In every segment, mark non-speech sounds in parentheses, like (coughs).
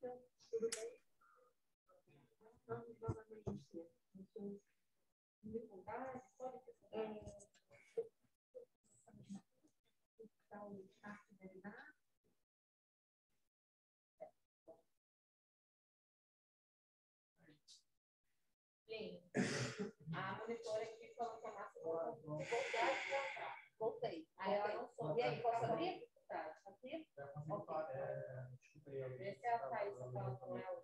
Tudo bem? A monitora aqui falou que a massa voltou Voltei. Aí ela não soube. E aí, posso abrir? Tá, aqui? Tá, tá. Ok. Essa é a Thaís fala com ela.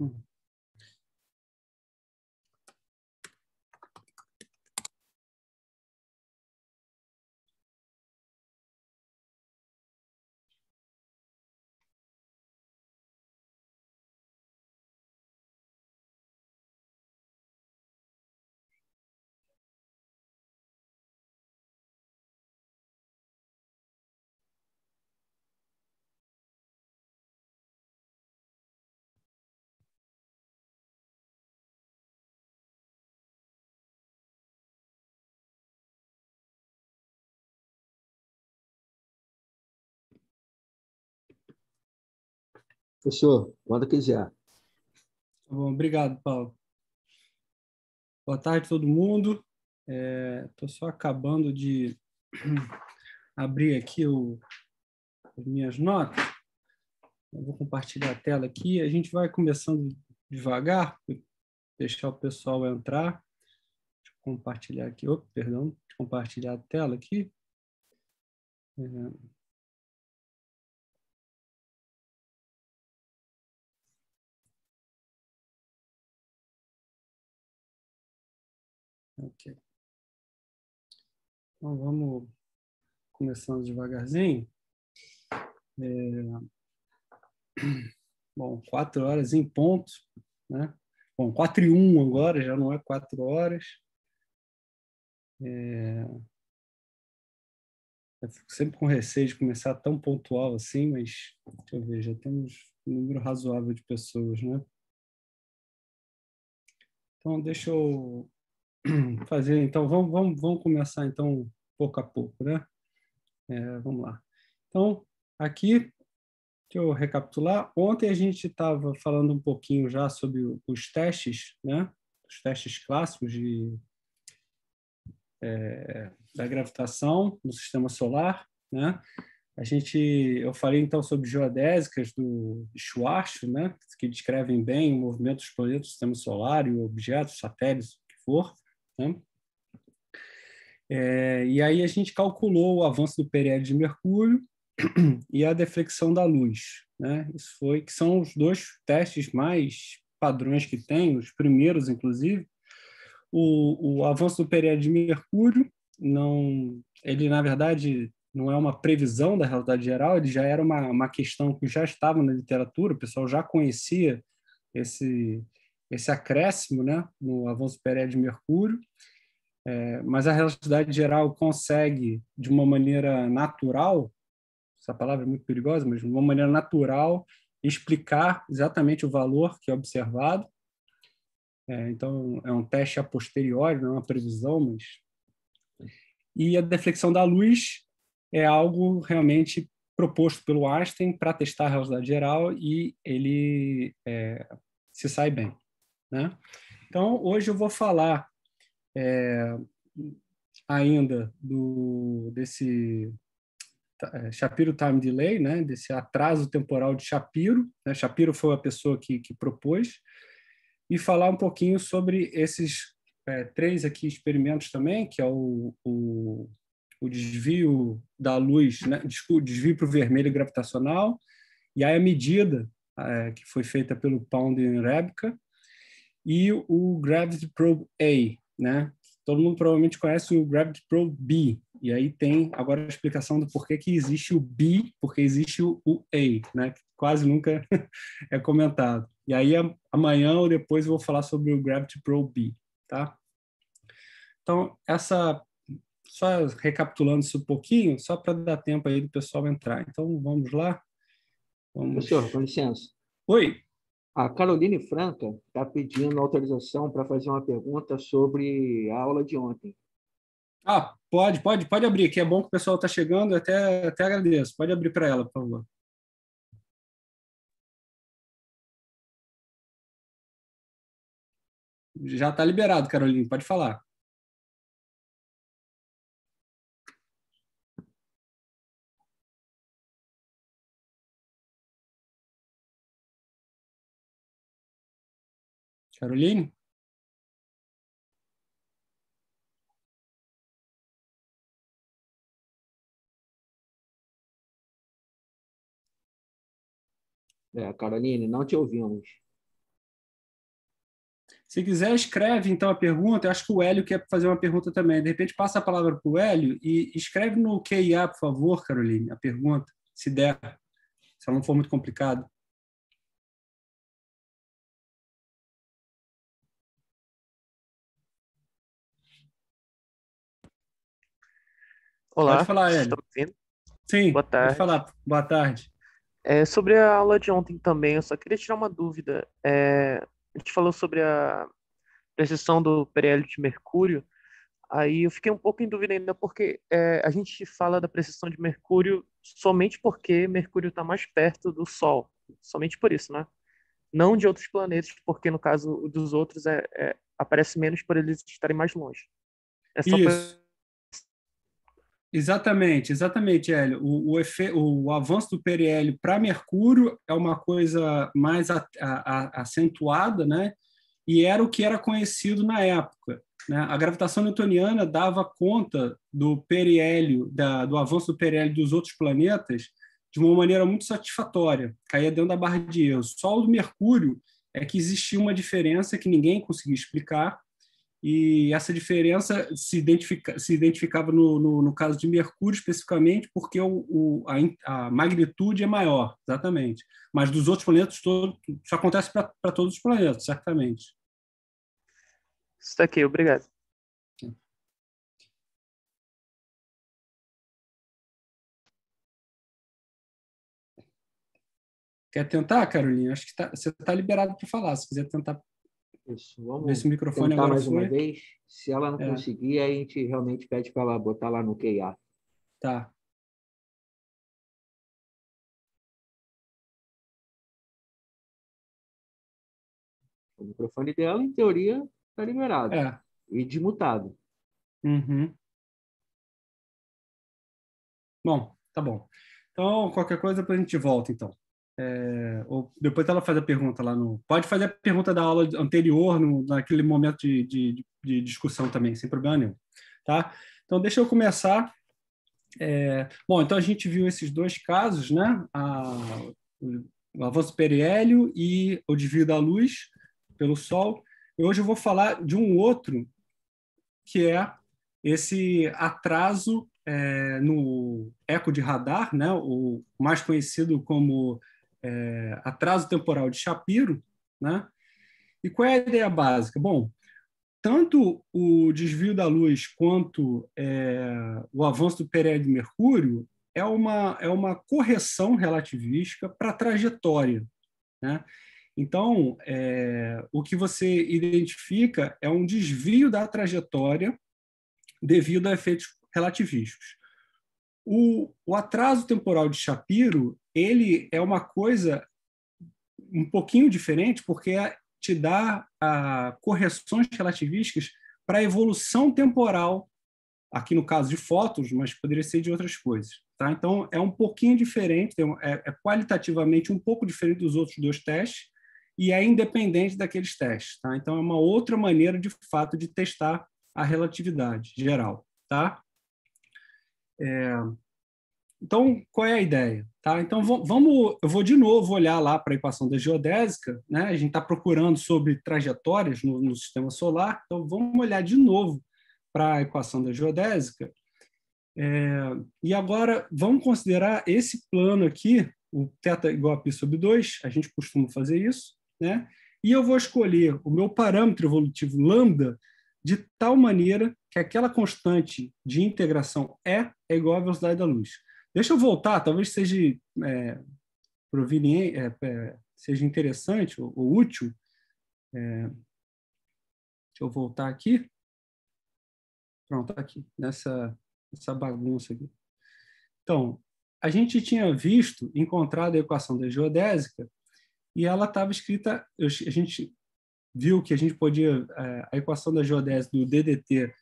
Mm-hmm. Professor, manda quiser. Tá bom, obrigado, Paulo. Boa tarde, todo mundo. Estou é, só acabando de (clears throat) abrir aqui o, as minhas notas. Eu vou compartilhar a tela aqui. A gente vai começando devagar, deixar o pessoal entrar. Deixa eu compartilhar aqui. Opa, perdão. Compartilhar a tela aqui. É. Ok. Então vamos começando devagarzinho. É... (clears throat) Bom, quatro horas em ponto, né? Bom, quatro e um agora, já não é quatro horas. É... Eu fico sempre com receio de começar tão pontual assim, mas deixa eu ver, já temos um número razoável de pessoas, né? Então, deixa eu (clears throat) fazer, então, vamos, vamos, vamos começar, então, pouco a pouco, né? É, vamos lá. Então, aqui, deixa eu recapitular. Ontem a gente estava falando um pouquinho já sobre os testes, né? Os testes clássicos de, é, da gravitação no sistema solar, né? A gente, eu falei então sobre geodésicas do Schwarz, né, que descrevem bem o movimento dos planetas do sistema solar e objetos, satélites, o que for. Né? É, e aí a gente calculou o avanço do periélio de Mercúrio (clears throat) e a deflexão da luz. Né? Isso foi que são os dois testes mais padrões que tem, os primeiros, inclusive. O, o avanço do periélio de Mercúrio não, ele na verdade não é uma previsão da realidade geral, ele já era uma, uma questão que já estava na literatura, o pessoal já conhecia esse esse acréscimo né, no avanço peré de Mercúrio, é, mas a relatividade geral consegue, de uma maneira natural, essa palavra é muito perigosa, mas de uma maneira natural, explicar exatamente o valor que é observado. É, então, é um teste a posteriori, não é uma previsão, mas. E a deflexão da luz é algo realmente proposto pelo Einstein para testar a realidade geral e ele é, se sai bem. Né? Então, hoje eu vou falar é, ainda do, desse é, Shapiro Time Delay, né? desse atraso temporal de Shapiro. Né? Shapiro foi a pessoa que, que propôs, e falar um pouquinho sobre esses é, três aqui experimentos também, que é o, o, o desvio da luz, né? desvio para o vermelho gravitacional, e aí a medida é, que foi feita pelo Pound e Rebka, e o Gravity Probe A, né? Todo mundo provavelmente conhece o Gravity Probe B, e aí tem agora a explicação do porquê que existe o B, porque existe o, A, né? Que quase nunca (laughs) é comentado. E aí amanhã ou depois eu vou falar sobre o Gravity Probe B, tá? Então, essa só recapitulando isso um pouquinho, só para dar tempo aí do pessoal entrar. Então, vamos lá. Vamos... senhor com licença. Oi. A Caroline Franca está pedindo autorização para fazer uma pergunta sobre a aula de ontem. Ah, pode, pode, pode abrir, que é bom que o pessoal está chegando, até, até agradeço. Pode abrir para ela, por favor. Já está liberado, Caroline, pode falar. Caroline? É, Caroline, não te ouvimos. Se quiser, escreve então a pergunta. Eu acho que o Hélio quer fazer uma pergunta também. De repente, passa a palavra para o Hélio e escreve no QIA, por favor, Caroline, a pergunta, se der, se ela não for muito complicado. Olá, pode falar, Hélio. Estão Sim, boa tarde. pode falar. Boa tarde. É, sobre a aula de ontem também, eu só queria tirar uma dúvida. É, a gente falou sobre a precessão do perélio de mercúrio, aí eu fiquei um pouco em dúvida ainda, porque é, a gente fala da precessão de mercúrio somente porque mercúrio está mais perto do Sol, somente por isso, né? Não de outros planetas, porque no caso dos outros é, é, aparece menos por eles estarem mais longe. É só isso. Exatamente, exatamente, Hélio. O, o, efe, o avanço do periélio para Mercúrio é uma coisa mais a, a, a, acentuada, né? E era o que era conhecido na época. Né? A gravitação newtoniana dava conta do periélio, da, do avanço do periélio dos outros planetas de uma maneira muito satisfatória, caía dentro da barra de erro. Só o do Mercúrio é que existia uma diferença que ninguém conseguia explicar, e essa diferença se, identifica, se identificava no, no, no, caso de Mercúrio especificamente, porque o, o a, a, magnitude é maior, exatamente. Mas dos outros planetas, todo, isso acontece para todos os planetas, certamente. Está aqui, obrigado. Quer tentar, Carolina? Acho que tá, você está liberado para falar, se quiser tentar isso, vamos Nesse microfone tentar mais foi. uma vez. Se ela não é. conseguir, a gente realmente pede para ela botar lá no QA. Tá. O microfone dela, em teoria, está liberado. É. E desmutado. Uhum. Bom, tá bom. Então, qualquer coisa, depois a gente volta, então. É, ou depois ela faz a pergunta lá no. Pode fazer a pergunta da aula anterior, no, naquele momento de, de, de discussão também, sem problema nenhum. Tá? Então, deixa eu começar. É, bom, então a gente viu esses dois casos, né? A, o avanço periélio e o desvio da luz pelo Sol. E hoje eu vou falar de um outro, que é esse atraso é, no eco de radar, né? o mais conhecido como é, atraso temporal de Shapiro, né? E qual é a ideia básica? Bom, tanto o desvio da luz quanto é, o avanço do Perel de Mercúrio é uma, é uma correção relativística para a trajetória. Né? Então, é, o que você identifica é um desvio da trajetória devido a efeitos relativísticos. O, o atraso temporal de Shapiro ele é uma coisa um pouquinho diferente, porque é, te dá a, ah, correções relativísticas para a evolução temporal, aqui no caso de fotos, mas poderia ser de outras coisas. Tá? Então, é um pouquinho diferente, é, é qualitativamente um pouco diferente dos outros dois testes, e é independente daqueles testes. Tá? Então, é uma outra maneira, de fato, de testar a relatividade geral. Tá? É, então, qual é a ideia? Tá? Então, vamos, eu vou de novo olhar lá para a equação da geodésica. Né? A gente está procurando sobre trajetórias no, no, sistema solar, então vamos olhar de novo para a equação da geodésica. É, e agora, vamos considerar esse plano aqui, o θ igual a π sobre 2, a gente costuma fazer isso, né? e eu vou escolher o meu parâmetro evolutivo lambda de tal maneira que aquela constante de integração E é, é igual à velocidade da luz. Deixa eu voltar, talvez seja é, proveniente, é, é, seja interessante ou, ou útil. É, deixa eu voltar aqui. Pronto, tá aqui, nessa, nessa bagunça aqui. Então, a gente tinha visto, encontrado a equação da geodésica, e ela estava escrita, a gente viu que a gente podia, a equação da geodésica do DDT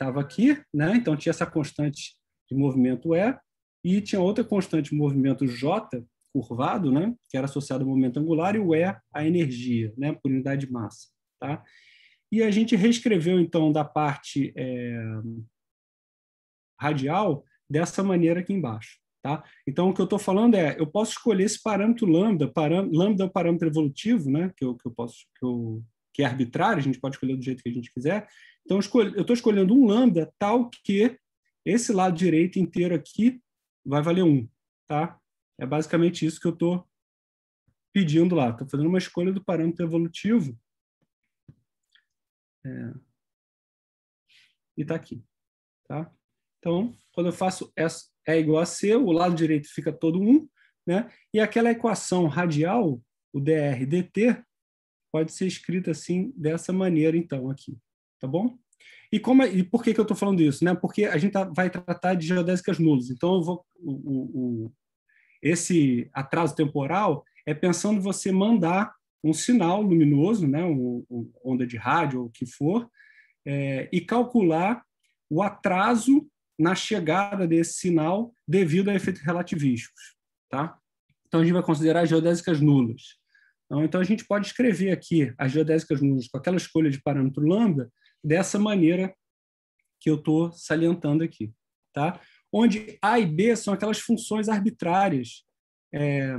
estava aqui, né? então tinha essa constante de movimento E, e tinha outra constante de movimento J, curvado, né? que era associado ao momento angular, e o E à energia, né? por unidade de massa. Tá? E a gente reescreveu, então, da parte é, radial dessa maneira aqui embaixo. Tá? Então, o que eu estou falando é, eu posso escolher esse parâmetro lambda, param, lambda é o parâmetro evolutivo, né? que, eu, que, eu posso, que, eu, que é arbitrário, a gente pode escolher do jeito que a gente quiser, então, eu estou escolhendo um lambda tal que esse lado direito inteiro aqui vai valer 1. Tá? É basicamente isso que eu estou pedindo lá. Estou fazendo uma escolha do parâmetro evolutivo. É... E está aqui. Tá? Então, quando eu faço S é igual a C, o lado direito fica todo 1. Né? E aquela equação radial, o dr dt, pode ser escrita assim, dessa maneira, então, aqui tá bom? E, como, é, e por que, que eu estou falando isso? Né? Porque a gente tá, vai tratar de geodésicas nulas. Então, eu vou, o, o, esse atraso temporal é pensando você mandar um sinal luminoso, né, um, um onda de rádio ou o que for, é, e calcular o atraso na chegada desse sinal devido a efeitos relativísticos. Tá? Então, a gente vai considerar geodésicas nulas. Então, então, a gente pode escrever aqui as geodésicas nulas com aquela escolha de parâmetro lambda dessa maneira que eu estou salientando aqui. Tá? Onde A e B são aquelas funções arbitrárias é,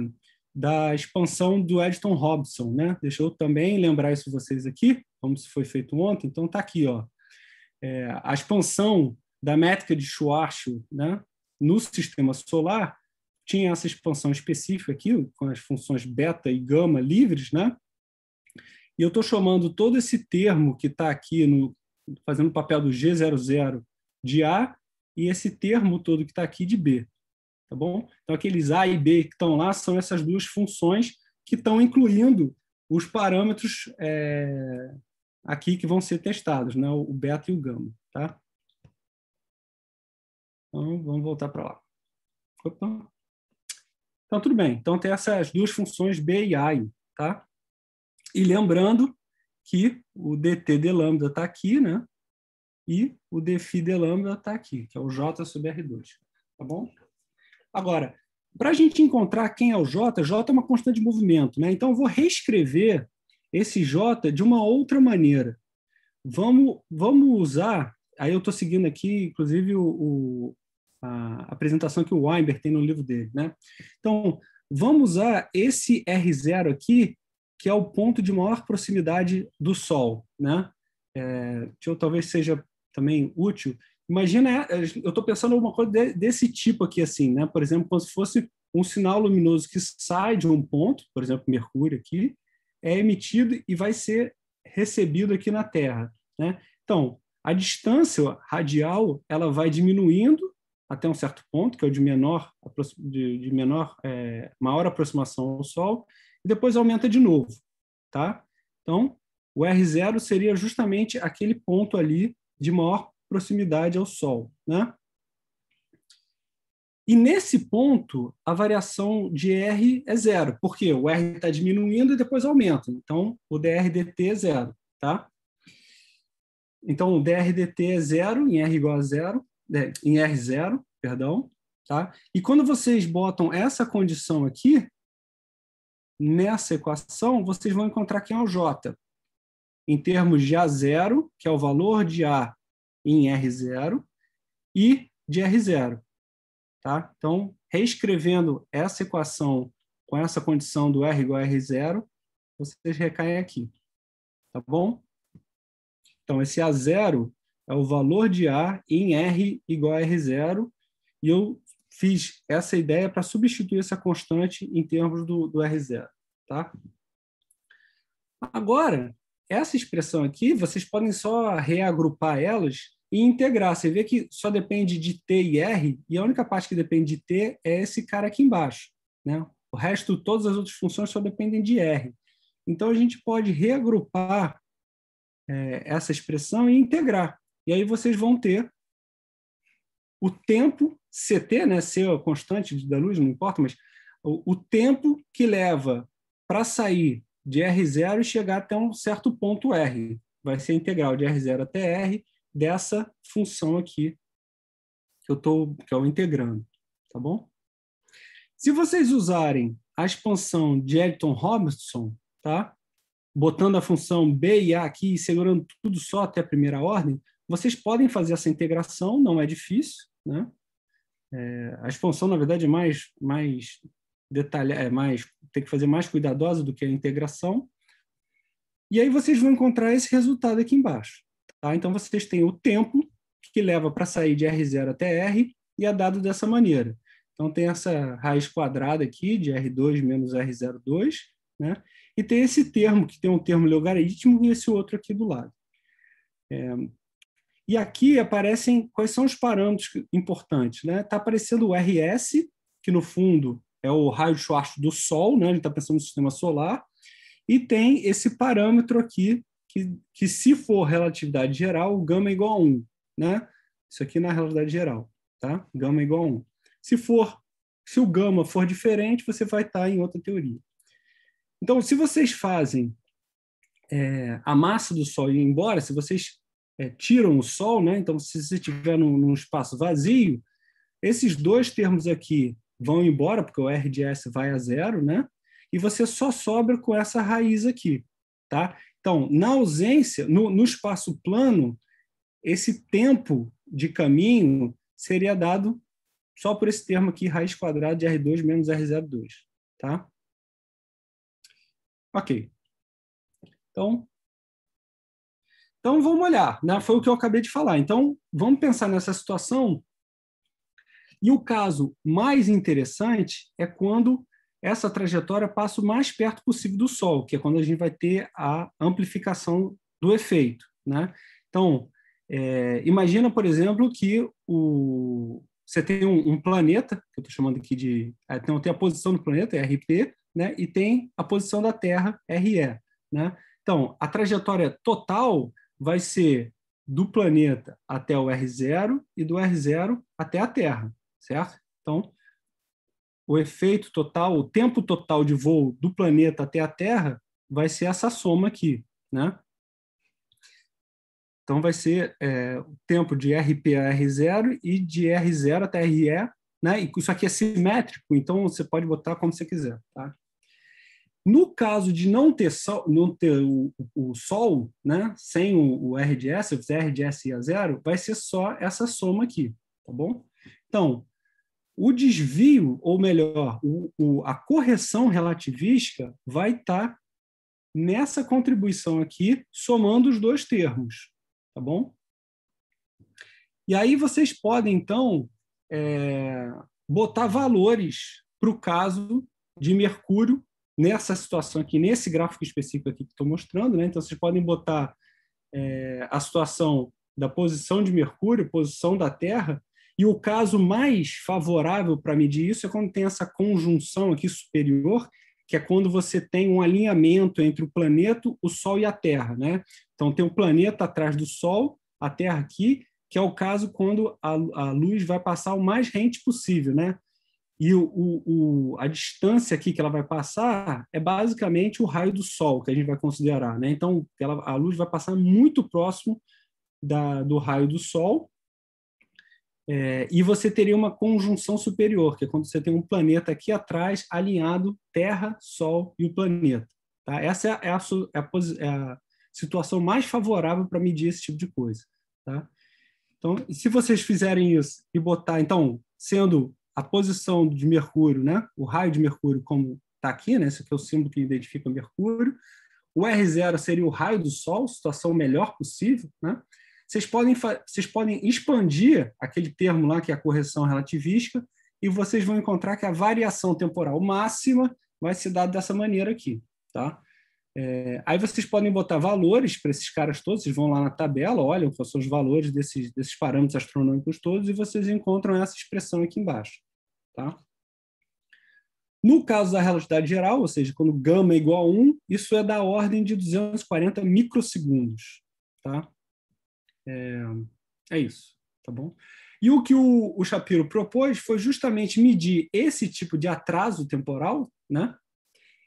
da expansão do Edson Robson. Né? Deixa eu também lembrar isso vocês aqui, como se foi feito ontem. Então está aqui. Ó. É, a expansão da métrica de Schwarzschild né, no sistema solar tinha essa expansão específica aqui, com as funções beta e gama livres, né? E eu estou chamando todo esse termo que está aqui no, fazendo o papel do G00 de A e esse termo todo que está aqui de B. Tá bom? Então, aqueles A e B que estão lá são essas duas funções que estão incluindo os parâmetros é, aqui que vão ser testados, né? o beta e o gama. Tá? Então, vamos voltar para lá. Opa. Então, tudo bem. Então, tem essas duas funções B e A. Tá? E lembrando que o dt de lambda está aqui, né? E o dφ de lambda está aqui, que é o j sobre r2, tá bom? Agora, para a gente encontrar quem é o j, j é uma constante de movimento, né? Então eu vou reescrever esse j de uma outra maneira. Vamos, vamos usar, aí eu estou seguindo aqui, inclusive, o, o, a apresentação que o Weinberg tem no livro dele, né? Então, vamos usar esse R0 aqui que é o ponto de maior proximidade do Sol, né? É, eu, talvez seja também útil. Imagina, é, eu estou pensando alguma coisa de, desse tipo aqui, assim, né? Por exemplo, como se fosse um sinal luminoso que sai de um ponto, por exemplo, Mercúrio aqui, é emitido e vai ser recebido aqui na Terra, né? Então, a distância radial ela vai diminuindo até um certo ponto, que é o de menor, de, de menor é, maior aproximação ao Sol, e depois aumenta de novo, tá? Então, o R0 seria justamente aquele ponto ali de maior proximidade ao Sol, né? E nesse ponto, a variação de R é zero, porque o R está diminuindo e depois aumenta. Então, o dr/dt é zero, tá? Então, o dr/dt é zero em R igual a zero, é, em R zero, perdão, tá? E quando vocês botam essa condição aqui, nessa equação, vocês vão encontrar quem é o J. Em termos de A0, que é o valor de A em R0, e de R0. Tá? Então, reescrevendo essa equação com essa condição do R igual a R0, vocês recaem aqui. Tá bom? Então, esse A0 é o valor de A em R igual a R0, e eu fiz essa ideia para substituir essa constante em termos do, do R0. Tá? Agora, essa expressão aqui, vocês podem só reagrupar elas e integrar. Você vê que só depende de T e R, e a única parte que depende de T é esse cara aqui embaixo. Né? O resto, todas as outras funções só dependem de R. Então, a gente pode reagrupar é, essa expressão e integrar. E aí vocês vão ter o tempo CT, né, C é constante da luz, não importa, mas o, o tempo que leva para sair de R0 e chegar até um certo ponto R. Vai ser a integral de R0 até R dessa função aqui que eu estou é integrando, tá bom? Se vocês usarem a expansão de Elton-Robinson, tá? botando a função B e A aqui e segurando tudo só até a primeira ordem, vocês podem fazer essa integração, não é difícil, né? É, a expansão, na verdade, é mais, mais detalhada, é mais, tem que fazer mais cuidadosa do que a integração. E aí vocês vão encontrar esse resultado aqui embaixo. Tá? Então vocês têm o tempo que leva para sair de R0 até R e é dado dessa maneira. Então tem essa raiz quadrada aqui de R2 menos R02, né? e tem esse termo, que tem um termo logaritmo, e esse outro aqui do lado. É, e aqui aparecem quais são os parâmetros importantes. Está né? Tá aparecendo o RS, que no fundo é o raio de Schwarzschild do Sol, né? a gente está pensando no sistema solar, e tem esse parâmetro aqui, que, que se for relatividade geral, o gama é igual a 1. Né? Isso aqui na é relatividade geral, tá? gama é igual a 1. Se, for, se o gama for diferente, você vai estar tá em outra teoria. Então, se vocês fazem é, a massa do Sol ir embora, se vocês é, tiram o sol, né? então se você estiver num, num, espaço vazio, esses dois termos aqui vão embora, porque o R de S vai a zero, né? e você só sobra com essa raiz aqui. Tá? Então, na ausência, no, no espaço plano, esse tempo de caminho seria dado só por esse termo aqui, raiz quadrada de R2 menos R02. Tá? Ok. Então, então vamos olhar, né? foi o que eu acabei de falar. Então vamos pensar nessa situação. E o caso mais interessante é quando essa trajetória passa o mais perto possível do Sol, que é quando a gente vai ter a amplificação do efeito. Né? Então, é, imagina, por exemplo, que o, você tem um, um planeta, que eu estou chamando aqui de. Então, tem a posição do planeta, é RP, né? e tem a posição da Terra, RE. Né? Então, a trajetória total vai ser do planeta até o R0 e do R0 até a Terra, certo? Então, o efeito total, o tempo total de voo do planeta até a Terra vai ser essa soma aqui, né? Então, vai ser é, o tempo de RP a R0 e de R0 até RE, né? E isso aqui é simétrico, então você pode botar como você quiser, tá? No caso de não ter, sol, não ter o, o, sol, né, sem o, o RDS, se eu fizer RDS a zero, vai ser só essa soma aqui, tá bom? Então, o desvio, ou melhor, o, o, a correção relativística vai estar tá nessa contribuição aqui, somando os dois termos, tá bom? E aí vocês podem, então, é, botar valores para o caso de Mercúrio nessa situação aqui, nesse gráfico específico aqui que estou mostrando, né? Então, vocês podem botar é, a situação da posição de Mercúrio, posição da Terra, e o caso mais favorável para medir isso é quando tem essa conjunção aqui superior, que é quando você tem um alinhamento entre o planeta, o Sol e a Terra, né? Então tem o um planeta atrás do Sol, a Terra aqui, que é o caso quando a, a luz vai passar o mais rente possível, né? E o, o, a distância aqui que ela vai passar é basicamente o raio do Sol que a gente vai considerar. Né? Então, ela, a luz vai passar muito próximo da, do raio do Sol. É, e você teria uma conjunção superior, que é quando você tem um planeta aqui atrás alinhado Terra, Sol e o planeta. Tá? Essa é a, é, a, é, é a, situação mais favorável para medir esse tipo de coisa. Tá? Então, se vocês fizerem isso e botar, então, sendo a posição de Mercúrio, né? o raio de Mercúrio, como está aqui, né? esse aqui é o símbolo que identifica Mercúrio. O R0 seria o raio do Sol, situação melhor possível. Né? Vocês, podem vocês podem expandir aquele termo lá, que é a correção relativística, e vocês vão encontrar que a variação temporal máxima vai se dar dessa maneira aqui. Tá? É, aí vocês podem botar valores para esses caras todos, vocês vão lá na tabela, olham quais são os valores desses, desses parâmetros astronômicos todos e vocês encontram essa expressão aqui embaixo. Tá? No caso da relatividade geral, ou seja, quando gama é igual a 1, isso é da ordem de 240 microsegundos. Tá? É, é isso, tá bom? E o que o, o Shapiro propôs foi justamente medir esse tipo de atraso temporal né?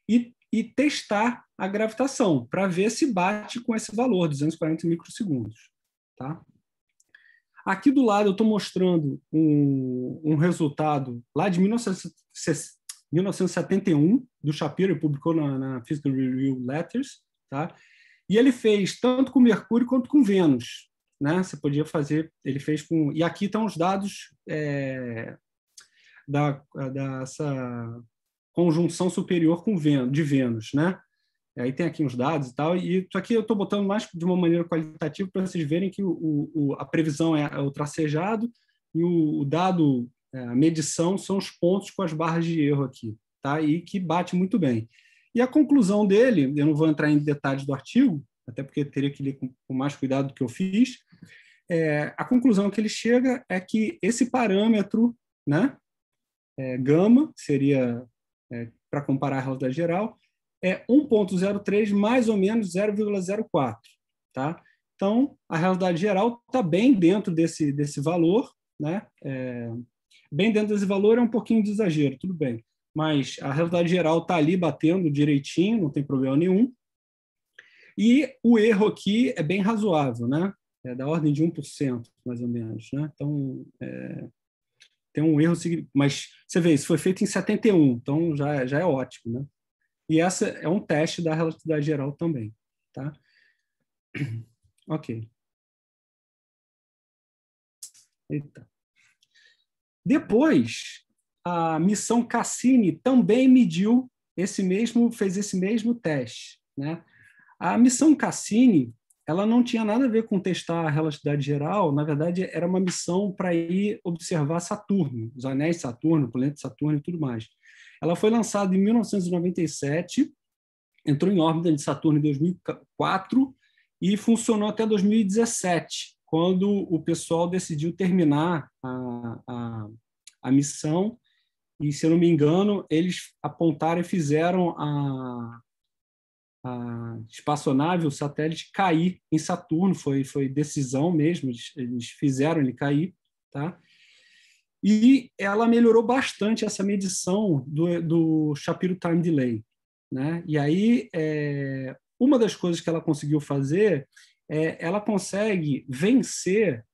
e, e testar a gravitação para ver se bate com esse valor, 240 microsegundos. Tá? Aqui do lado eu estou mostrando um, um, resultado lá de 1971, do Shapiro, ele publicou na, na Physical Review Letters, tá? e ele fez tanto com Mercúrio quanto com Vênus. Né? Você podia fazer, ele fez com. E aqui estão os dados é, da, dessa conjunção superior com Vênus, de Vênus. Né? Aí tem aqui uns dados e tal, e isso aqui eu estou botando mais de uma maneira qualitativa para vocês verem que o, o, a previsão é, é o tracejado e o, o dado, é, a medição, são os pontos com as barras de erro aqui, tá? e que bate muito bem. E a conclusão dele, eu não vou entrar em detalhes do artigo, até porque teria que ler com, com mais cuidado do que eu fiz, é, a conclusão que ele chega é que esse parâmetro, né, é, gama, seria é, para comparar a realidade geral, é 1,03 mais ou menos 0,04. Tá? Então, a realidade geral está bem dentro desse, desse valor, né? É, bem dentro desse valor é um pouquinho de exagero, tudo bem. Mas a realidade geral está ali batendo direitinho, não tem problema nenhum. E o erro aqui é bem razoável, né? É da ordem de 1%, mais ou menos. Né? Então, é, tem um erro, mas você vê, isso foi feito em 71, então já, é, já é ótimo, né? E essa é um teste da relatividade geral também, tá? (clears throat) Ok. Eita. Depois, a missão Cassini também mediu esse mesmo, fez esse mesmo teste, né? A missão Cassini, ela não tinha nada a ver com testar a relatividade geral, na verdade era uma missão para ir observar Saturno, os anéis de Saturno, o planeta de Saturno e tudo mais. Ela foi lançada em 1997, entrou em órbita de Saturno em 2004 e funcionou até 2017, quando o pessoal decidiu terminar a, a, a missão. E, se eu não me engano, eles apontaram e fizeram a, a espaçonave, o satélite, cair em Saturno. Foi, foi decisão mesmo, eles, eles fizeram ele cair. Tá? e ela melhorou bastante essa medição do, do Shapiro Time Delay. Né? E aí, é, uma das coisas que ela conseguiu fazer é ela consegue vencer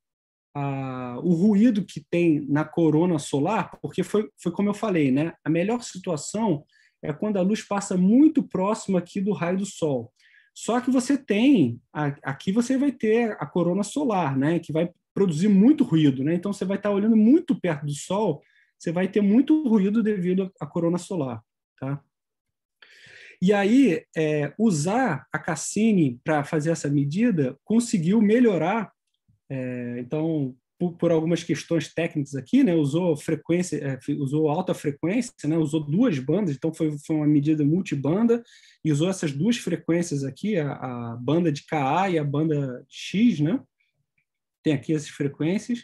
a, o ruído que tem na corona solar, porque foi, foi como eu falei, né? a melhor situação é quando a luz passa muito próximo aqui do raio do Sol. Só que você tem, aqui você vai ter a corona solar, né, que vai produzir muito ruído, né? Então você vai estar olhando muito perto do Sol, você vai ter muito ruído devido à corona solar, tá? E aí, é, usar a Cassini para fazer essa medida conseguiu melhorar, é, então, por, por, algumas questões técnicas aqui, né, usou frequência, é, usou alta frequência, né, usou duas bandas, então foi, foi uma medida multibanda, e usou essas duas frequências aqui, a, a banda de KA e a banda X, né, tem aqui essas frequências.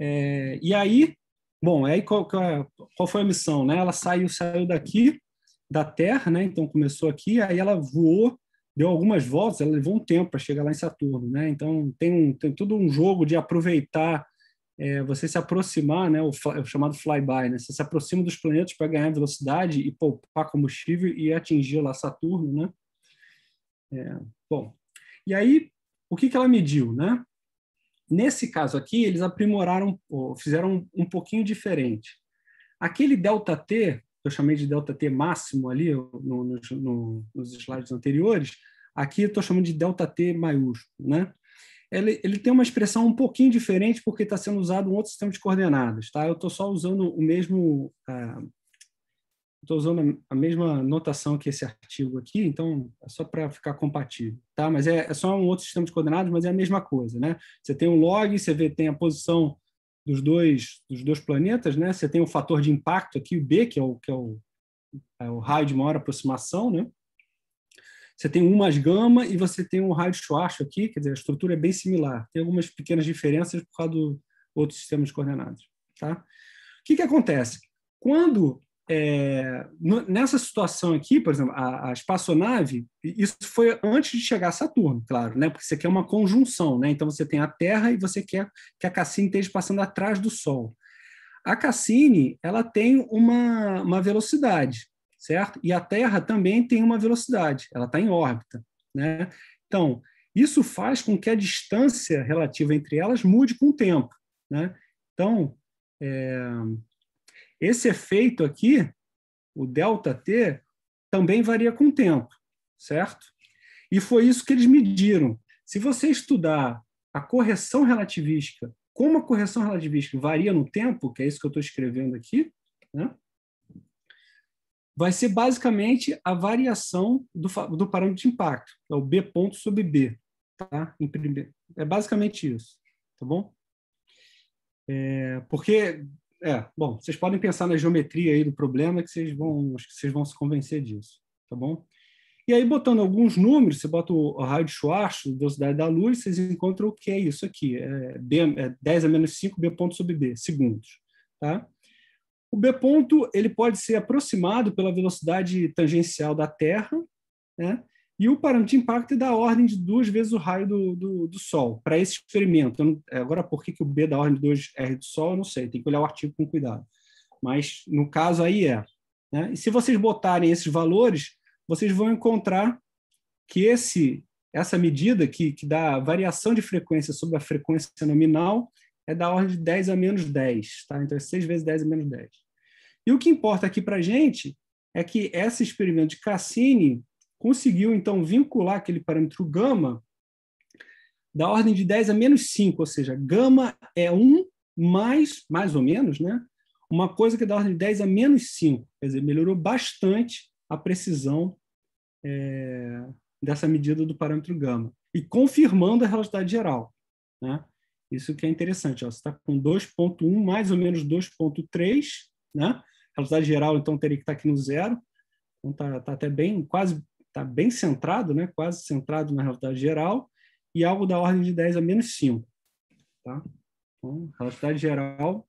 É, e aí, bom, aí qual, qual, foi a missão? Né? Ela saiu, saiu daqui, da Terra, né? então começou aqui, aí ela voou, deu algumas voltas, ela levou um tempo para chegar lá em Saturno. Né? Então tem, um, tem todo um jogo de aproveitar, é, você se aproximar, né? o, o chamado flyby, né? você se aproxima dos planetas para ganhar velocidade e poupar combustível e atingir lá Saturno. Né? É, bom, e aí o que, que ela mediu? Né? Nesse caso aqui, eles aprimoraram, fizeram um, pouquinho diferente. Aquele delta T, eu chamei de delta T máximo ali no, no, nos slides anteriores, aqui eu estou chamando de delta T maiúsculo, né? Ele, ele, tem uma expressão um pouquinho diferente porque está sendo usado um outro sistema de coordenadas, tá? Eu estou só usando o mesmo, ah, Estou usando a mesma notação que esse artigo aqui, então é só para ficar compatível, tá? Mas é, é, só um outro sistema de coordenadas, mas é a mesma coisa, né? Você tem um log, você vê tem a posição dos dois dos dois planetas, né? Você tem o fator de impacto aqui, o b, que é o que é o, é o raio de maior aproximação, né? Você tem um mais gama e você tem um raio de Schwarzschild aqui, quer dizer, a estrutura é bem similar. Tem algumas pequenas diferenças por causa do outro sistema de coordenadas, tá? O que que acontece? Quando é, nessa situação aqui, por exemplo, a, a, espaçonave, isso foi antes de chegar a Saturno, claro, né? Porque você quer uma conjunção, né? Então você tem a Terra e você quer que a Cassini esteja passando atrás do Sol. A Cassini, ela tem uma, uma velocidade, certo? E a Terra também tem uma velocidade, ela está em órbita, né? Então, isso faz com que a distância relativa entre elas mude com o tempo, né? Então, é, esse efeito aqui, o delta T, também varia com o tempo, certo? E foi isso que eles mediram. Se você estudar a correção relativística, como a correção relativística varia no tempo, que é isso que eu estou escrevendo aqui, né? vai ser basicamente a variação do, do parâmetro de impacto, é o B ponto sobre B. Tá? É basicamente isso, tá bom? É, porque é, bom, vocês podem pensar na geometria aí do problema que vocês vão, acho que vocês vão se convencer disso, tá bom? E aí, botando alguns números, você bota o raio de Schwarz, velocidade da luz, vocês encontram o que é isso aqui, é, B, é 10 a menos 5 B ponto sobre B, segundos, tá? O B ponto, ele pode ser aproximado pela velocidade tangencial da Terra, né? E o parâmetro de impacto é da ordem de duas vezes o raio do, do, do Sol, para esse experimento. Não, é, agora, por que, que o B da ordem de 2R do Sol, eu não sei, tem que olhar o artigo com cuidado. Mas, no caso, aí é. Né? E se vocês botarem esses valores, vocês vão encontrar que esse, essa medida, que, que dá variação de frequência sobre a frequência nominal, é da ordem de 10 a menos 10. Tá? Então, é 6 vezes 10 a menos 10. E o que importa aqui para a gente é que esse experimento de Cassini conseguiu, então, vincular aquele parâmetro gama da ordem de 10 a menos 5, ou seja, gama é 1 mais, mais ou menos, né? uma coisa que é da ordem de 10 a menos 5. Quer dizer, melhorou bastante a precisão é, dessa medida do parâmetro gama. E confirmando a relatividade geral. Né? Isso que é interessante. Ó, você está com 2.1, mais ou menos 2.3. Né? A relatividade geral, então, teria que estar tá aqui no zero. Então, está tá até bem, quase está bem centrado, né? quase centrado na relatividade geral, e algo da ordem de 10 a menos 5. Tá? Então, relatividade geral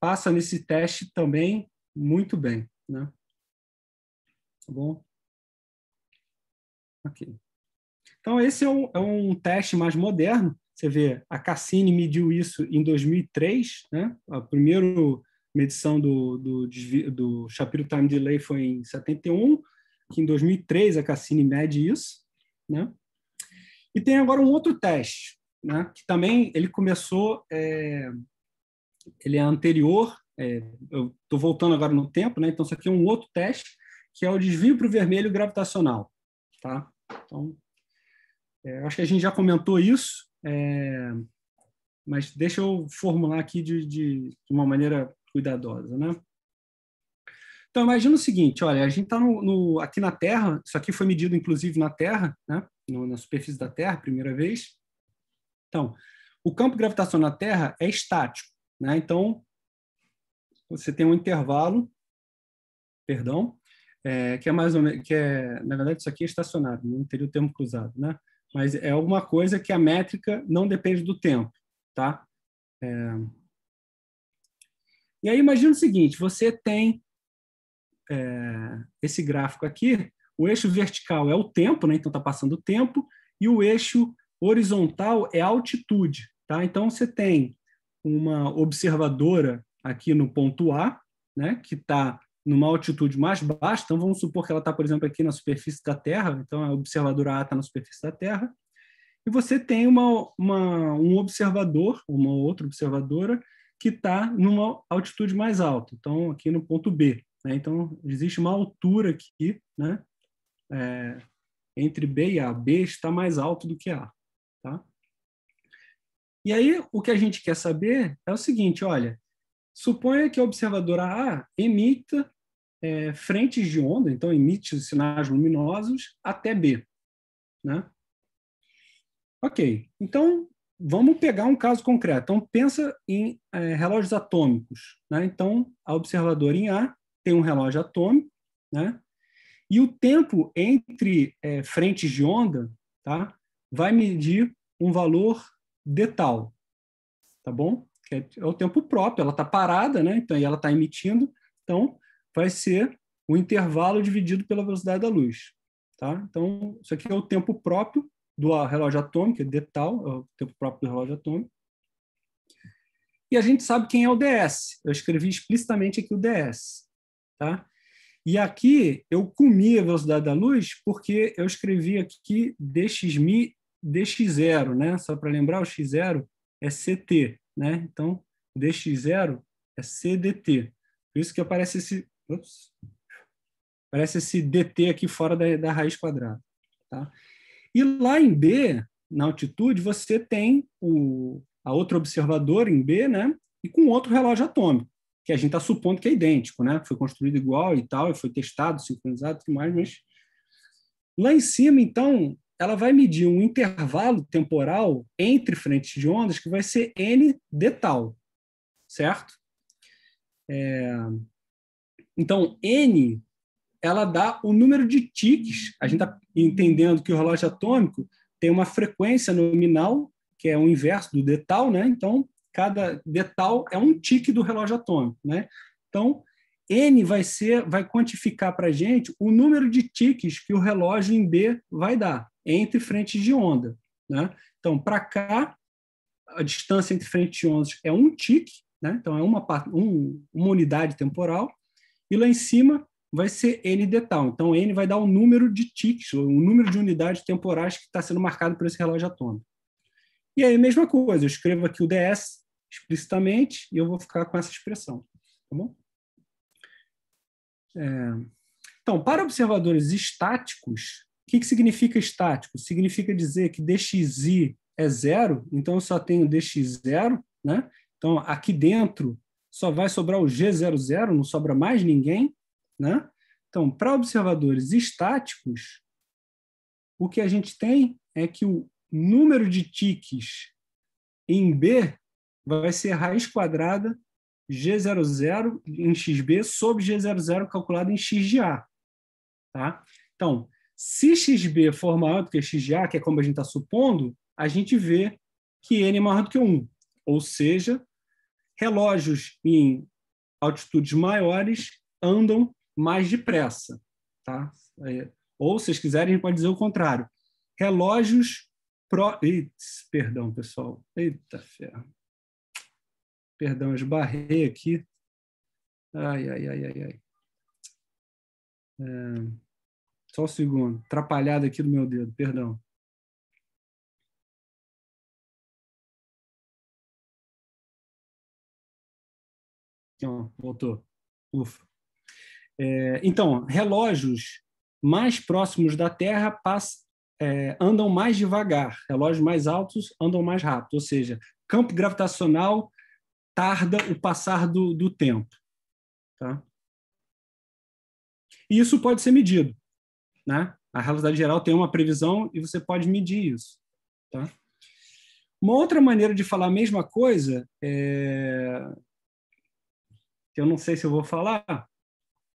passa nesse teste também muito bem. Né? Tá bom? Ok. Então, esse é um, é um teste mais moderno. Você vê, a Cassini mediu isso em 2003, né? A primeira medição do, do, do Shapiro Time Delay foi em 71, que em 2003 a Cassini mede isso, né? E tem agora um outro teste, né? Que também ele começou, é, ele é anterior. É, eu estou voltando agora no tempo, né? Então isso aqui é um outro teste que é o desvio para o vermelho gravitacional, tá? Então é, acho que a gente já comentou isso, é, mas deixa eu formular aqui de, de, de uma maneira cuidadosa, né? Então, imagina o seguinte: olha, a gente está no, no, aqui na Terra, isso aqui foi medido inclusive na Terra, né? No, na superfície da Terra, primeira vez. Então, o campo gravitacional na Terra é estático. Né? Então, você tem um intervalo, perdão, é, que é mais ou menos, que é, na verdade, isso aqui é estacionário, não teria o termo cruzado, né? Mas é alguma coisa que a métrica não depende do tempo, tá? É... E aí imagina o seguinte, você tem é, esse gráfico aqui, o eixo vertical é o tempo, né? então está passando o tempo, e o eixo horizontal é a altitude. Tá? Então você tem uma observadora aqui no ponto A, né? que está numa altitude mais baixa, então vamos supor que ela está, por exemplo, aqui na superfície da Terra, então a observadora A está na superfície da Terra, e você tem uma, uma, um observador, uma outra observadora, que está numa altitude mais alta, então aqui no ponto B. Né? Então, existe uma altura aqui, né? É, entre B e A. B está mais alto do que A. Tá? E aí, o que a gente quer saber é o seguinte, olha, suponha que a observadora A emita é, frentes de onda, então emite os sinais luminosos, até B. Né? Ok, então vamos pegar um caso concreto. Então, pensa em é, relógios atômicos. Né? Então, a observadora em A tem um relógio atômico, né? E o tempo entre é, frentes de onda, tá? Vai medir um valor de tal, tá bom? É, é o tempo próprio, ela está parada, né? Então, e ela está emitindo, então vai ser o intervalo dividido pela velocidade da luz, tá? Então, isso aqui é o tempo próprio do relógio atômico, é de tal, é o tempo próprio do relógio atômico. E a gente sabe quem é o DS. Eu escrevi explicitamente aqui o DS. Tá? E aqui eu comi a velocidade da luz porque eu escrevi aqui dxmi dx0, né? Só para lembrar, o x0 é ct, né? Então, dx0 é cdt. Por isso que aparece esse, ups, aparece esse dt aqui fora da, da raiz quadrada, tá? E lá em B, na altitude, você tem o, a outro observador em B, né? E com outro relógio atômico que a gente está supondo que é idêntico, né? Foi construído igual e tal, e foi testado, sincronizado e tudo mais, mas lá em cima, então, ela vai medir um intervalo temporal entre frentes de ondas que vai ser n de tal, certo? É... Então, n ela dá o número de tiques. A gente está entendendo que o relógio atômico tem uma frequência nominal, que é o inverso do detal, né? Então, cada detal é um tique do relógio atômico, né? Então, N vai ser, vai quantificar para a gente o número de tiques que o relógio em B vai dar entre frentes de onda, né? Então, para cá, a distância entre frentes de ondas é um tique, né? Então, é uma, um, uma unidade temporal. E lá em cima vai ser N detal. Então, N vai dar o número de tiques, o número de unidades temporais que está sendo marcado por esse relógio atômico. E aí, mesma coisa, eu escrevo aqui o DS explicitamente e eu vou ficar com essa expressão, tá bom? É... Então, para observadores estáticos, o que, que significa estático? Significa dizer que dxi é zero, então eu só tenho dx0, né? Então, aqui dentro só vai sobrar o G00, não sobra mais ninguém, né? Então, para observadores estáticos, o que a gente tem é que o número de tiques em B vai ser raiz quadrada G00 em XB sobre G00 calculado em X A. Tá? Então, se XB for maior do que X A, que é como a gente está supondo, a gente vê que N é maior do que 1. Ou seja, relógios em altitudes maiores andam mais depressa. Tá? É, ou, se vocês quiserem, a gente pode dizer o contrário. Relógios... Pro... Eits, perdão, pessoal. Eita ferro. Perdão, esbarrei aqui. Ai, ai, ai, ai, ai. É... Só um segundo. Atrapalhado aqui do meu dedo, perdão. Então, voltou. Ufa. É, então, relógios mais próximos da Terra pass, é, andam mais devagar, relógios mais altos andam mais rápido, ou seja, campo gravitacional tarda o passar do, do tempo. Tá? E isso pode ser medido. Né? A realidade geral tem uma previsão e você pode medir isso. Tá? Uma outra maneira de falar a mesma coisa, é... eu não sei se eu vou falar,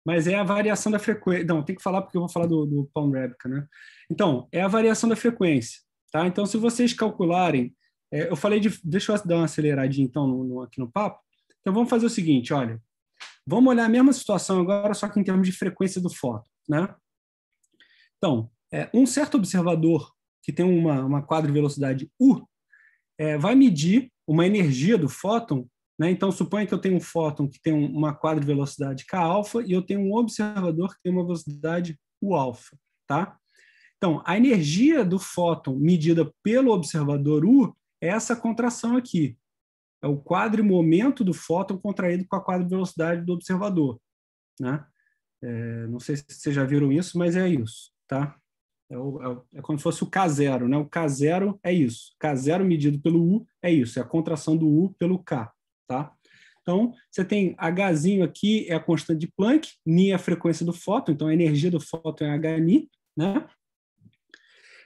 mas é a variação da frequência. Não, tem que falar porque eu vou falar do, do Palm Rebica, né? Então, é a variação da frequência. Tá? Então, se vocês calcularem é, eu falei de. Deixa eu dar uma aceleradinha então no, no, aqui no papo. Então vamos fazer o seguinte: olha, vamos olhar a mesma situação agora, só que em termos de frequência do fóton. Né? Então, é, um certo observador que tem uma, uma quadra velocidade U é, vai medir uma energia do fóton. Né? Então, suponha que eu tenho um fóton que tem uma quadra velocidade K alfa e eu tenho um observador que tem uma velocidade U alfa. Tá? Então, a energia do fóton medida pelo observador U essa contração aqui. É o quadrimomento do fóton contraído com a quadrivelocidade do observador. Né? É, não sei se vocês já viram isso, mas é isso. Tá? É, o, é, é como se fosse o K0. Né? O K0 é isso. K0 medido pelo U é isso. É a contração do U pelo K. Tá? Então, você tem Hzinho aqui, é a constante de Planck, Ni é a frequência do fóton, então a energia do fóton é Hni, né?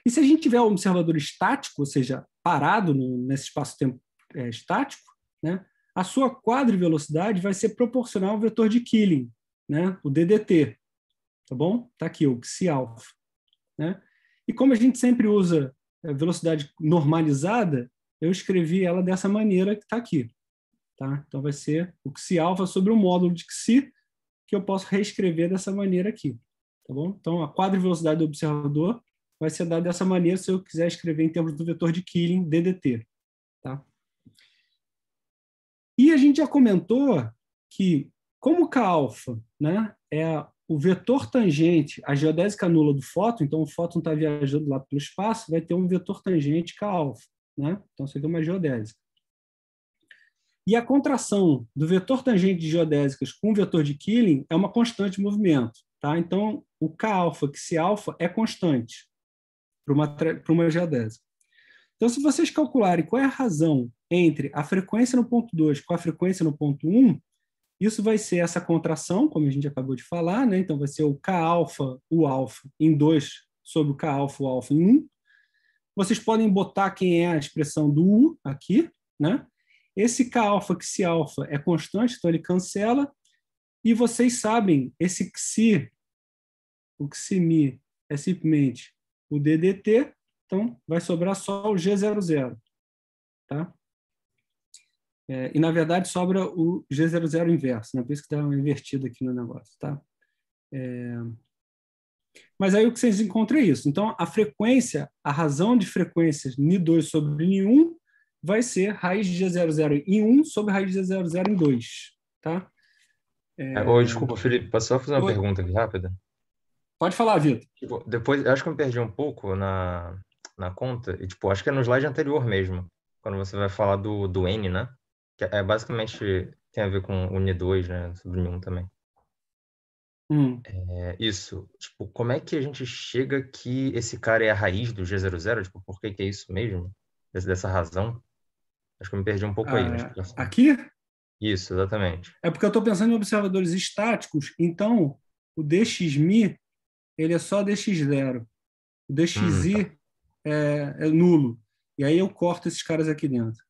E se a gente tiver um observador estático, ou seja, parado no, nesse espaço-tempo é, estático, né, a sua quadrivelocidade vai ser proporcional ao vetor de Killing, né, o DDT. Tá bom? Está aqui, o Xi-alfa. Né? E como a gente sempre usa é, velocidade normalizada, eu escrevi ela dessa maneira que está aqui. Tá? Então vai ser o Xi-alfa sobre o módulo de Xi, que eu posso reescrever dessa maneira aqui. Tá bom? Então a quadrivelocidade do observador vai ser dado dessa maneira se eu quiser escrever em termos do vetor de Killing, DDT. Tá? E a gente já comentou que, como K-alfa né, é o vetor tangente, à geodésica nula do fóton, então o fóton está viajando lá pelo espaço, vai ter um vetor tangente K-alfa. Né? Então, seria uma geodésica. E a contração do vetor tangente de geodésicas com o vetor de Killing é uma constante de movimento. Tá? Então, o K-alfa, que se alfa, é constante para uma, pra uma geodésica. Então, se vocês calcularem qual é a razão entre a frequência no ponto 2 com a frequência no ponto 1, um, isso vai ser essa contração, como a gente acabou de falar, né? Então, vai ser o K-alfa, o alfa em 2 sobre o K-alfa, o alfa em 1. Um. Vocês podem botar quem é a expressão do U aqui, né? Esse K-alfa, se alfa é constante, então ele cancela. E vocês sabem, esse xi, o xi mi é simplesmente o DDT, então vai sobrar só o G00. Tá? É, e, na verdade, sobra o G00 inverso, né? por isso que dá tá invertido aqui no negócio. Tá? É... Mas aí o que vocês encontram é isso. Então, a frequência, a razão de frequências Ni2 sobre Ni1 vai ser raiz de G00 em 1 sobre raiz de G00 em 2. Tá? É... Oi, desculpa, Felipe, posso só fazer uma Oi. pergunta aqui rápida? Pode falar, Vitor. Tipo, depois, acho que eu me perdi um pouco na, na conta, e tipo, acho que é no slide anterior mesmo, quando você vai falar do, do N, né? Que é basicamente tem a ver com o N2, né? n 1 também. Hum. É, isso. Tipo, como é que a gente chega que esse cara é a raiz do G00? Tipo, por que, que é isso mesmo? Dessa razão? Acho que eu me perdi um pouco ah, aí. Aqui? Isso, exatamente. É porque eu estou pensando em observadores estáticos, então o DXMI ele é só dx0. O dxi hum, tá. é, é, nulo. E aí eu corto esses caras aqui dentro.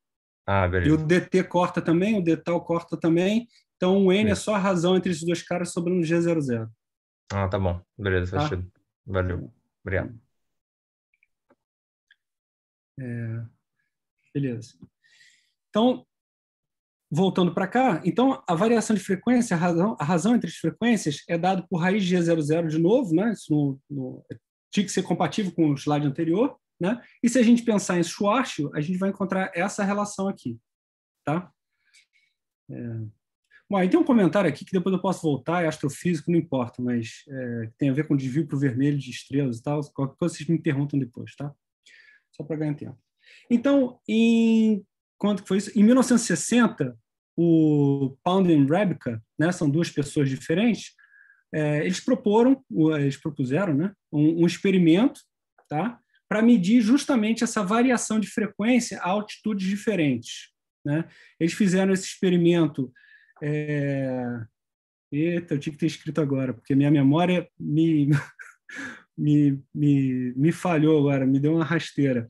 Ah, beleza. E o dt corta também, o dtal corta também. Então o n é beleza. é só a razão entre esses dois caras sobrando g00. Ah, tá bom. Beleza, tá? fechado. Valeu. Obrigado. É... Beleza. Então, voltando para cá, então a variação de frequência, a razão, a razão entre as frequências é dado por raiz de G00 de novo, né? Isso no, no, tinha que ser compatível com o slide anterior, né? E se a gente pensar em Schwarzschild, a gente vai encontrar essa relação aqui, tá? É... Bom, aí tem um comentário aqui que depois eu posso voltar, é astrofísico, não importa, mas é, tem a ver com desvio para o vermelho de estrelas e tal, qualquer coisa vocês me perguntam depois, tá? Só para ganhar tempo. Então, em quanto que foi isso? Em 1960, o Pound e Rebica, né, são duas pessoas diferentes, é, eles proporam, eles propuseram, né, um, um experimento, tá, para medir justamente essa variação de frequência a altitudes diferentes. Né? Eles fizeram esse experimento. É... Eita, eu tinha que ter escrito agora, porque minha memória me, (laughs) me, me, me falhou agora, me deu uma rasteira.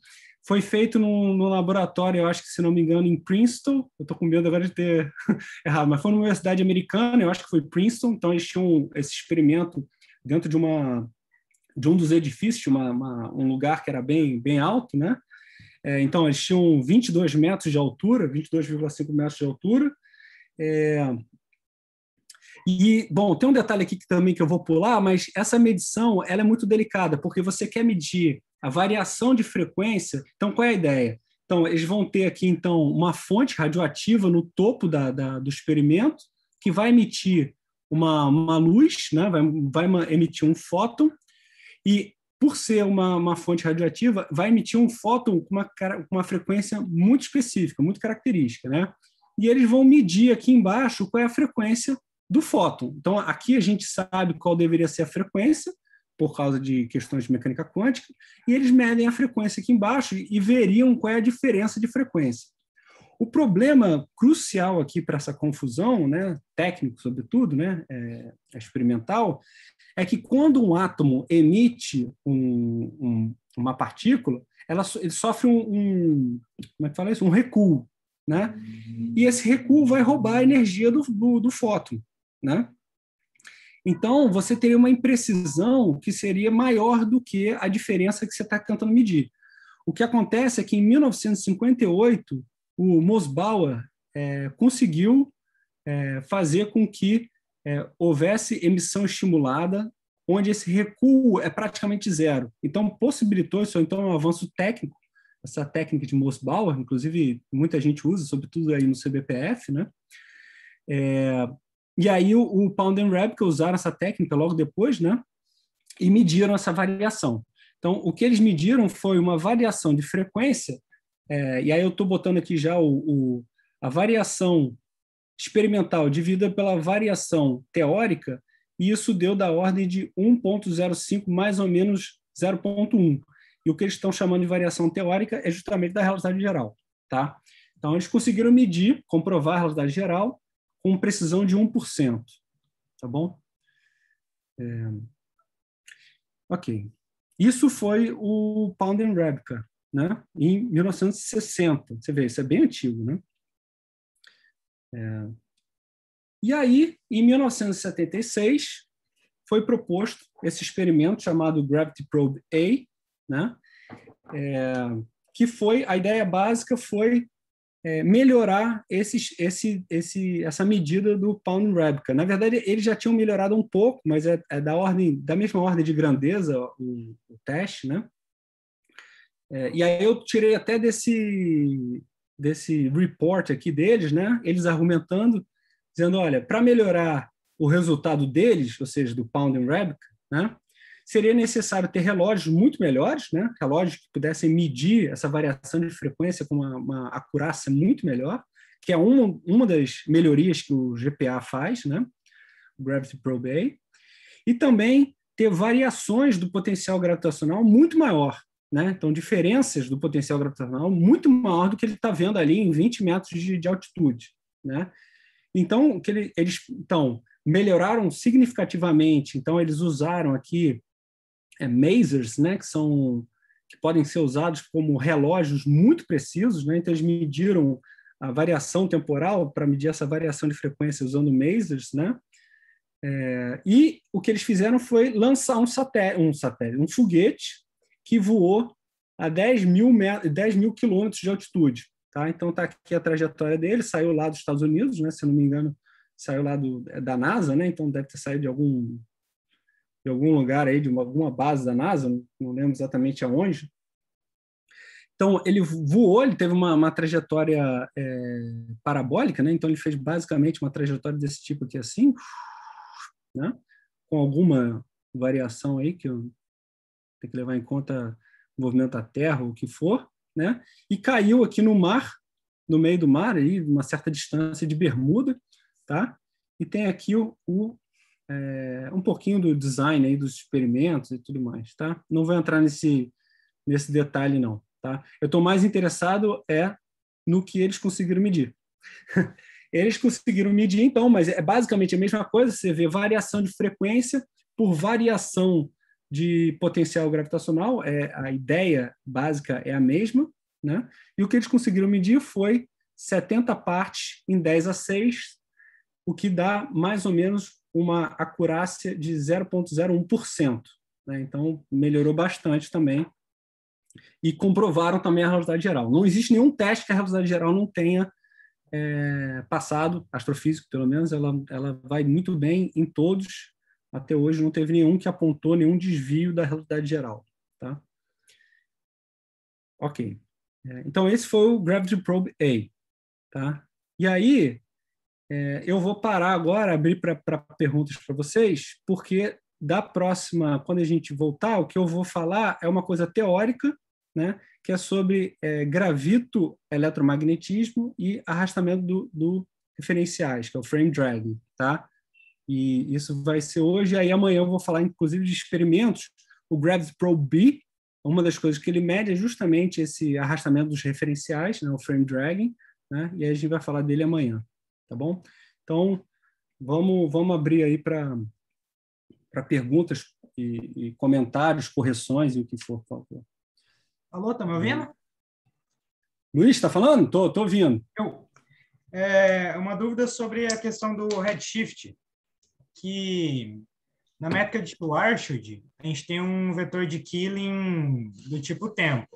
Foi feito no, laboratório, eu acho que, se não me engano, em Princeton. Eu estou com medo agora de ter (laughs) errado, mas foi numa universidade americana, eu acho que foi Princeton. Então, eles tinham esse experimento dentro de, uma, de um dos edifícios, uma, uma, um lugar que era bem, bem alto, né? É, então, eles tinham 22 metros de altura, 22,5 metros de altura. É, e, bom, tem um detalhe aqui que, também que eu vou pular, mas essa medição ela é muito delicada, porque você quer medir a variação de frequência. Então, qual é a ideia? Então, eles vão ter aqui, então, uma fonte radioativa no topo da, da, do experimento, que vai emitir uma, uma luz, né? vai, vai emitir um fóton, e por ser uma, uma fonte radioativa, vai emitir um fóton com uma, uma frequência muito específica, muito característica. Né? E eles vão medir aqui embaixo qual é a frequência do fóton. Então, aqui a gente sabe qual deveria ser a frequência, por causa de questões de mecânica quântica, e eles medem a frequência aqui embaixo e veriam qual é a diferença de frequência. O problema crucial aqui para essa confusão, né, técnico sobretudo, né, é, é experimental, é que quando um átomo emite um, um, uma partícula, ela, ele sofre um, um, como é que fala isso? um recuo. Né? E esse recuo vai roubar a energia do, do, do fóton. Né? Então, você teria uma imprecisão que seria maior do que a diferença que você está tentando medir. O que acontece é que em 1958, o Mosbauer é, conseguiu é, fazer com que é, houvesse emissão estimulada, onde esse recuo é praticamente zero. Então, possibilitou isso, então, é um avanço técnico, essa técnica de Mosbauer, inclusive muita gente usa, sobretudo aí no CBPF, né? É, e aí o, o Pound and Rab, que usaram essa técnica logo depois, né? E mediram essa variação. Então, o que eles mediram foi uma variação de frequência, é, e aí eu estou botando aqui já o, o, a variação experimental dividida pela variação teórica, e isso deu da ordem de 1,05 mais ou menos 0,1. E o que eles estão chamando de variação teórica é justamente da realidade geral. Tá? Então, eles conseguiram medir, comprovar a realidade geral, com precisão de 1%. Tá bom? É... Ok. Isso foi o Pound and Rebka, né? em 1960. Você vê, isso é bem antigo. Né? É... E aí, em 1976, foi proposto esse experimento chamado Gravity Probe A, né? É, que foi a ideia básica foi é, melhorar esse, esse, essa medida do Pound Rebecca. Na verdade, eles já tinham melhorado um pouco, mas é, é da ordem da mesma ordem de grandeza o, o teste, né? É, e aí eu tirei até desse desse report aqui deles, né? Eles argumentando, dizendo, olha, para melhorar o resultado deles, ou seja, do Pound and Rebecca, né? seria necessário ter relógios muito melhores, né? relógios que pudessem medir essa variação de frequência com uma, uma acurácia muito melhor, que é uma, uma das melhorias que o GPA faz, né? o Gravity Probe A. E também ter variações do potencial gravitacional muito maior. Né? Então, diferenças do potencial gravitacional muito maior do que ele está vendo ali em 20 metros de, de altitude. Né? Então, que ele, eles então, melhoraram significativamente. Então, eles usaram aqui é, masers, né, que são que podem ser usados como relógios muito precisos, né? Então eles mediram a variação temporal para medir essa variação de frequência usando masers, né? É, e o que eles fizeram foi lançar um satélite, um satélite, um foguete que voou a 10 mil, 10 mil quilômetros de altitude. Tá? Então está aqui a trajetória dele, saiu lá dos Estados Unidos, né? se não me engano, saiu lá do, é da NASA, né? então deve ter saído de algum de algum lugar aí, de uma, alguma base da NASA, não lembro exatamente aonde. Então, ele voou, ele teve uma, uma trajetória é, parabólica, né? Então, ele fez basicamente uma trajetória desse tipo aqui, assim, né? Com alguma variação aí que tem que levar em conta o movimento da Terra, o que for, né? E caiu aqui no mar, no meio do mar, aí, uma certa distância de Bermuda, tá? E tem aqui o, o é, um pouquinho do design aí dos experimentos e tudo mais, tá? Não vou entrar nesse nesse detalhe não, tá? Eu estou mais interessado é no que eles conseguiram medir. (laughs) eles conseguiram medir então, mas é basicamente a mesma coisa. Você vê variação de frequência por variação de potencial gravitacional, é, a ideia básica é a mesma, né? E o que eles conseguiram medir foi 70 partes em 10 a 6, o que dá mais ou menos uma acurácia de 0,01%. Né? Então, melhorou bastante também. E comprovaram também a realidade geral. Não existe nenhum teste que a realidade geral não tenha é, passado, astrofísico pelo menos, ela, ela vai muito bem em todos. Até hoje não teve nenhum que apontou nenhum desvio da realidade geral. Tá? Ok. É, então, esse foi o Gravity Probe A. Tá? E aí, é, eu vou parar agora, abrir para perguntas para vocês, porque da próxima, quando a gente voltar, o que eu vou falar é uma coisa teórica, né, que é sobre é, gravito, eletromagnetismo e arrastamento do, do referenciais, que é o frame drag, tá? E isso vai ser hoje, aí amanhã eu vou falar inclusive de experimentos. O Gravity Probe B, uma das coisas que ele mede é justamente esse arrastamento dos referenciais, né, o frame dragging, né? E a gente vai falar dele amanhã tá bom? Então, vamos, vamos abrir aí para perguntas e, e, comentários, correções e o que for, por favor. Alô, tá me ouvindo? Luiz, está falando? Tô, tô ouvindo. Eu. É, uma dúvida sobre a questão do redshift, que na métrica de Schwarzschild, a gente tem um vetor de Killing do tipo tempo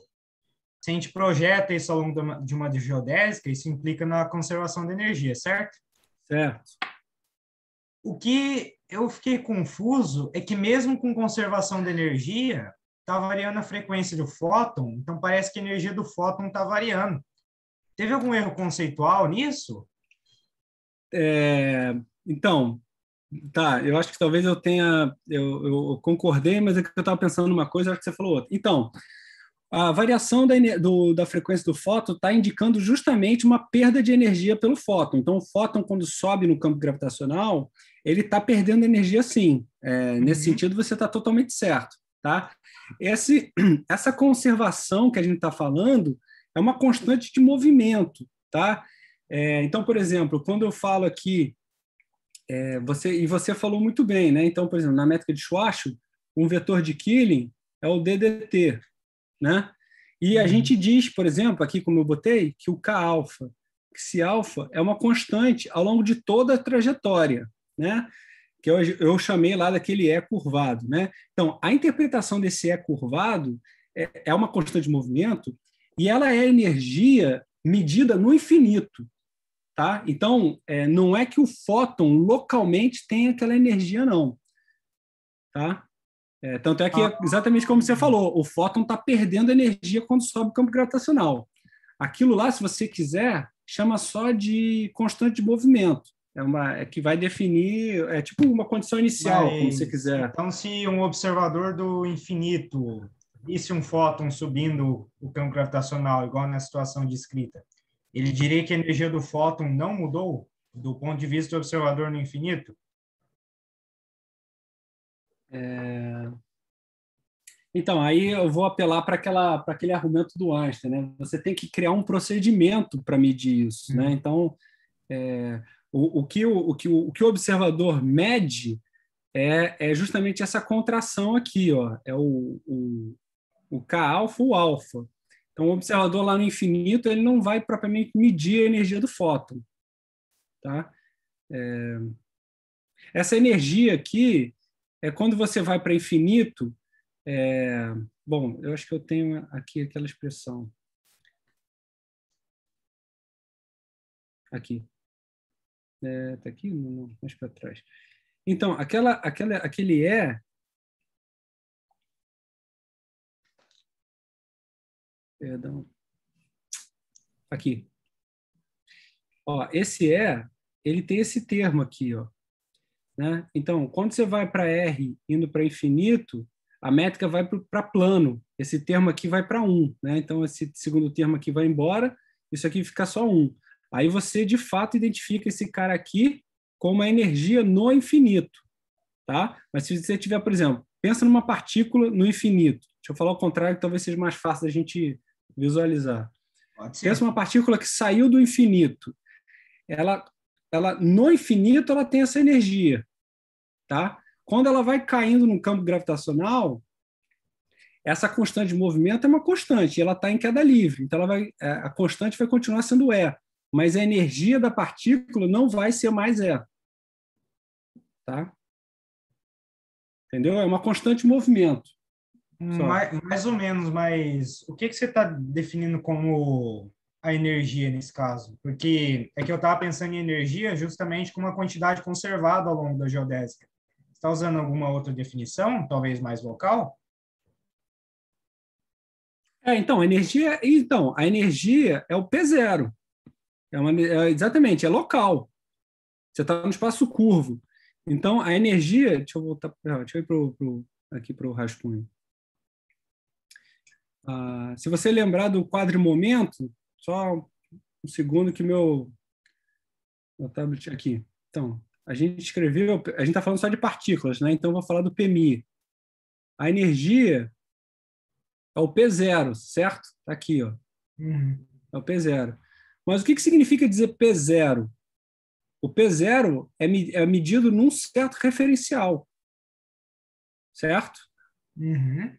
se a gente projeta isso ao longo de uma geodésica, isso implica na conservação da energia, certo? Certo. O que eu fiquei confuso é que mesmo com conservação da energia, está variando a frequência do fóton, então parece que a energia do fóton está variando. Teve algum erro conceitual nisso? É, então, tá, eu acho que talvez eu tenha, eu, eu concordei, mas é que eu estava pensando numa coisa, acho que você falou outra. Então, a variação da, do, da frequência do fóton está indicando justamente uma perda de energia pelo fóton. Então, o fóton, quando sobe no campo gravitacional, ele está perdendo energia sim. É, nesse uhum. sentido, você está totalmente certo. Tá? Esse, (clears throat) essa conservação que a gente está falando é uma constante de movimento. Tá? É, então, por exemplo, quando eu falo aqui, é, você, e você falou muito bem, né? então, por exemplo, na métrica de Schwarzschild, um vetor de Killing é o DDT, né? E a uhum. gente diz, por exemplo, aqui como eu botei, que o K-alfa, que se alfa é uma constante ao longo de toda a trajetória, né? que eu, eu chamei lá daquele E curvado. Né? Então, a interpretação desse E curvado é, é uma constante de movimento e ela é energia medida no infinito. Tá? Então, é, não é que o fóton localmente tenha aquela energia, não. Tá? É, tanto é que, ah. exatamente como você falou, o fóton está perdendo energia quando sobe o campo gravitacional. Aquilo lá, se você quiser, chama só de constante de movimento. É, uma, é que vai definir, é tipo uma condição inicial, Mas, como você quiser. Então, se um observador do infinito visse um fóton subindo o campo gravitacional, igual na situação descrita, ele diria que a energia do fóton não mudou do ponto de vista do observador no infinito? É... Então, aí eu vou apelar para aquele argumento do Einstein, né? Você tem que criar um procedimento para medir isso, né? uhum. né? Então, é, o, o, que o, o, que o, que o observador mede é, é justamente essa contração aqui, ó, é o, o, o K-alfa, o alfa. Então, o observador lá no infinito, ele não vai propriamente medir a energia do fóton, tá? É... Essa energia aqui, é quando você vai para infinito, é, bom, eu acho que eu tenho aqui aquela expressão. Aqui. Está é, aqui? Não, mais para trás. Então, aquela, aquela, aquele é. Perdão. Aqui. Ó, esse é, ele tem esse termo aqui, ó. Né? Então, quando você vai para R indo para infinito, a métrica vai para plano. Esse termo aqui vai para 1. Né? Então, esse segundo termo aqui vai embora, isso aqui fica só 1. Aí você, de fato, identifica esse cara aqui como a energia no infinito. Tá? Mas se você tiver, por exemplo, pensa numa partícula no infinito. Deixa eu falar o contrário, que talvez seja mais fácil da gente visualizar. Pensa uma partícula que saiu do infinito. Ela ela no infinito ela tem essa energia, tá? Quando ela vai caindo no campo gravitacional, essa constante de movimento é uma constante, ela está em queda livre, então ela vai, é, a constante vai continuar sendo E, mas a energia da partícula não vai ser mais E, tá? Entendeu? É uma constante de movimento. Hum, mais, mais, ou menos, mas o que, que você está definindo como a energia nesse caso? Porque é que eu estava pensando em energia justamente com uma quantidade conservada ao longo da geodésica. Você está usando alguma outra definição, talvez mais local? É, então, a energia, então, a energia é o P0. É uma, é, exatamente, é local. Você está no espaço curvo. Então, a energia. Deixa eu voltar. Deixa eu ir pro, pro aqui para o rascunho. Ah, se você lembrar do quadro momento, só um segundo que meu, meu tablet aqui. Então, a gente escreveu, a gente está falando só de partículas, né? Então, vou falar do PMI. A energia é o P0, certo? Está aqui, ó. Uhum. É o P0. Mas o que, que significa dizer P0? O P0 é, é medido num certo referencial, certo? Uhum.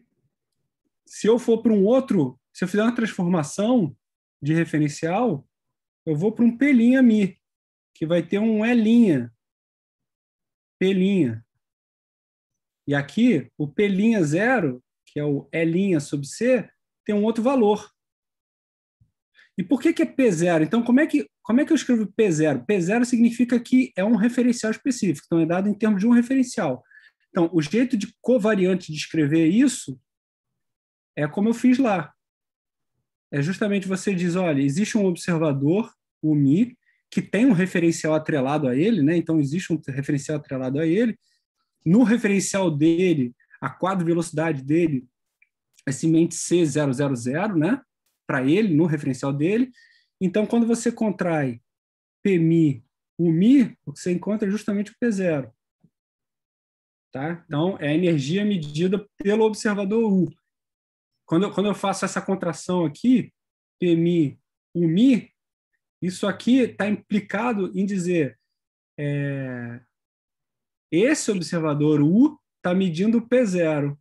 Se eu for para um outro, se eu fizer uma transformação, de referencial, eu vou para um P' Mi, que vai ter um E', P'. E aqui, o zero que é o E' sobre C, tem um outro valor. E por que, que é p zero Então, como é, que, como é que eu escrevo p zero p zero significa que é um referencial específico, então é dado em termos de um referencial. Então, o jeito de covariante de escrever isso é como eu fiz lá é justamente você diz, olha, existe um observador, o Mi, que tem um referencial atrelado a ele, né? Então existe um referencial atrelado a ele. No referencial dele, a quadro velocidade dele é semente C000, né? Para ele, no referencial dele. Então, quando você contrai PMI, o Mi, o que você encontra é justamente o P0. Tá? Então, é a energia medida pelo observador U. Quando eu, quando eu faço essa contração aqui, PMI, UMI, isso aqui está implicado em dizer é, esse observador U está medindo o P0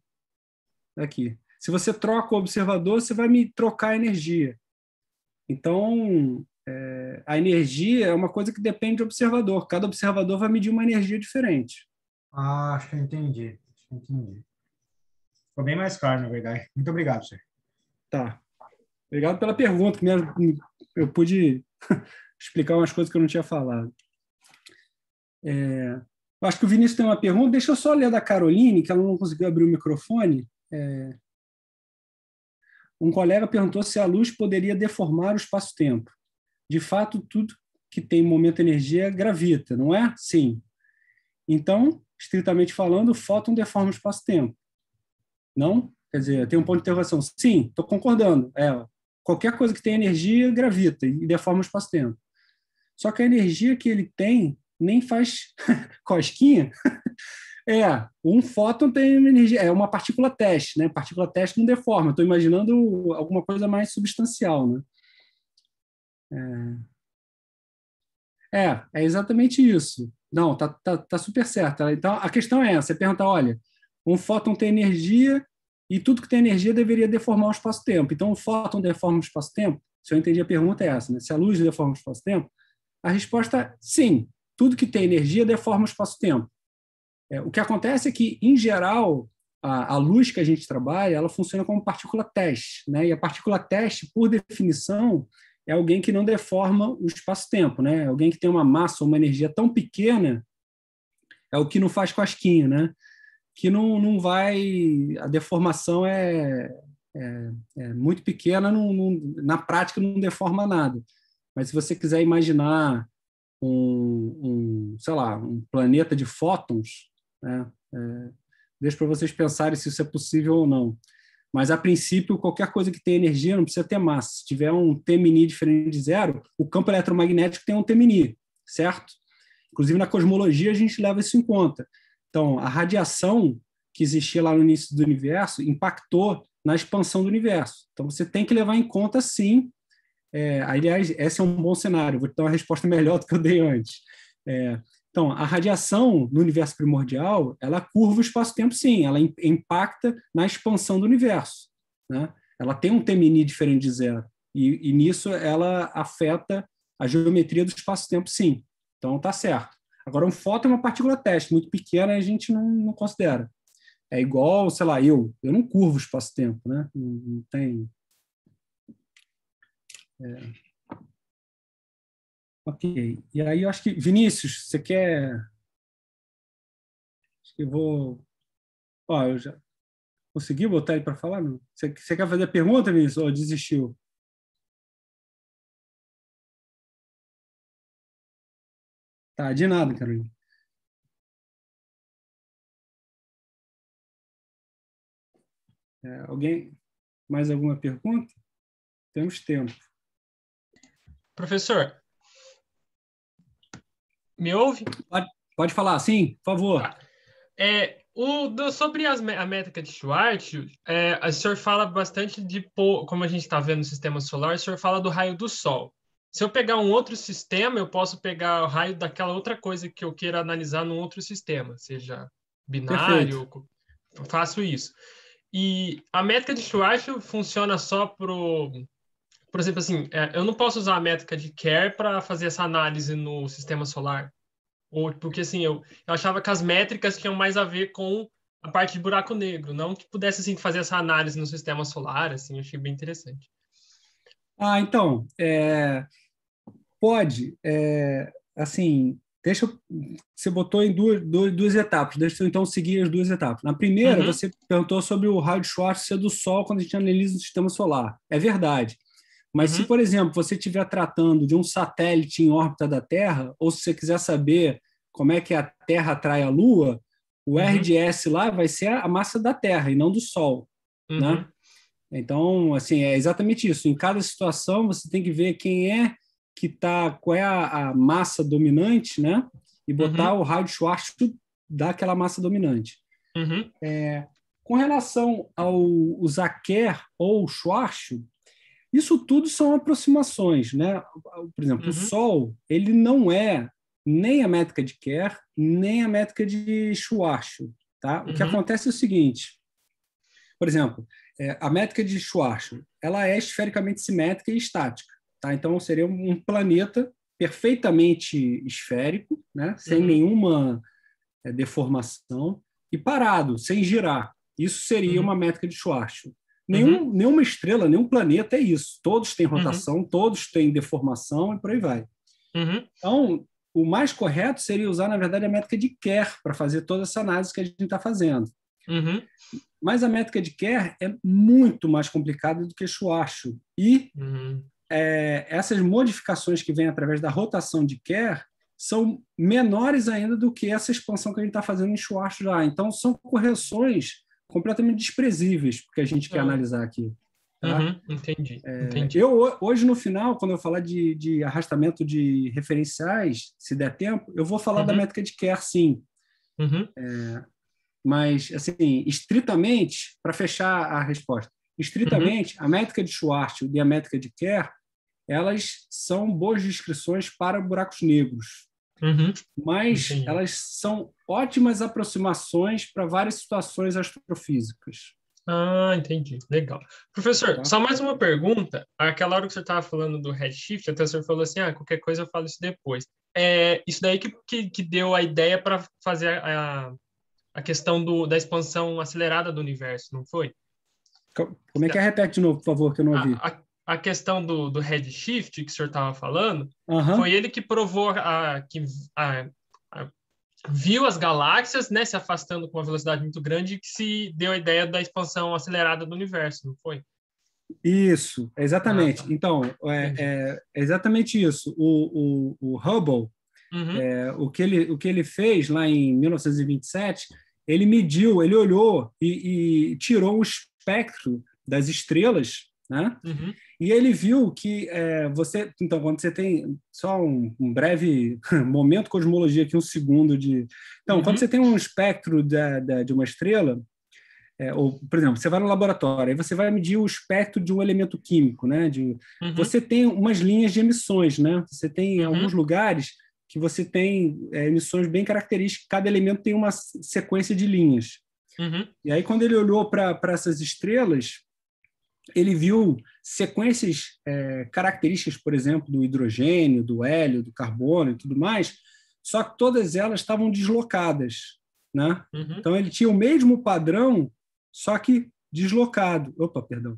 aqui. Se você troca o observador, você vai me trocar a energia. Então, é, a energia é uma coisa que depende do observador. Cada observador vai medir uma energia diferente. Ah, acho que entendi. Acho que entendi. Ficou bem mais claro, na verdade. Muito obrigado, senhor. Tá. Obrigado pela pergunta, que eu pude (laughs) explicar umas coisas que eu não tinha falado. É, acho que o Vinícius tem uma pergunta. Deixa eu só ler da Caroline, que ela não conseguiu abrir o microfone. É, um colega perguntou se a luz poderia deformar o espaço-tempo. De fato, tudo que tem momento-energia gravita, não é? Sim. Então, estritamente falando, o fóton deforma o espaço-tempo. Não? Quer dizer, tem um ponto de interrogação. Sim, estou concordando. É, qualquer coisa que tem energia gravita e deforma o espaço-tempo. Só que a energia que ele tem nem faz (laughs) cosquinha. É, um fóton tem energia, é uma partícula teste, né? Partícula teste não deforma. Estou imaginando alguma coisa mais substancial, né? É. é, é, exatamente isso. Não, tá, tá, tá, super certo. Então, a questão é essa: Você pergunta, olha, um fóton tem energia e tudo que tem energia deveria deformar o espaço-tempo. Então, o fóton deforma o espaço-tempo? Se eu entendi a pergunta é essa, né? se a luz deforma o espaço-tempo, a resposta é sim. Tudo que tem energia deforma o espaço-tempo. É, o que acontece é que, em geral, a, a, luz que a gente trabalha, ela funciona como partícula teste, né? E a partícula teste, por definição, é alguém que não deforma o espaço-tempo, né? Alguém que tem uma massa, uma energia tão pequena, é o que não faz cosquinho, né? que não, não vai. A deformação é, é, é muito pequena, não, não, na prática não deforma nada. Mas se você quiser imaginar um, um sei lá, um planeta de fótons, né? é, deixo para vocês pensarem se isso é possível ou não. Mas, a princípio, qualquer coisa que tem energia não precisa ter massa. Se tiver um Temini diferente de zero, o campo eletromagnético tem um Temini, certo? Inclusive, na cosmologia, a gente leva isso em conta. Então, a radiação que existia lá no início do universo impactou na expansão do universo. Então, você tem que levar em conta, sim. É, aliás, esse é um bom cenário. Vou te dar uma resposta melhor do que eu dei antes. É, então, a radiação no universo primordial, ela curva o espaço-tempo, sim. Ela impacta na expansão do universo. Né? Ela tem um TMI diferente de zero. E, e nisso, ela afeta a geometria do espaço-tempo, sim. Então, está certo. Agora, um fóton é uma partícula teste, muito pequena, a gente não, não considera. É igual, sei lá, eu. Eu não curvo o espaço-tempo, né? Não, não tem. É. Ok. E aí eu acho que. Vinícius, você quer. Acho que eu vou. Ó, eu já. consegui botar ele para falar? Não? Você, você quer fazer a pergunta, Vinícius? Ou desistiu? Tá, de nada, Carolina. É, alguém? Mais alguma pergunta? Temos tempo. Professor, me ouve? Pode, pode falar, sim, por favor. Tá. É, o, do, sobre as, a métrica de Schwartz, é, o senhor fala bastante de, como a gente está vendo no sistema solar, o senhor fala do raio do Sol. Se eu pegar um outro sistema, eu posso pegar o raio daquela outra coisa que eu queira analisar num outro sistema, seja binário, eu faço isso. E a métrica de Schwarzschild funciona só pro, por exemplo, assim, é, eu não posso usar a métrica de Kerr para fazer essa análise no sistema solar, ou porque assim eu, eu achava que as métricas tinham mais a ver com a parte de buraco negro, não que pudesse assim fazer essa análise no sistema solar, assim, eu achei bem interessante. Ah, então, é, pode, é, assim, deixa você botou em duas, duas, duas, etapas, deixa eu então seguir as duas etapas. Na primeira, uhum. você perguntou sobre o raio de Schwarzschild do Sol quando a gente analisa o sistema solar. É verdade. Mas uhum. se, por exemplo, você estiver tratando de um satélite em órbita da Terra, ou se você quiser saber como é que a Terra atrai a Lua, o uhum. RDS lá vai ser a massa da Terra e não do Sol, né? Uhum. Então, assim, é exatamente isso. Em cada situação, você tem que ver quem é que tá, qual é a, a massa dominante, né? E botar uhum. o raio de Schwarzschild daquela massa dominante. Uhum. É, com relação ao Zaquer ou Schwarzschild, isso tudo são aproximações, né? Por exemplo, uhum. o Sol, ele não é nem a métrica de Kerr, nem a métrica de Schwarzschild, tá? O que uhum. acontece é o seguinte, por exemplo, é, a métrica de Schwarzschild, ela é esfericamente simétrica e estática. Tá? Então, seria um planeta perfeitamente esférico, né? sem uhum. nenhuma é, deformação, e parado, sem girar. Isso seria uhum. uma métrica de Schwarzschild. Nenhum, uhum. Nenhuma estrela, nenhum planeta é isso. Todos têm uhum. rotação, todos têm deformação e por aí vai. Uhum. Então, o mais correto seria usar, na verdade, a métrica de Kerr para fazer toda essa análise que a gente está fazendo. Uhum. Mas a métrica de Kerr é muito mais complicada do que Schwarzschild. E uhum é, essas modificações que vêm através da rotação de Kerr são menores ainda do que essa expansão que a gente está fazendo em Schwarz lá. Então, são correções completamente desprezíveis que a gente quer uhum. analisar aqui. Tá? Uhum, entendi, é, entendi, Eu, hoje, no final, quando eu falar de, de, arrastamento de referenciais, se der tempo, eu vou falar uhum. da métrica de Kerr, sim. Uhum. É, mas, assim, estritamente, para fechar a resposta, estritamente, uhum. a métrica de Schwartz e a métrica de Kerr elas são boas descrições para buracos negros, uhum. mas Entendi. elas são ótimas aproximações para várias situações astrofísicas. Ah, entendi. Legal. Professor, tá. só mais uma pergunta. Aquela hora que você estava falando do redshift, até o senhor falou assim, ah, qualquer coisa eu falo isso depois. É isso daí que, que, que deu a ideia para fazer a, a questão do, da expansão acelerada do universo, não foi? Como é que é? Repete de novo, por favor, que eu não ouvi. A, a, a questão do, do redshift que o senhor estava falando, uhum. foi ele que provou a, que a, a, viu as galáxias né, se afastando com uma velocidade muito grande e que se deu a ideia da expansão acelerada do universo, não foi? Isso, exatamente. Ah, tá. Então, é, é, é, exatamente isso. O, o, o Hubble, uhum. é, o, que ele, o que ele fez lá em 1927, ele mediu, ele olhou e, e tirou o espectro das estrelas né? Uhum. E ele viu que é, você, então, quando você tem só um, um breve (laughs) momento cosmologia aqui, um segundo de, então, uhum. quando você tem um espectro da, da, de uma estrela, é, ou, por exemplo, você vai no laboratório e você vai medir o espectro de um elemento químico, né? De, uhum. Você tem umas linhas de emissões, né? Você tem uhum. alguns lugares que você tem é, emissões bem características, cada elemento tem uma sequência de linhas. Uhum. E aí, quando ele olhou para essas estrelas, ele viu sequências é, características, por exemplo, do hidrogênio, do hélio, do carbono e tudo mais, só que todas elas estavam deslocadas. Né? Uhum. Então, ele tinha o mesmo padrão, só que deslocado. Opa, perdão,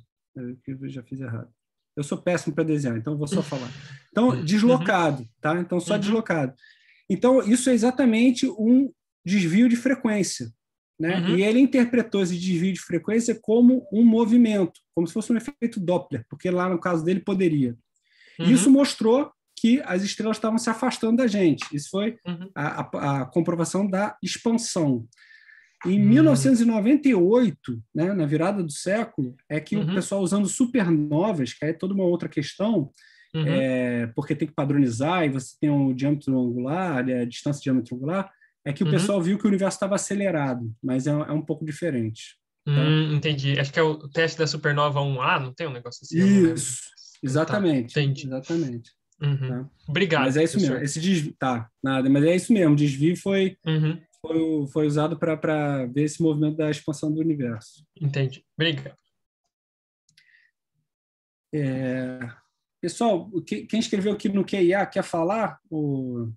eu já fiz errado. Eu sou péssimo para desenhar, então vou só (laughs) falar. Então, uhum. deslocado, tá? Então, só uhum. deslocado. Então, isso é exatamente um desvio de frequência. Né? Uhum. E ele interpretou esse desvio de frequência como um movimento, como se fosse um efeito Doppler, porque lá no caso dele poderia. Uhum. Isso mostrou que as estrelas estavam se afastando da gente. Isso foi uhum. a, a, a, comprovação da expansão. Em 1998, hum. né, na virada do século, é que o uhum. pessoal usando supernovas, que aí é toda uma outra questão, uhum. é, porque tem que padronizar e você tem o um diâmetro angular, né, a distância de diâmetro angular, é que o uhum. pessoal viu que o universo estava acelerado, mas é, é, um pouco diferente. Então, hum, entendi. Acho que é o teste da supernova 1A, não tem um negócio assim? É isso, assim. Tá, exatamente. Tá, entendi. Exatamente. Uhum. Tá? Obrigado. Mas é isso professor. mesmo. Esse desvio, tá, nada, mas é isso mesmo. O desvio foi, uhum. foi, foi usado para ver esse movimento da expansão do universo. Entendi. Obrigado. É... Pessoal, quem escreveu aqui no QIA quer falar? Ou...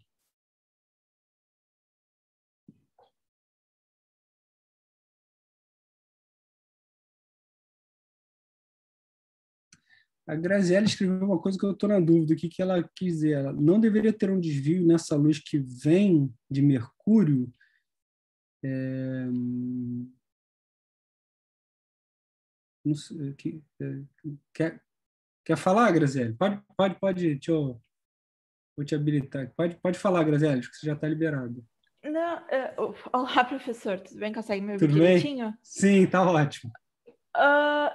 A Graziella escreveu uma coisa que eu estou na dúvida, o que, que ela quis dizer? Ela não deveria ter um desvio nessa luz que vem de Mercúrio? É... Sei, é, quer, quer falar, Graziella? Pode, pode, pode, deixa eu, vou te habilitar. Pode, pode falar, Graziella, acho que você já está liberado. Não, uh, olá, professor, tudo bem? Consegue me ouvir direitinho? Sim, tá ótimo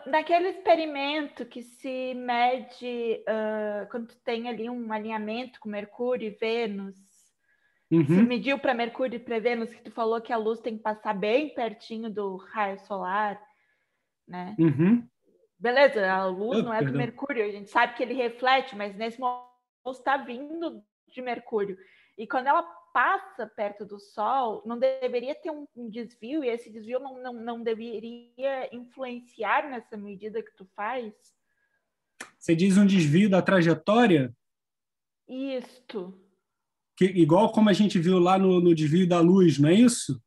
naquele ah, experimento que se mede uh, quando tem ali um alinhamento com Mercúrio e Vênus, uhum. se mediu para Mercúrio e para Vênus, que tu falou que a luz tem que passar bem pertinho do raio solar, né? Uhum. Beleza, a luz oh, não é perdão. do Mercúrio, a gente sabe que ele reflete, mas nesse momento está vindo de Mercúrio. E quando ela passa perto do Sol não deveria ter um, desvio, e esse desvio não, não, não deveria influenciar nessa medida que tu faz? Você diz um desvio da trajetória? Isto. Que, igual como a gente viu lá no, no desvio da luz, não é isso?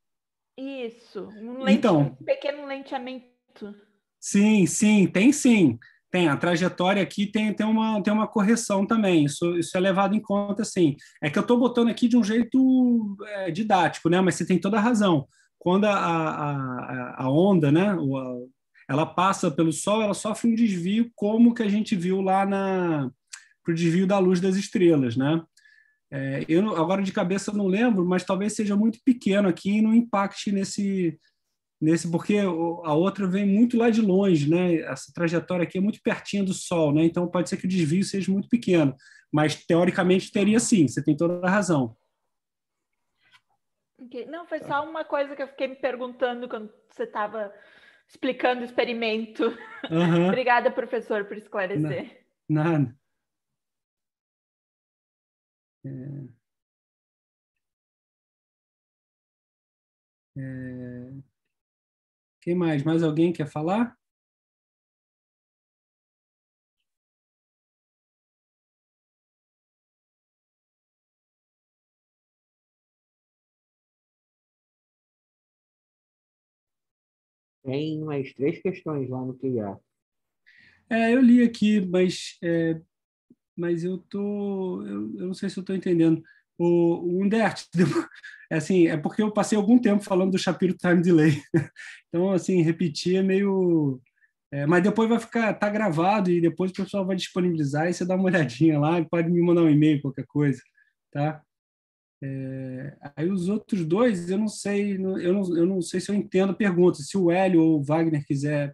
Isso. Um então. lente, então, um pequeno lenteamento. Sim, sim, tem sim. Tem, a trajetória aqui tem, tem, uma, tem uma correção também, isso, isso é levado em conta, assim. É que eu estou botando aqui de um jeito é, didático, né? Mas você tem toda a razão. Quando a, a, a onda, né? O, a, ela passa pelo Sol, ela sofre um desvio como que a gente viu lá na para o desvio da luz das estrelas, né? É, eu agora de cabeça não lembro, mas talvez seja muito pequeno aqui e não impacte nesse nesse porque a outra vem muito lá de longe, né? Essa trajetória aqui é muito pertinho do Sol, né? Então pode ser que o desvio seja muito pequeno, mas teoricamente teria sim. Você tem toda a razão. Não, foi tá. só uma coisa que eu fiquei me perguntando quando você estava explicando o experimento. Uhum. (laughs) Obrigada, professor, por esclarecer. Nada. É... é. Quem mais? Mais alguém quer falar? Tem umas três questões lá no QIA. É, eu li aqui, mas, é, mas eu, tô, eu, eu não sei se eu estou entendendo o, o (laughs) é assim, é porque eu passei algum tempo falando do Shapiro Time Delay. (laughs) Então, assim, repetir é meio... É, mas depois vai ficar, tá gravado e depois o pessoal vai disponibilizar e você dá uma olhadinha lá pode me mandar um e-mail, qualquer coisa, tá? É, aí os outros dois, eu não sei, eu não, eu não sei se eu entendo a pergunta. Se o Hélio ou o Wagner quiser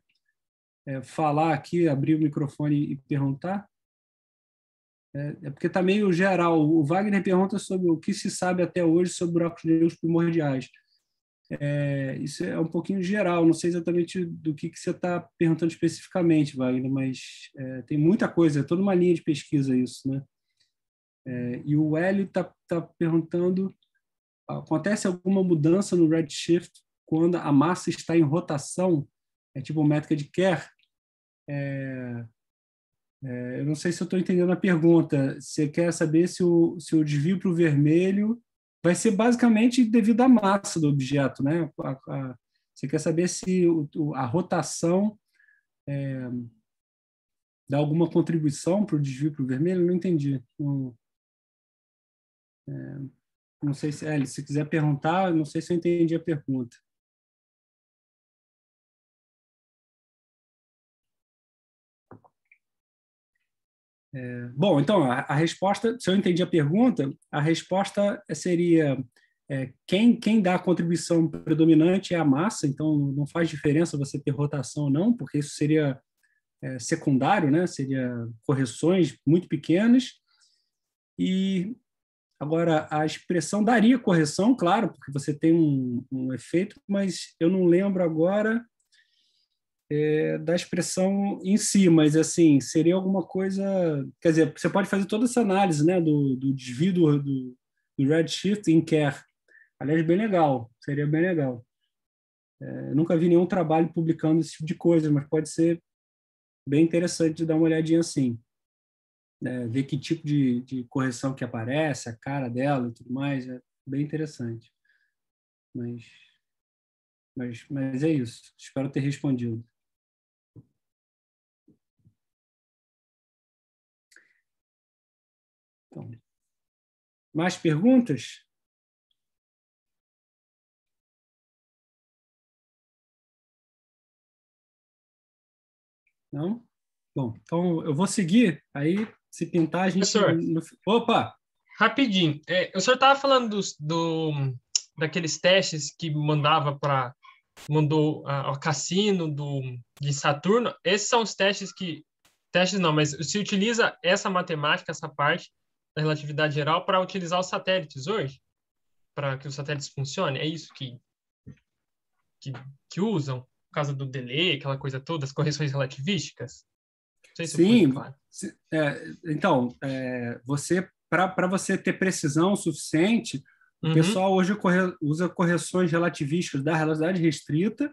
é, falar aqui, abrir o microfone e perguntar. É, é, porque está meio geral. O Wagner pergunta sobre o que se sabe até hoje sobre buracos negros primordiais. É, isso é um pouquinho geral, não sei exatamente do que, que você está perguntando especificamente, Wagner, mas é, tem muita coisa, é toda uma linha de pesquisa isso. Né? É, e o Hélio está tá perguntando: acontece alguma mudança no redshift quando a massa está em rotação? É tipo métrica de Kerr? É, é, eu não sei se eu estou entendendo a pergunta. Você quer saber se o, se o desvio para o vermelho vai ser basicamente devido à massa do objeto, né? A, a, você quer saber se o, a rotação é, dá alguma contribuição para o desvio para o vermelho? Não entendi. Não, é, não sei se, é, se quiser perguntar, não sei se eu entendi a pergunta. É, bom, então, a, a, resposta, se eu entendi a pergunta, a resposta seria é, quem, quem dá a contribuição predominante é a massa, então não faz diferença você ter rotação ou não, porque isso seria é, secundário, né? seria correções muito pequenas. E agora, a expressão daria correção, claro, porque você tem um, um efeito, mas eu não lembro agora é, da expressão em si, mas assim, seria alguma coisa. Quer dizer, você pode fazer toda essa análise né, do, do desvio do, do, do Redshift em Care. Aliás, bem legal, seria bem legal. É, nunca vi nenhum trabalho publicando esse tipo de coisa, mas pode ser bem interessante de dar uma olhadinha assim. Né, ver que tipo de, de, correção que aparece, a cara dela e tudo mais, é bem interessante. Mas, mas, mas é isso. Espero ter respondido. Então, mais perguntas? Não? Bom, então eu vou seguir, aí se pintar a gente... Professor, no... Opa! Rapidinho, é, o senhor estava falando dos, do, daqueles testes que mandava para... mandou ao cassino do, de Saturno, esses são os testes que... testes não, mas se utiliza essa matemática, essa parte, da relatividade geral para utilizar os satélites hoje? Para que os satélites funcionem? É isso que, que, que usam? Por causa do delay, aquela coisa toda, as correções relativísticas? Se Sim. Claro. Se, é, então, é, você para você ter precisão suficiente, uhum. o pessoal hoje corre, usa correções relativísticas da relatividade restrita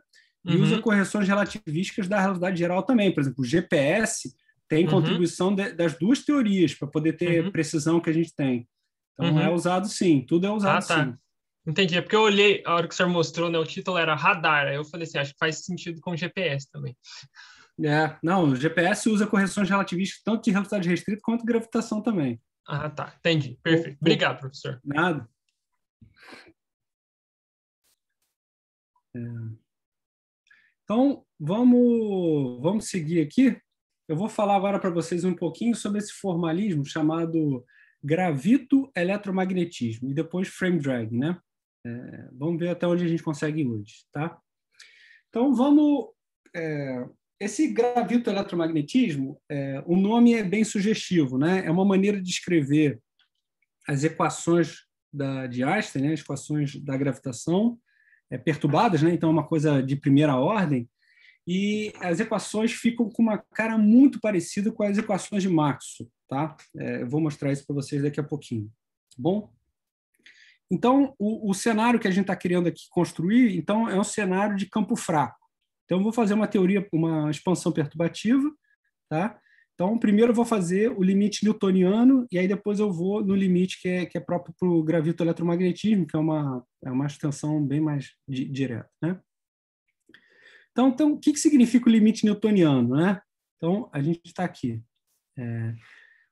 uhum. e usa uhum. correções relativísticas da relatividade geral também. Por exemplo, o GPS tem uhum. contribuição de, das duas teorias para poder ter uhum. precisão que a gente tem. Então uhum. é usado sim, tudo é usado ah, tá. sim. Entendi, é porque eu olhei, a hora que o senhor mostrou, né, o título era radar, aí eu falei assim, acho que faz sentido com GPS também. É, não, o GPS usa correções relativísticas tanto de velocidade restrita quanto de gravitação também. Ah, tá, entendi, perfeito. Obrigado, professor. Nada. É. Então, vamos, vamos seguir aqui. Eu vou falar agora para vocês um pouquinho sobre esse formalismo chamado gravito eletromagnetismo e depois frame drag, né? É, vamos ver até onde a gente consegue hoje, tá? Então vamos. É, esse gravito eletromagnetismo, é, o nome é bem sugestivo, né? É uma maneira de escrever as equações da, de Einstein, né? as equações da gravitação é, perturbadas, né? Então é uma coisa de primeira ordem e as equações ficam com uma cara muito parecida com as equações de Maxwell, tá? É, vou mostrar isso para vocês daqui a pouquinho, tá bom? Então, o, o cenário que a gente está querendo aqui construir, então, é um cenário de campo fraco. Então, eu vou fazer uma teoria, uma expansão perturbativa, tá? Então, primeiro eu vou fazer o limite newtoniano e aí depois eu vou no limite que é, que é próprio para o gravitoeletromagnetismo, que é uma, é uma extensão bem mais di direta, né? Então, então o que, que significa o limite newtoniano? Né? Então, a gente está aqui. É,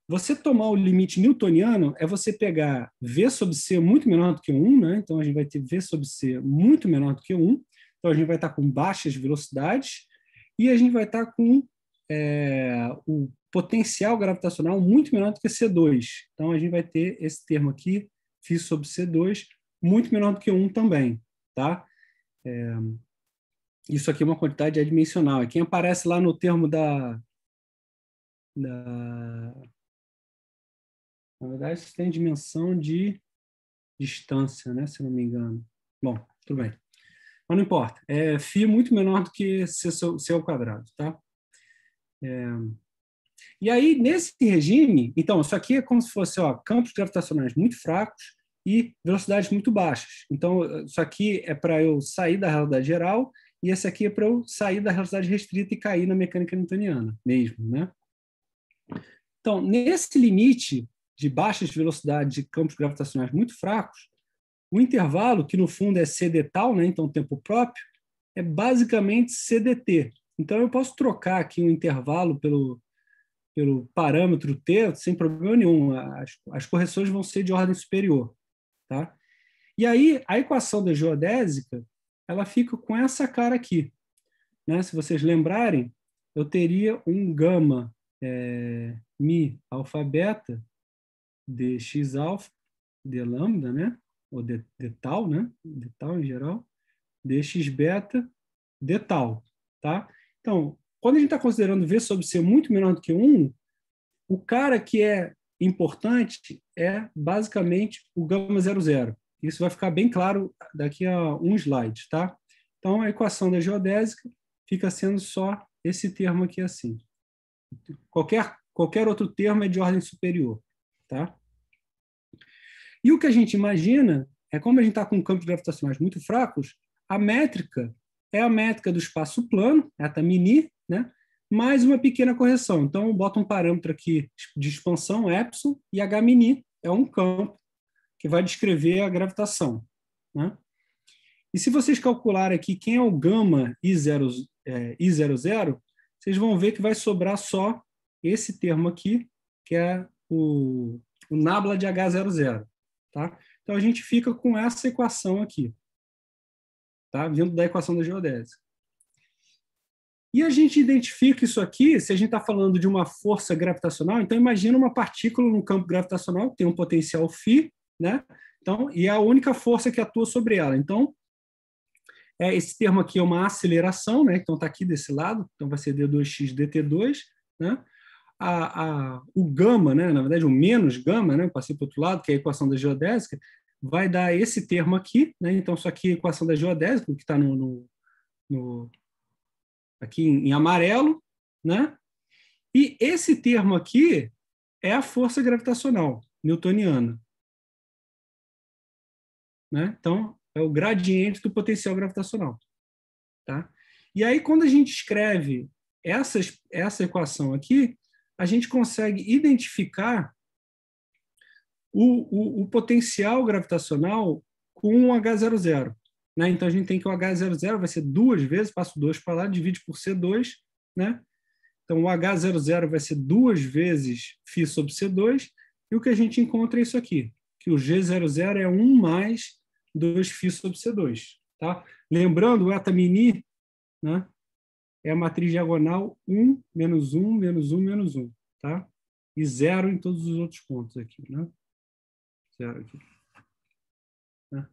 você tomar o limite newtoniano é você pegar V sobre C muito menor do que 1, né? então a gente vai ter V sobre C muito menor do que 1, então a gente vai estar tá com baixas velocidades e a gente vai estar tá com é, o potencial gravitacional muito menor do que C2. Então a gente vai ter esse termo aqui, Φ sobre C2, muito menor do que 1 também. Tá? É, isso aqui é uma quantidade adimensional. É quem aparece lá no termo da. da na verdade, isso tem dimensão de distância, né? se não me engano. Bom, tudo bem. Mas não importa. É φ muito menor do que C, C ao quadrado. Tá? É... E aí, nesse regime, então, isso aqui é como se fosse ó, campos gravitacionais muito fracos e velocidades muito baixas. Então, isso aqui é para eu sair da realidade geral e esse aqui é para eu sair da realidade restrita e cair na mecânica newtoniana mesmo, né? Então, nesse limite de baixas velocidades de campos gravitacionais muito fracos, o intervalo, que no fundo é CD tal, né? então tempo próprio, é basicamente CDT. Então, eu posso trocar aqui o um intervalo pelo, pelo parâmetro T sem problema nenhum. As, as correções vão ser de ordem superior. Tá? E aí, a equação da geodésica ela fica com essa cara aqui. Né? Se vocês lembrarem, eu teria um gama é, mi alfa beta de x alfa de lambda, né? ou de, de tal, né? de tal em geral, de x beta de tal. Tá? Então, quando a gente está considerando V sobre C muito menor do que 1, o cara que é importante é basicamente o gama 00. Isso vai ficar bem claro daqui a um slide, tá? Então, a equação da geodésica fica sendo só esse termo aqui assim. Qualquer, qualquer outro termo é de ordem superior, tá? E o que a gente imagina é como a gente está com campos gravitacionais muito fracos, a métrica é a métrica do espaço plano, eta é mini, né? mais uma pequena correção. Então, eu boto um parâmetro aqui de expansão, epsilon, e h mini é um campo que vai descrever a gravitação. Né? E se vocês calcularem aqui quem é o gama I00, é, vocês vão ver que vai sobrar só esse termo aqui, que é o, o nabla de H00. Tá? Então, a gente fica com essa equação aqui, tá? vindo da equação da geodésica. E a gente identifica isso aqui, se a gente está falando de uma força gravitacional, então imagina uma partícula no campo gravitacional que tem um potencial φ, né? Então, e é a única força que atua sobre ela. Então, é, esse termo aqui é uma aceleração, né? Então está aqui desse lado, então vai ser d2x dt2, né? A, a, o gama, né? na verdade, o menos gama, né? passei para o outro lado, que é a equação da geodésica, vai dar esse termo aqui, né? Então, isso aqui é a equação da geodésica, que está no, no, no, aqui em, em amarelo, né? E esse termo aqui é a força gravitacional newtoniana. Né? Então, é o gradiente do potencial gravitacional. Tá? E aí, quando a gente escreve essa essa equação aqui, a gente consegue identificar o, o, o potencial gravitacional com um H00. Né? Então, a gente tem que o H00 vai ser duas vezes, passo 2 para lá, divide por C2. Né? Então, o H00 vai ser duas vezes Φ sobre C2, e o que a gente encontra é isso aqui que o G00 é 1 mais 2Φ sobre C2. Tá? Lembrando, o eta mini né, é a matriz diagonal 1, menos 1, menos 1, menos 1. Tá? E zero em todos os outros pontos aqui. Né? Zero aqui. Né?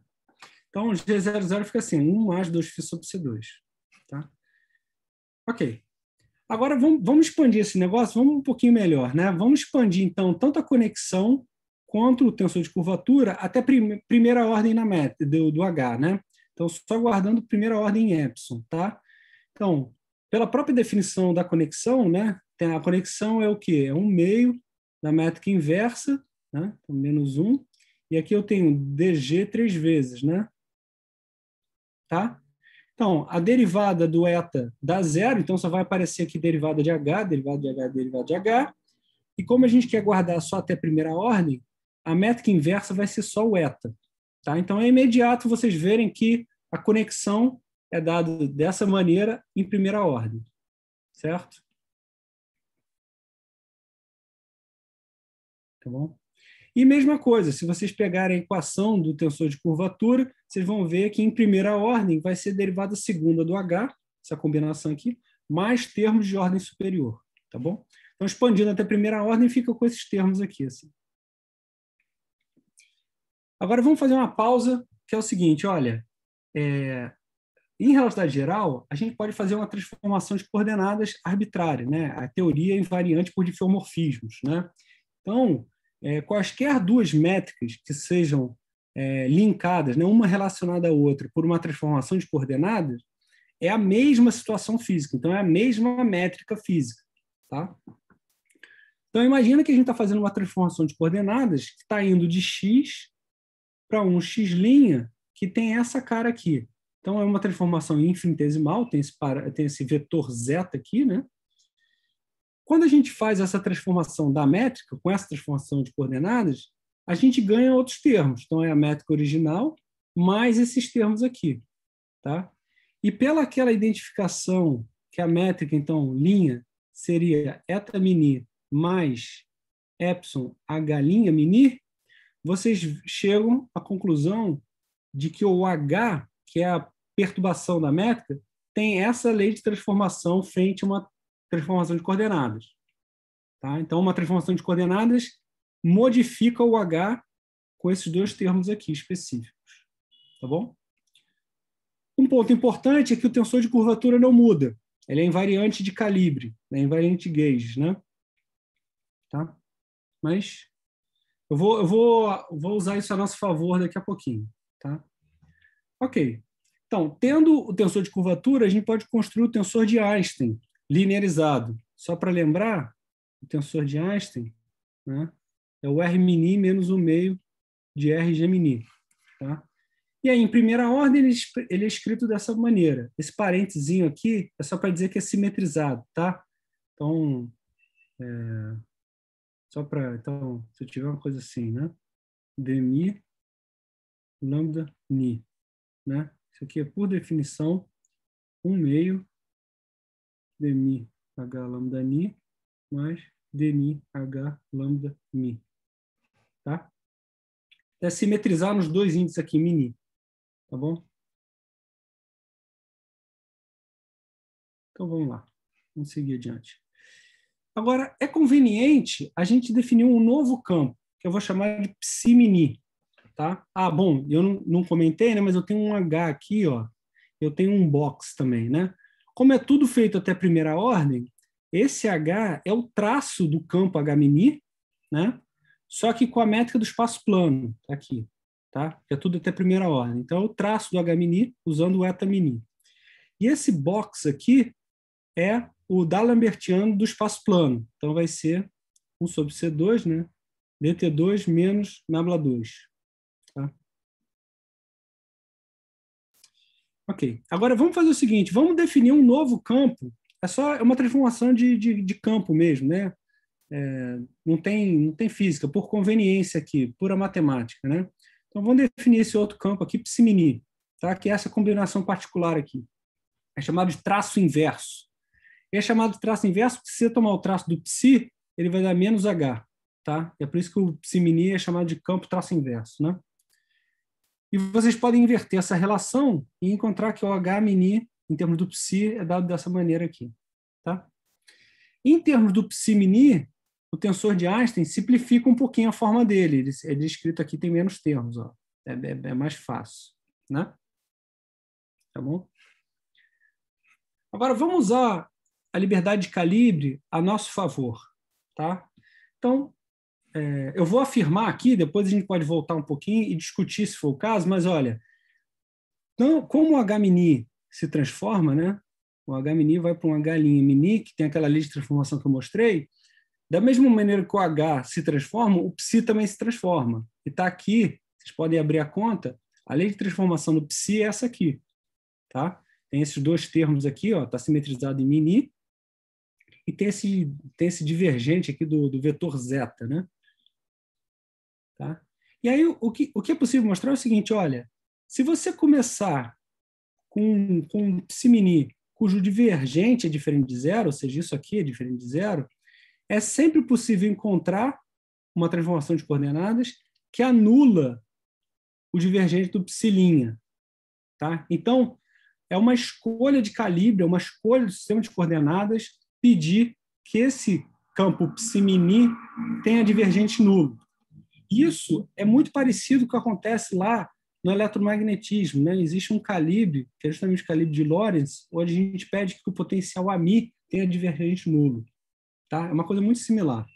Então, o G00 fica assim, 1 mais 2Φ sobre C2. Tá? Ok. Agora, vamos, vamos expandir esse negócio, vamos um pouquinho melhor. Né? Vamos expandir, então, tanto a conexão contra o tensor de curvatura até prim primeira ordem na meta do, do, H, né? Então, só guardando primeira ordem em epsilon, tá? Então, pela própria definição da conexão, né? Tem a conexão é o quê? É um meio da métrica inversa, né? Então, menos um. E aqui eu tenho dg três vezes, né? Tá? Então, a derivada do eta dá zero, então só vai aparecer aqui derivada de h, derivada de h, derivada de h. E como a gente quer guardar só até primeira ordem, a métrica inversa vai ser só o eta. Tá? Então, é imediato vocês verem que a conexão é dada dessa maneira em primeira ordem, certo? Tá bom? E mesma coisa, se vocês pegarem a equação do tensor de curvatura, vocês vão ver que em primeira ordem vai ser derivada segunda do H, essa combinação aqui, mais termos de ordem superior, tá bom? Então, expandindo até primeira ordem, fica com esses termos aqui, assim. Agora vamos fazer uma pausa, que é o seguinte, olha, é, em relatividade geral, a gente pode fazer uma transformação de coordenadas arbitrária, né? a teoria invariante por difeomorfismos. Né? Então, é, quaisquer duas métricas que sejam é, linkadas, né, uma relacionada à outra, por uma transformação de coordenadas, é a mesma situação física, então é a mesma métrica física. Tá? Então, imagina que a gente está fazendo uma transformação de coordenadas que está indo de x para um x' que tem essa cara aqui. Então, é uma transformação infinitesimal, tem esse, para, tem esse vetor z aqui, né? Quando a gente faz essa transformação da métrica, com essa transformação de coordenadas, a gente ganha outros termos. Então, é a métrica original mais esses termos aqui. Tá? E pela aquela identificação que a métrica, então, linha, seria eta mini mais epsilon h linha mini, vocês chegam à conclusão de que o H, que é a perturbação da métrica, tem essa lei de transformação frente a uma transformação de coordenadas. Tá? Então, uma transformação de coordenadas modifica o H com esses dois termos aqui específicos. Tá bom? Um ponto importante é que o tensor de curvatura não muda. Ele é invariante de calibre, é né? invariante de gauge, né? Tá? Mas eu vou, eu vou, vou usar isso a nosso favor daqui a pouquinho. Tá? Ok. Então, tendo o tensor de curvatura, a gente pode construir o tensor de Einstein linearizado. Só para lembrar, o tensor de Einstein né, é o R mini menos o meio de R gemini. Tá? E aí, em primeira ordem, ele é, é escrito dessa maneira. Esse parentezinho aqui é só para dizer que é simetrizado, tá? Então, é, só para, então, se eu tiver uma coisa assim, né? Demi lambda ni, né? Isso aqui é, por definição, um meio demi h lambda ni mais dmi h lambda mi, tá? É simetrizar nos dois índices aqui, mini, tá bom? Então vamos lá, vamos seguir adiante. Agora, é conveniente a gente definir um novo campo, que eu vou chamar de psimini. Tá? Ah, bom, eu não, não comentei, né, mas eu tenho um H aqui, ó, eu tenho um box também. Né? Como é tudo feito até primeira ordem, esse H é o traço do campo H-mini, né? só que com a métrica do espaço plano, tá aqui. Tá? É tudo até primeira ordem. Então, é o traço do H-mini usando o eta-mini. E esse box aqui é o D'Alembertiano do espaço plano. Então, vai ser 1 sobre C2, né? DT2 menos NABLA2. Tá? Ok. Agora, vamos fazer o seguinte. Vamos definir um novo campo. É só é uma transformação de, de, de campo mesmo, né? É, não, tem, não tem física, por conveniência aqui, pura matemática, né? Então, vamos definir esse outro campo aqui, psimini, tá? que é essa combinação particular aqui. É chamado de traço inverso é chamado de traço inverso, porque se você tomar o traço do psi, ele vai dar menos H. Tá? É por isso que o psi é chamado de campo traço inverso. Né? E vocês podem inverter essa relação e encontrar que o H-mini, em termos do psi, é dado dessa maneira aqui. Tá? Em termos do psi-mini, o tensor de Einstein simplifica um pouquinho a forma dele. Ele, é descrito aqui tem menos termos. Ó. É, é, é mais fácil. Né? Tá bom? Agora, vamos usar a liberdade de calibre a nosso favor. Tá? Então, é, eu vou afirmar aqui, depois a gente pode voltar um pouquinho e discutir se for o caso, mas olha, então, como o H-mini se transforma, né? o H-mini vai para um H-mini, que tem aquela lista de transformação que eu mostrei, da mesma maneira que o H se transforma, o psi também se transforma. E está aqui, vocês podem abrir a conta, a lei de transformação do psi é essa aqui. Tá? Tem esses dois termos aqui, está simetrizado em mini, e tem esse, tem esse divergente aqui do, do vetor zeta, né? Tá? E aí o que, o que é possível mostrar é o seguinte, olha, se você começar com, com um mini cujo divergente é diferente de zero, ou seja, isso aqui é diferente de zero, é sempre possível encontrar uma transformação de coordenadas que anula o divergente do linha Tá? Então, é uma escolha de calibre, é uma escolha do sistema de coordenadas pedir que esse campo psimini tenha divergente nulo. Isso é muito parecido com o que acontece lá no eletromagnetismo. Né? Existe um calibre, que é justamente o calibre de Lorentz, onde a gente pede que o potencial AMI tenha divergente nulo. Tá? É uma coisa muito similar.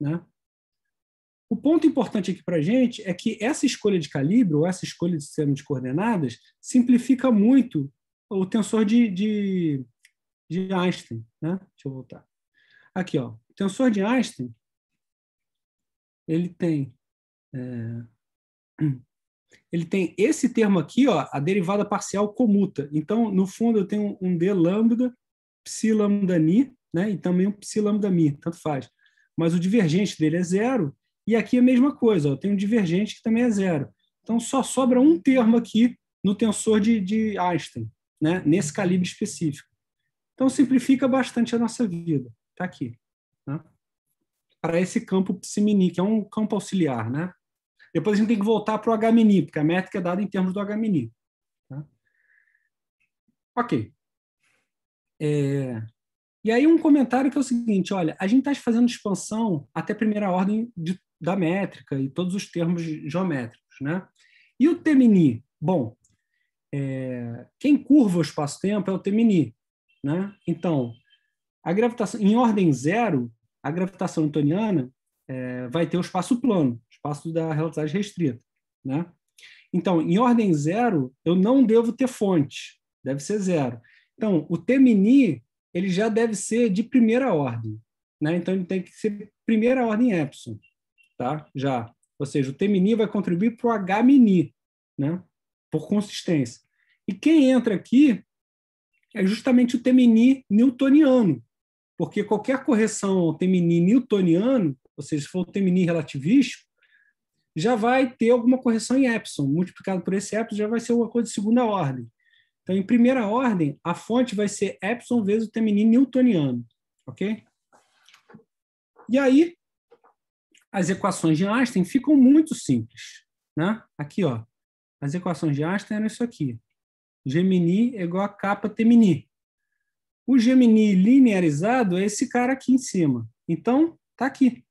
Né? O ponto importante aqui para a gente é que essa escolha de calibre, ou essa escolha de sistema de coordenadas, simplifica muito o tensor de, de de Einstein. Né? Deixa eu voltar. Aqui, ó, então, o tensor de Einstein ele tem é, (clears throat) ele tem esse termo aqui, ó, a derivada parcial comuta. Então, no fundo, eu tenho um d lambda, psi lambda ni, né, e também um psi lambda mi, tanto faz. Mas o divergente dele é zero, e aqui é a mesma coisa, ó, eu tenho um divergente que também é zero. Então, só sobra um termo aqui no tensor de, de Einstein, né, nesse calibre específico. Então, simplifica bastante a nossa vida. Está aqui. Né? Para esse campo psimini, que é um campo auxiliar. Né? Depois a gente tem que voltar para o HMNI, porque a métrica é dada em termos do HMNI. Tá? Ok. É... E aí um comentário que é o seguinte, olha, a gente está fazendo expansão até primeira ordem de, da métrica e todos os termos geométricos, né? E o temini? Bom, é, quem curva o espaço-tempo é o temini. Né? Então, a gravitação, em ordem zero, a gravitação newtoniana é, vai ter o espaço plano, espaço da relatividade restrita. Né? Então, em ordem zero, eu não devo ter fonte, deve ser zero. Então, o temini ele já deve ser de primeira ordem. Né? Então, ele tem que ser primeira ordem epsilon, tá? já. Ou seja, o temini vai contribuir para o H né? por consistência. E quem entra aqui é justamente o temini newtoniano, porque qualquer correção ao temini newtoniano, ou seja, se for o temini relativístico, já vai ter alguma correção em epsilon, multiplicado por esse epsilon já vai ser uma coisa de segunda ordem. Então, em primeira ordem, a fonte vai ser epsilon vezes o temini newtoniano, ok? E aí, as equações de Einstein ficam muito simples, né? Aqui, ó, as equações de Einstein eram isso aqui. Gemini é igual a capa Temini. O Gemini linearizado é esse cara aqui em cima. Então, está aqui.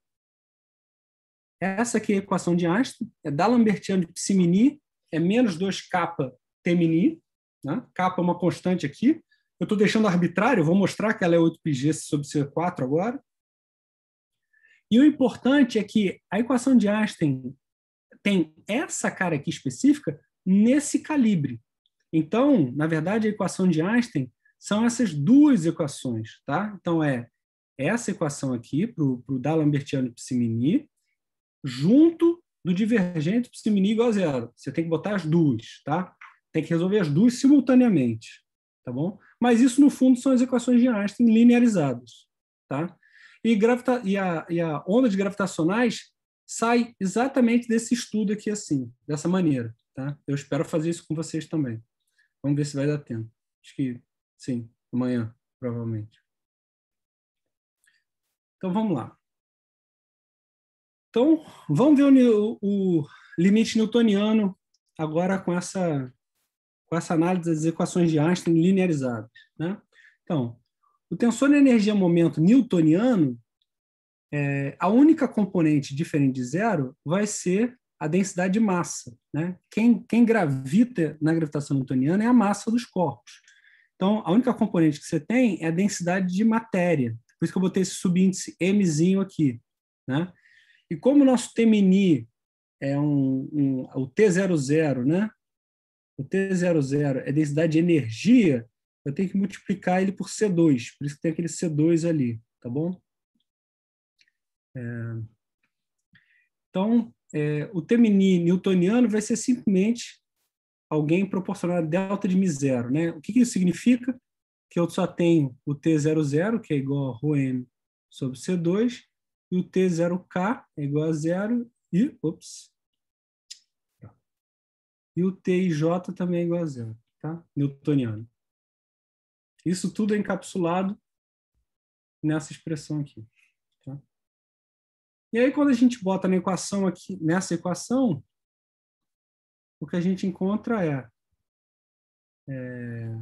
Essa aqui é a equação de Einstein, é da Lambertiana de Psimini, é menos 2 capa Temini, né? capa é uma constante aqui. Eu estou deixando arbitrário, vou mostrar que ela é 8πg sobre C4 agora. E o importante é que a equação de Einstein tem essa cara aqui específica nesse calibre. Então, na verdade, a equação de Einstein são essas duas equações, tá? Então, é essa equação aqui para o D'Alembertiano Psimini junto do divergente Psimini igual a zero. Você tem que botar as duas, tá? Tem que resolver as duas simultaneamente, tá bom? Mas isso, no fundo, são as equações de Einstein linearizadas, tá? E, gravita e, a, e a onda de gravitacionais sai exatamente desse estudo aqui assim, dessa maneira, tá? Eu espero fazer isso com vocês também. Vamos ver se vai dar tempo. Acho que sim, amanhã, provavelmente. Então vamos lá. Então vamos ver o, o limite newtoniano agora com essa com essa análise das equações de Einstein linearizadas, né? Então, o tensor de energia momento newtoniano é, a única componente diferente de zero vai ser a densidade de massa. Né? Quem, quem gravita na gravitação newtoniana é a massa dos corpos. Então, a única componente que você tem é a densidade de matéria. Por isso que eu botei esse subíndice Mzinho aqui. Né? E como o nosso TMNI é um, um, o T00, né? o T00 é densidade de energia, eu tenho que multiplicar ele por C2. Por isso que tem aquele C2 ali, tá bom? É... Então, é, o Temini newtoniano vai ser simplesmente alguém proporcional a delta de mi zero, Né? O que, que, isso significa? Que eu só tenho o T00, que é igual a n sobre C2, e o T0K é igual a zero, e, ops, e o Tij também é igual a zero, tá? newtoniano. Isso tudo é encapsulado nessa expressão aqui. E aí, quando a gente bota na equação aqui, nessa equação, o que a gente encontra é, é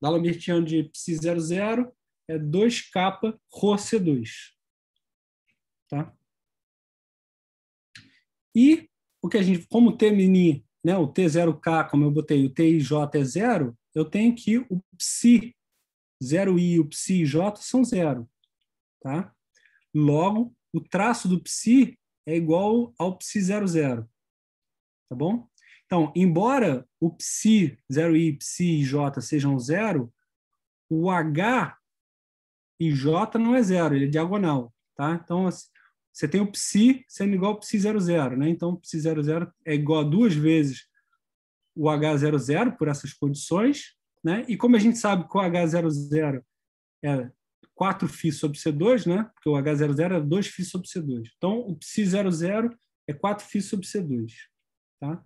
Dalomirtiano de Psi00 é 2K Rho C2. Tá? E o que a gente, como T mini, né, o T0K, como eu botei, o TIJ é zero, eu tenho que o psi 0i e o psi j são zero, tá? Logo, o traço do psi é igual ao psi 00. Tá bom? Então, embora o psi 0i, psi e j sejam zero, o h e j não é zero, ele é diagonal, tá? Então, assim, você tem o psi sendo igual ao psi 00, né? Então, psi 00 é igual a duas vezes o h00 por essas condições, né? E como a gente sabe que o h00 é 4 Φ sobre C2, né? porque o H00 era 2 Φ sobre C2. Então, o Psi00 é 4 Φ sobre C2. Tá?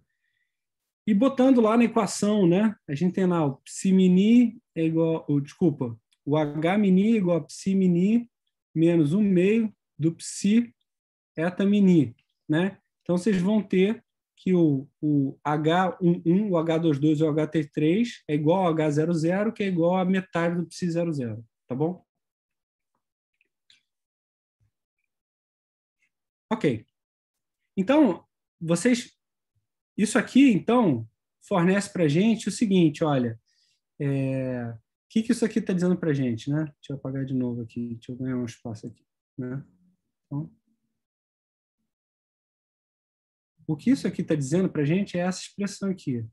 E botando lá na equação, né? a gente tem lá o Psi mini é igual, oh, desculpa, o H mini é igual a Psi mini menos 1 meio do Psi eta mini. Né? Então, vocês vão ter que o, o H11, o H22 e o h 3 é igual ao H00, que é igual a metade do Psi00, tá bom? Ok. Então, vocês. Isso aqui, então, fornece para gente o seguinte: olha, é... o que, que isso aqui está dizendo para gente, né? Deixa eu apagar de novo aqui, deixa eu ganhar um espaço aqui, né? Então, o que isso aqui está dizendo para gente é essa expressão aqui.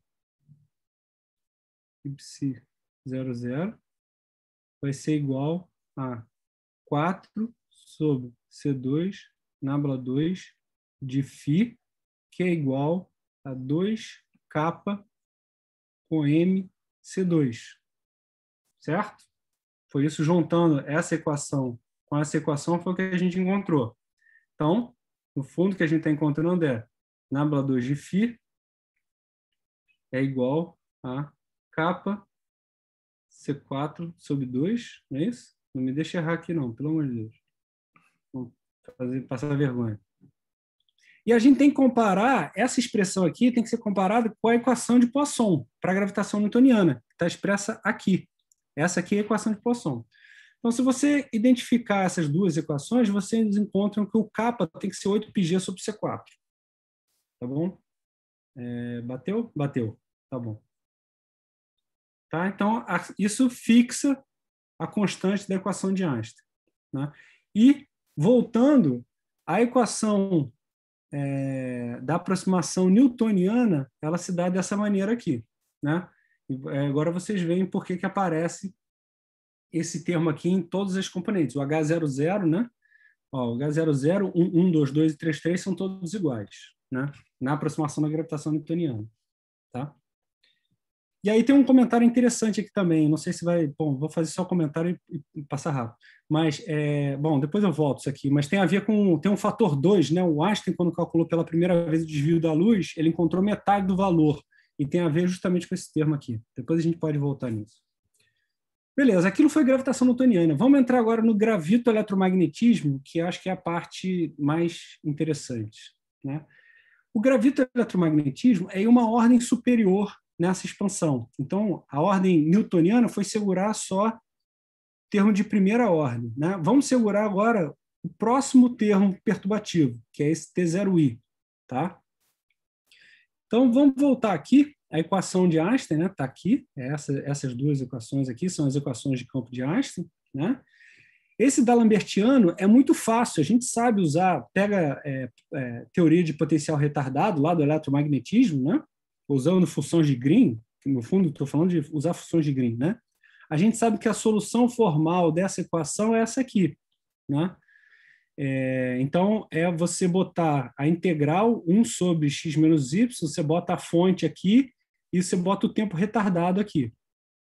Ipsi 00 vai ser igual a 4 sobre C2 nábula 2 de Φ, que é igual a 2 k com mc 2 Certo? Foi isso, juntando essa equação com essa equação, foi o que a gente encontrou. Então, no fundo, o que a gente está encontrando é nábula 2 de Φ é igual a capa C4 sobre 2, não é isso? Não me deixe errar aqui não, pelo amor de Deus fazer, passar vergonha. E a gente tem que comparar, essa expressão aqui tem que ser comparada com a equação de Poisson para a gravitação newtoniana, que está expressa aqui. Essa aqui é a equação de Poisson. Então, se você identificar essas duas equações, vocês encontram que o K tem que ser 8πg sobre C4. Tá bom? É, bateu? Bateu. Tá bom. Tá? Então, a, isso fixa a constante da equação de Einstein. Né? E Voltando, a equação é, da aproximação newtoniana, ela se dá dessa maneira aqui, né? É, agora vocês veem por que, que aparece esse termo aqui em todas as componentes. O H00, né? Ó, o H00, 1, 1, 2, 2 e 3, 3 são todos iguais, né? Na aproximação da gravitação newtoniana, tá? E aí tem um comentário interessante aqui também. Não sei se vai. Bom, vou fazer só o comentário e, e passar rápido. Mas, é, bom, depois eu volto isso aqui. Mas tem a ver com. Tem um fator 2, né? O Einstein, quando calculou pela primeira vez o desvio da luz, ele encontrou metade do valor. E tem a ver justamente com esse termo aqui. Depois a gente pode voltar nisso. Beleza, aquilo foi gravitação newtoniana. Vamos entrar agora no gravito eletromagnetismo que acho que é a parte mais interessante. Né? O eletromagnetismo é uma ordem superior nessa expansão. Então, a ordem newtoniana foi segurar só termo de primeira ordem. Né? Vamos segurar agora o próximo termo perturbativo, que é esse T0i. Tá? Então, vamos voltar aqui. A equação de Einstein está né? Tá aqui. É essa, essas duas equações aqui são as equações de campo de Einstein. Né? Esse d'Alembertiano é muito fácil, a gente sabe usar, pega é, é, teoria de potencial retardado lá do eletromagnetismo, né? usando funções de Green, que no fundo estou falando de usar funções de Green, né? A gente sabe que a solução formal dessa equação é essa aqui, né? É, então, é você botar a integral 1 sobre x menos y, você bota a fonte aqui e você bota o tempo retardado aqui,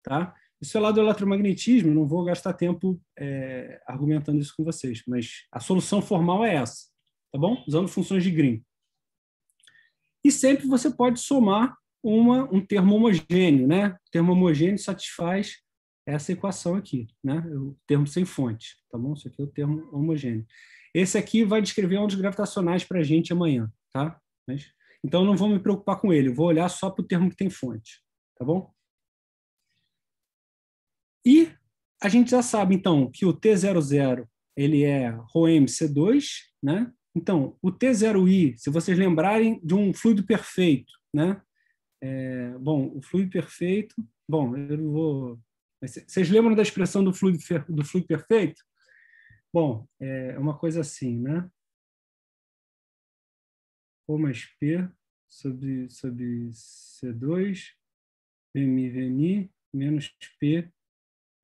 tá? Isso é lá do eletromagnetismo, não vou gastar tempo é, argumentando isso com vocês, mas a solução formal é essa, tá bom? Usando funções de Green. E sempre você pode somar uma, um termo homogêneo. Né? O termo homogêneo satisfaz essa equação aqui, né? É o termo sem fonte. Tá bom? Isso aqui é o termo homogêneo. Esse aqui vai descrever ondas gravitacionais para a gente amanhã. Tá? Mas, então, não vou me preocupar com ele. vou olhar só para o termo que tem fonte. Tá bom? E a gente já sabe, então, que o T00 ele é c 2 né? Então, o T0i, se vocês lembrarem de um fluido perfeito, né? É, bom, o fluido perfeito. Bom, eu não vou. Vocês lembram da expressão do fluido, do fluido perfeito? Bom, é uma coisa assim, né? O mais P sobre, sobre C2, VMI, VMI, menos P,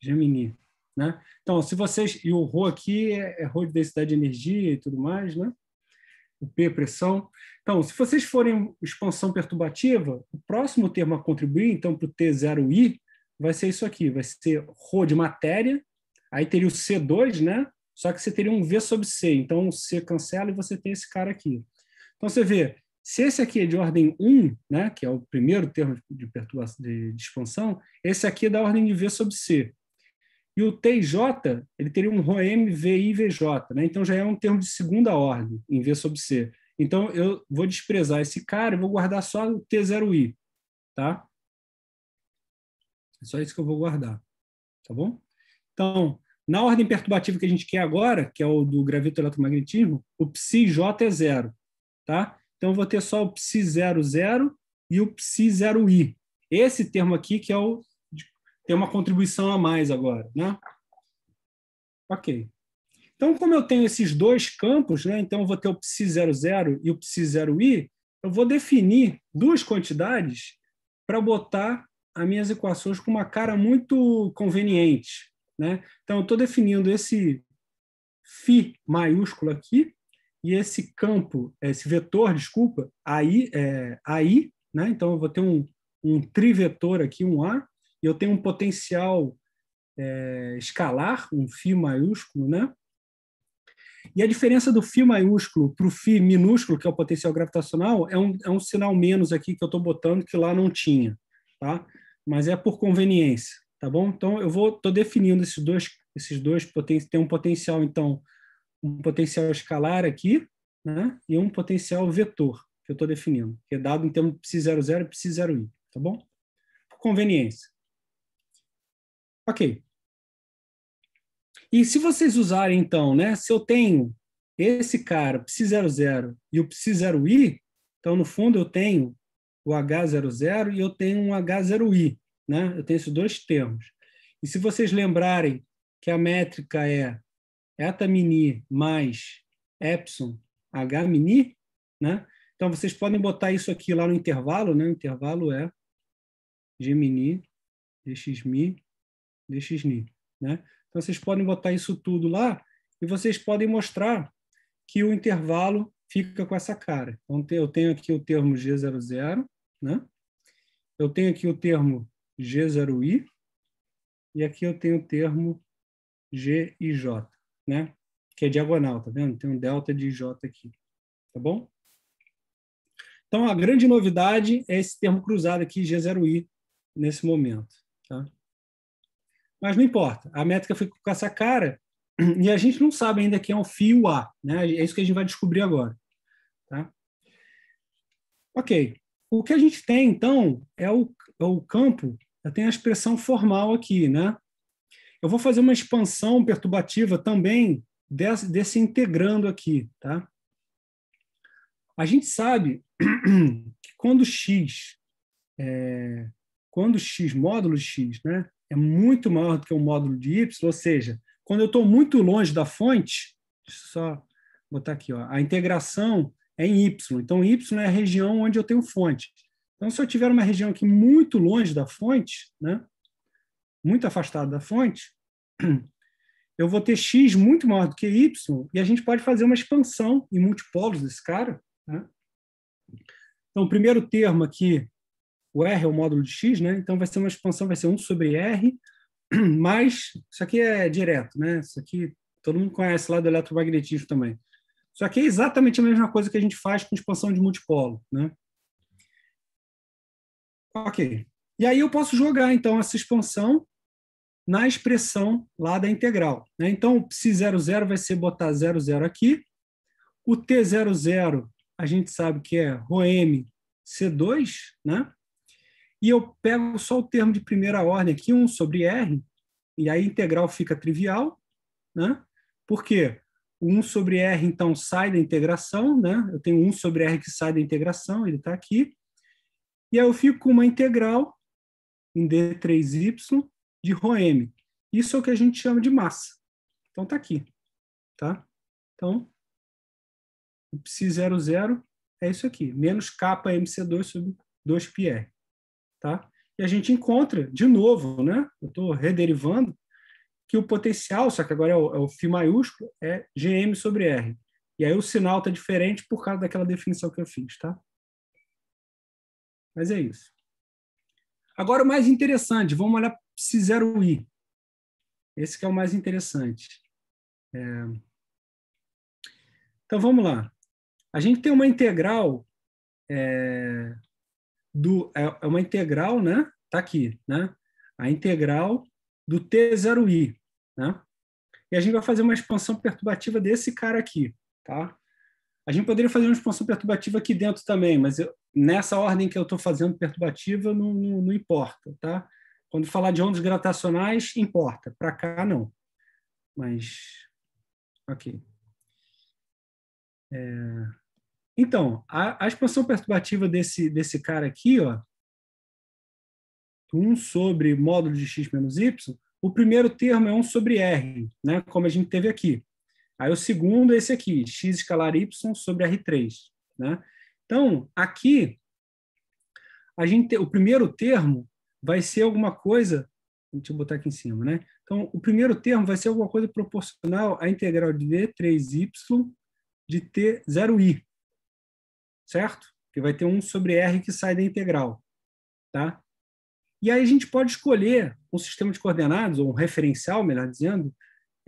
Gemini. Né? Então, se vocês. E o Rho aqui é, é Rho de densidade de energia e tudo mais, né? o P, pressão. Então, se vocês forem expansão perturbativa, o próximo termo a contribuir, então, para o T0I, vai ser isso aqui, vai ser ρ de matéria, aí teria o C2, né? Só que você teria um V sobre C, então o C cancela e você tem esse cara aqui. Então, você vê, se esse aqui é de ordem 1, né, que é o primeiro termo de, de, de expansão, esse aqui é da ordem de V sobre C. E o TJ, ele teria um ROM VI VJ, né? Então já é um termo de segunda ordem em V sobre C. Então eu vou desprezar esse cara e vou guardar só o T0I, tá? É só isso que eu vou guardar, tá bom? Então, na ordem perturbativa que a gente quer agora, que é o do eletromagnetismo, o psi-j é zero, tá? Então eu vou ter só o psi-00 e o psi-0i. Esse termo aqui que é o ter uma contribuição a mais agora, né? Ok. Então, como eu tenho esses dois campos, né, então eu vou ter o psi00 e o psi0i, eu vou definir duas quantidades para botar as minhas equações com uma cara muito conveniente. Né? Então, eu estou definindo esse φ maiúsculo aqui e esse campo, esse vetor, desculpa, AI, é, né? então eu vou ter um, um trivetor aqui, um A, e eu tenho um potencial é, escalar, um φ maiúsculo, né? E a diferença do φ maiúsculo para o φ minúsculo, que é o potencial gravitacional, é um, é um sinal menos aqui que eu estou botando que lá não tinha, tá? Mas é por conveniência, tá bom? Então eu vou tô definindo esses dois esses dois potenciais, tem um potencial então um potencial escalar aqui, né? E um potencial vetor que eu estou definindo, que é dado em termos de psi 00 e psi 0i, tá bom? Por conveniência. Ok. E se vocês usarem, então, né? Se eu tenho esse cara, Psi00 e o Psi0i, então, no fundo, eu tenho o H00 e eu tenho um H0i, né? Eu tenho esses dois termos. E se vocês lembrarem que a métrica é eta mini mais epsilon h mini, né? Então, vocês podem botar isso aqui lá no intervalo, né? O intervalo é g mini, dx mi, dxni. Né? Então, vocês podem botar isso tudo lá e vocês podem mostrar que o intervalo fica com essa cara. Então, eu tenho aqui o termo G00, né? eu tenho aqui o termo G0i, e aqui eu tenho o termo G e J, né? que é diagonal, tá vendo? Tem um delta de J aqui, tá bom? Então, a grande novidade é esse termo cruzado aqui, G0i, nesse momento. Tá? Mas não importa, a métrica ficou com essa cara (clears throat) e a gente não sabe ainda quem é o fio A, né? É isso que a gente vai descobrir agora. Tá? Ok. O que a gente tem, então, é o, é o campo, tem a expressão formal aqui, né? Eu vou fazer uma expansão perturbativa também desse, desse integrando aqui, tá? A gente sabe (clears throat) que quando x, é, quando x, módulo x, né? é muito maior do que o módulo de y, ou seja, quando eu estou muito longe da fonte, só botar aqui, ó, a integração é em y. Então, y é a região onde eu tenho fonte. Então, se eu tiver uma região aqui muito longe da fonte, né, muito afastada da fonte, (clears throat) eu vou ter x muito maior do que y, e a gente pode fazer uma expansão em multipolos desse cara. Né? Então, o primeiro termo aqui o R é o módulo de X, né? Então vai ser uma expansão, vai ser 1 sobre R, (clears throat) mais, isso aqui é direto, né? Isso aqui todo mundo conhece lá do eletromagnetismo também. Isso aqui é exatamente a mesma coisa que a gente faz com expansão de multipolo, né? Ok. E aí eu posso jogar, então, essa expansão na expressão lá da integral. Né? Então, o psi00 vai ser botar 00 aqui. O t00, a gente sabe que é ρm C2, né? e eu pego só o termo de primeira ordem aqui, 1 sobre R, e aí a integral fica trivial, né? porque o 1 sobre R, então, sai da integração, né? eu tenho 1 sobre R que sai da integração, ele está aqui, e aí eu fico com uma integral em D3Y de ρm. Isso é o que a gente chama de massa. Então, está aqui. Tá? Então, ψ psi00 é isso aqui, menos kmc2 sobre 2πr. Tá? E a gente encontra, de novo, né? eu estou rederivando, que o potencial, só que agora é o, é o Φ maiúsculo, é GM sobre R. E aí o sinal está diferente por causa daquela definição que eu fiz. Tá? Mas é isso. Agora o mais interessante, vamos olhar c zero i Esse que é o mais interessante. É... Então vamos lá. A gente tem uma integral é do é, é uma integral, né? Tá aqui, né? A integral do T0i, né? E a gente vai fazer uma expansão perturbativa desse cara aqui, tá? A gente poderia fazer uma expansão perturbativa aqui dentro também, mas eu, nessa ordem que eu estou fazendo perturbativa não, não, não importa, tá? Quando falar de ondas gravitacionais, importa. Para cá, não. Mas, ok. É... Então, a, a expansão perturbativa desse, desse cara aqui, ó, 1 sobre módulo de x menos y, o primeiro termo é 1 sobre r, né, como a gente teve aqui. Aí o segundo é esse aqui, x escalar y sobre r3. Né? Então, aqui, a gente, o primeiro termo vai ser alguma coisa, deixa eu botar aqui em cima, né? Então, o primeiro termo vai ser alguma coisa proporcional à integral de d3y de t0i, certo? Que vai ter 1 sobre R que sai da integral, tá? E aí a gente pode escolher um sistema de coordenadas, ou um referencial, melhor dizendo,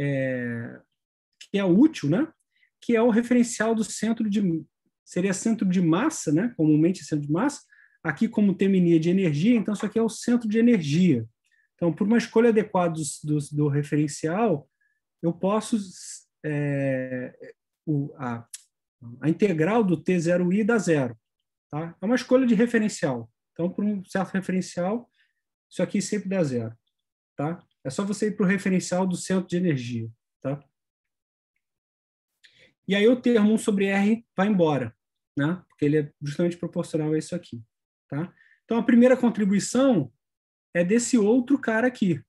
é, que é útil, né? que é o referencial do centro de... Seria centro de massa, né? comumente é centro de massa. Aqui, como terminia de energia, então isso aqui é o centro de energia. Então, por uma escolha adequada do, do, do referencial, eu posso... É, o, a, a integral do T0i dá zero. Tá? É uma escolha de referencial. Então, para um certo referencial, isso aqui sempre dá zero. Tá? É só você ir para o referencial do centro de energia. Tá? E aí o termo 1 sobre R vai embora, né? porque ele é justamente proporcional a isso aqui. Tá? Então, a primeira contribuição é desse outro cara aqui.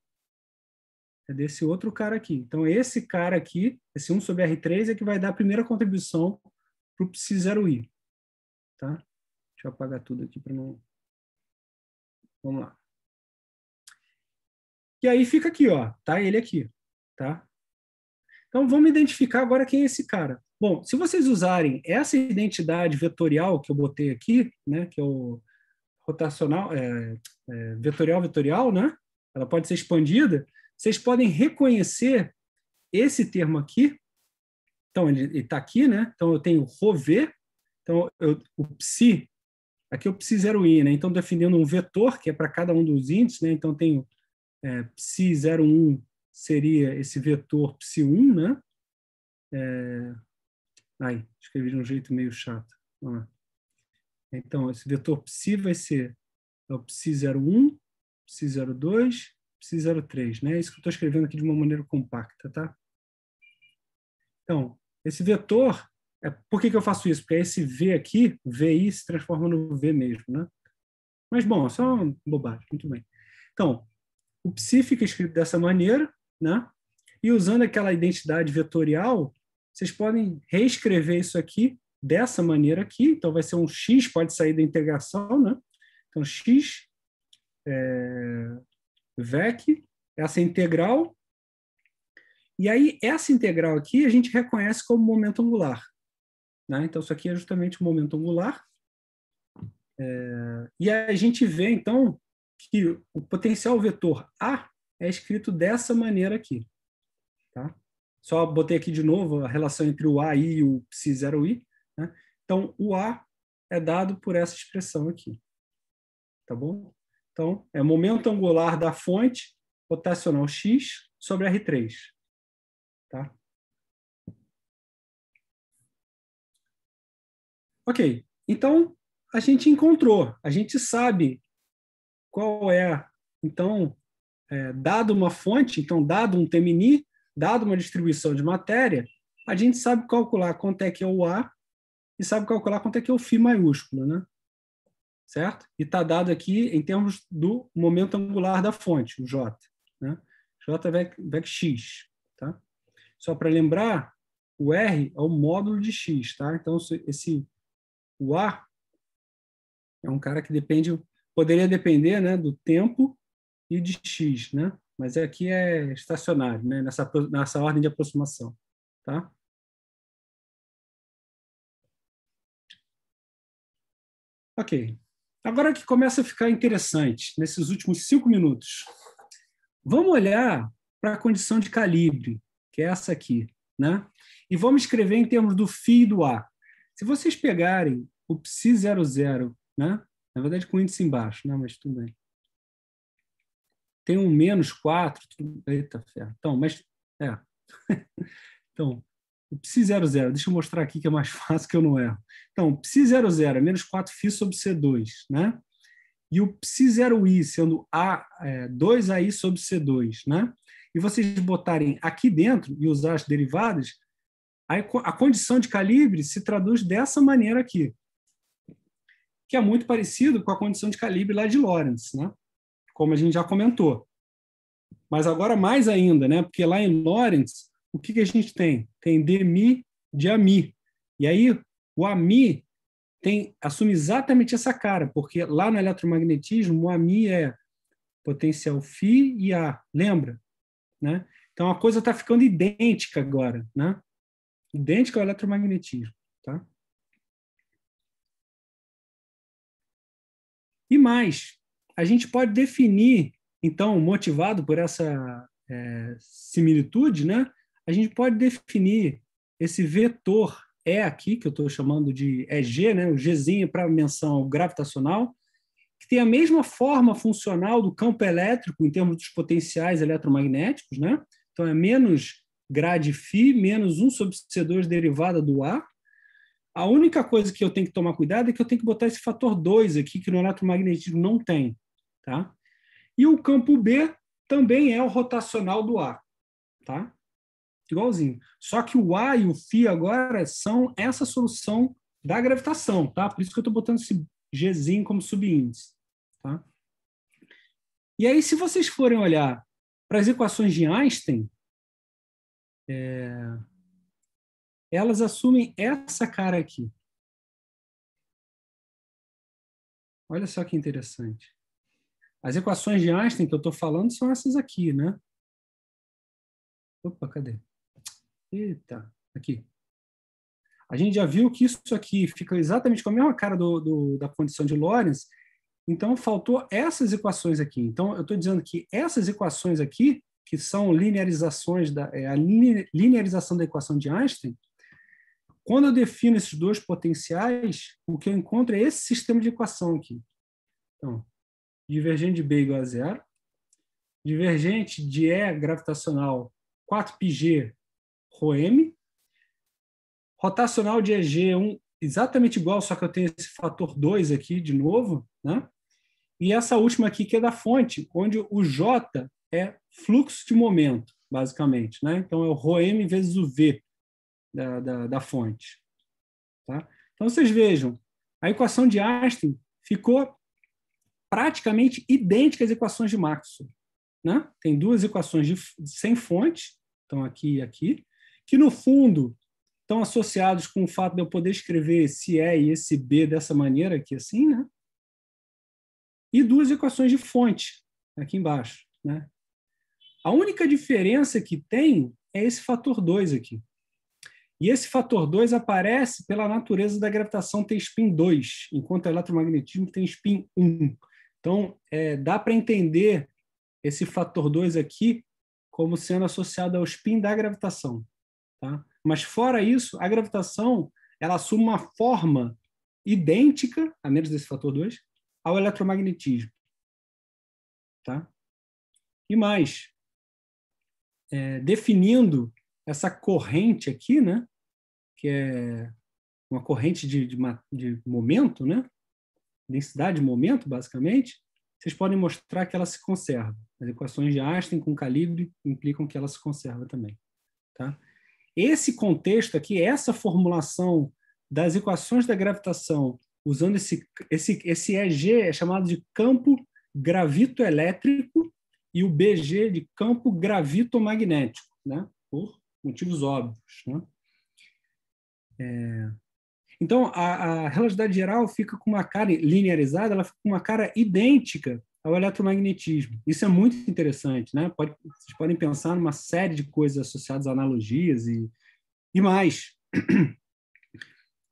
É desse outro cara aqui. Então, esse cara aqui, esse 1 sobre R3, é que vai dar a primeira contribuição para o psi0i. Tá? Deixa eu apagar tudo aqui para não... Vamos lá. E aí fica aqui, ó, tá ele aqui, tá? Então vamos identificar agora quem é esse cara. Bom, se vocês usarem essa identidade vetorial que eu botei aqui, né, que é o rotacional, é, é, vetorial, vetorial, né? Ela pode ser expandida. Vocês podem reconhecer esse termo aqui então, ele está aqui, né? Então, eu tenho ρV, então, eu, o psi, aqui é o psi 0i, né? Então, definindo um vetor, que é para cada um dos índices, né? Então, tenho é, psi 01 seria esse vetor psi 1, né? É... Ai, escrevi de um jeito meio chato. Vamos lá. Então, esse vetor psi vai ser é o psi 01, psi 02, psi 03, né? Isso que eu estou escrevendo aqui de uma maneira compacta, tá? Então, esse vetor, é, por que, que eu faço isso? Porque é esse V aqui, VI, se transforma no V mesmo, né? Mas, bom, é só uma bobagem, muito bem. Então, o psi fica escrito dessa maneira, né? E usando aquela identidade vetorial, vocês podem reescrever isso aqui dessa maneira aqui. Então, vai ser um x, pode sair da integração, né? Então, x é, vec, essa integral e aí, essa integral aqui a gente reconhece como momento angular. Né? Então, isso aqui é justamente o momento angular. É... E a gente vê, então, que o potencial vetor A é escrito dessa maneira aqui. Tá? Só botei aqui de novo a relação entre o A e o psi0i. Né? Então, o A é dado por essa expressão aqui. Tá bom? Então, é momento angular da fonte rotacional x sobre R3. Tá? Ok, então a gente encontrou, a gente sabe qual é, então, é, dado uma fonte, então, dado um temini, dado uma distribuição de matéria, a gente sabe calcular quanto é que é o A e sabe calcular quanto é que é o Φ maiúsculo, né? Certo? E está dado aqui em termos do momento angular da fonte, o J. Né? J vec, vec x. Tá? Só para lembrar, o R é o módulo de X, tá? Então, esse, o A é um cara que depende, poderia depender né, do tempo e de X, né? Mas aqui é estacionário, né? Nessa, nessa ordem de aproximação, tá? Ok. Agora que começa a ficar interessante, nesses últimos cinco minutos, vamos olhar para a condição de calibre, que é essa aqui, né? E vamos escrever em termos do φ e do A. Se vocês pegarem o psi00, né? Na verdade, com índice embaixo, né? Mas tudo bem. Tem um menos 4, eita ferro. Então, mas, é. (laughs) então, o psi00, deixa eu mostrar aqui que é mais (laughs) fácil que eu não erro. Então, psi00 é menos 4φ sobre C2, né? E o psi0i sendo A, é, 2ai sobre C2, né? e vocês botarem aqui dentro e usar as derivadas, a condição de calibre se traduz dessa maneira aqui, que é muito parecido com a condição de calibre lá de Lorentz, né? como a gente já comentou. Mas agora mais ainda, né? porque lá em Lorentz, o que, que a gente tem? Tem demi de ami. E aí o ami tem, assume exatamente essa cara, porque lá no eletromagnetismo o ami é potencial φ e A. Lembra? né? Então a coisa está ficando idêntica agora, né? Idêntica ao eletromagnetismo, tá? E mais, a gente pode definir, então, motivado por essa é, similitude, né? A gente pode definir esse vetor E aqui, que eu estou chamando de EG, né? O Gzinho para a menção gravitacional, que tem a mesma forma funcional do campo elétrico em termos dos potenciais eletromagnéticos, né? Então é menos grade φ menos 1 sobre C2 derivada do A. A única coisa que eu tenho que tomar cuidado é que eu tenho que botar esse fator 2 aqui, que no eletromagnetismo não tem. Tá? E o campo B também é o rotacional do A. Tá? Igualzinho. Só que o A e o φ agora são essa solução da gravitação. Tá? Por isso que eu estou botando esse Gzinho como subíndice. Tá? E aí, se vocês forem olhar para as equações de Einstein, é, elas assumem essa cara aqui. Olha só que interessante. As equações de Einstein que eu estou falando são essas aqui, né? Opa, cadê? Eita, aqui a gente já viu que isso aqui fica exatamente com a mesma cara do, do, da condição de Lorentz, então faltou essas equações aqui. Então eu estou dizendo que essas equações aqui, que são linearizações da é, a linearização da equação de Einstein, quando eu defino esses dois potenciais, o que eu encontro é esse sistema de equação aqui. Então, divergente de B igual a zero, divergente de E gravitacional 4πg ρm, Rotacional de EG1 é exatamente igual, só que eu tenho esse fator 2 aqui de novo, né? E essa última aqui que é da fonte, onde o J é fluxo de momento, basicamente, né? Então é o m vezes o V da, da, da fonte, tá? Então vocês vejam, a equação de Einstein ficou praticamente idêntica às equações de Maxwell, né? Tem duas equações de, sem fonte, então aqui e aqui, que no fundo estão associados com o fato de eu poder escrever esse E e esse B dessa maneira aqui, assim, né? E duas equações de fonte aqui embaixo, né? A única diferença que tem é esse fator 2 aqui. E esse fator 2 aparece pela natureza da gravitação ter spin 2, enquanto o eletromagnetismo tem spin 1. Então, é, dá para entender esse fator 2 aqui como sendo associado ao spin da gravitação. Tá? Mas fora isso, a gravitação ela assume uma forma idêntica, a menos desse fator 2, ao eletromagnetismo. Tá? E mais, é, definindo essa corrente aqui, né, que é uma corrente de, de, de momento, né, densidade de momento, basicamente, vocês podem mostrar que ela se conserva. As equações de Einstein com calibre implicam que ela se conserva também. Tá? Esse contexto aqui, essa formulação das equações da gravitação usando esse, esse, esse EG é chamado de campo gravitoelétrico e o BG de campo gravitomagnético, né? por motivos óbvios. Né? É... Então, a, a, relatividade geral fica com uma cara linearizada, ela fica com uma cara idêntica é o eletromagnetismo. Isso é muito interessante, né? Pode, vocês podem pensar numa série de coisas associadas a analogias e, e mais.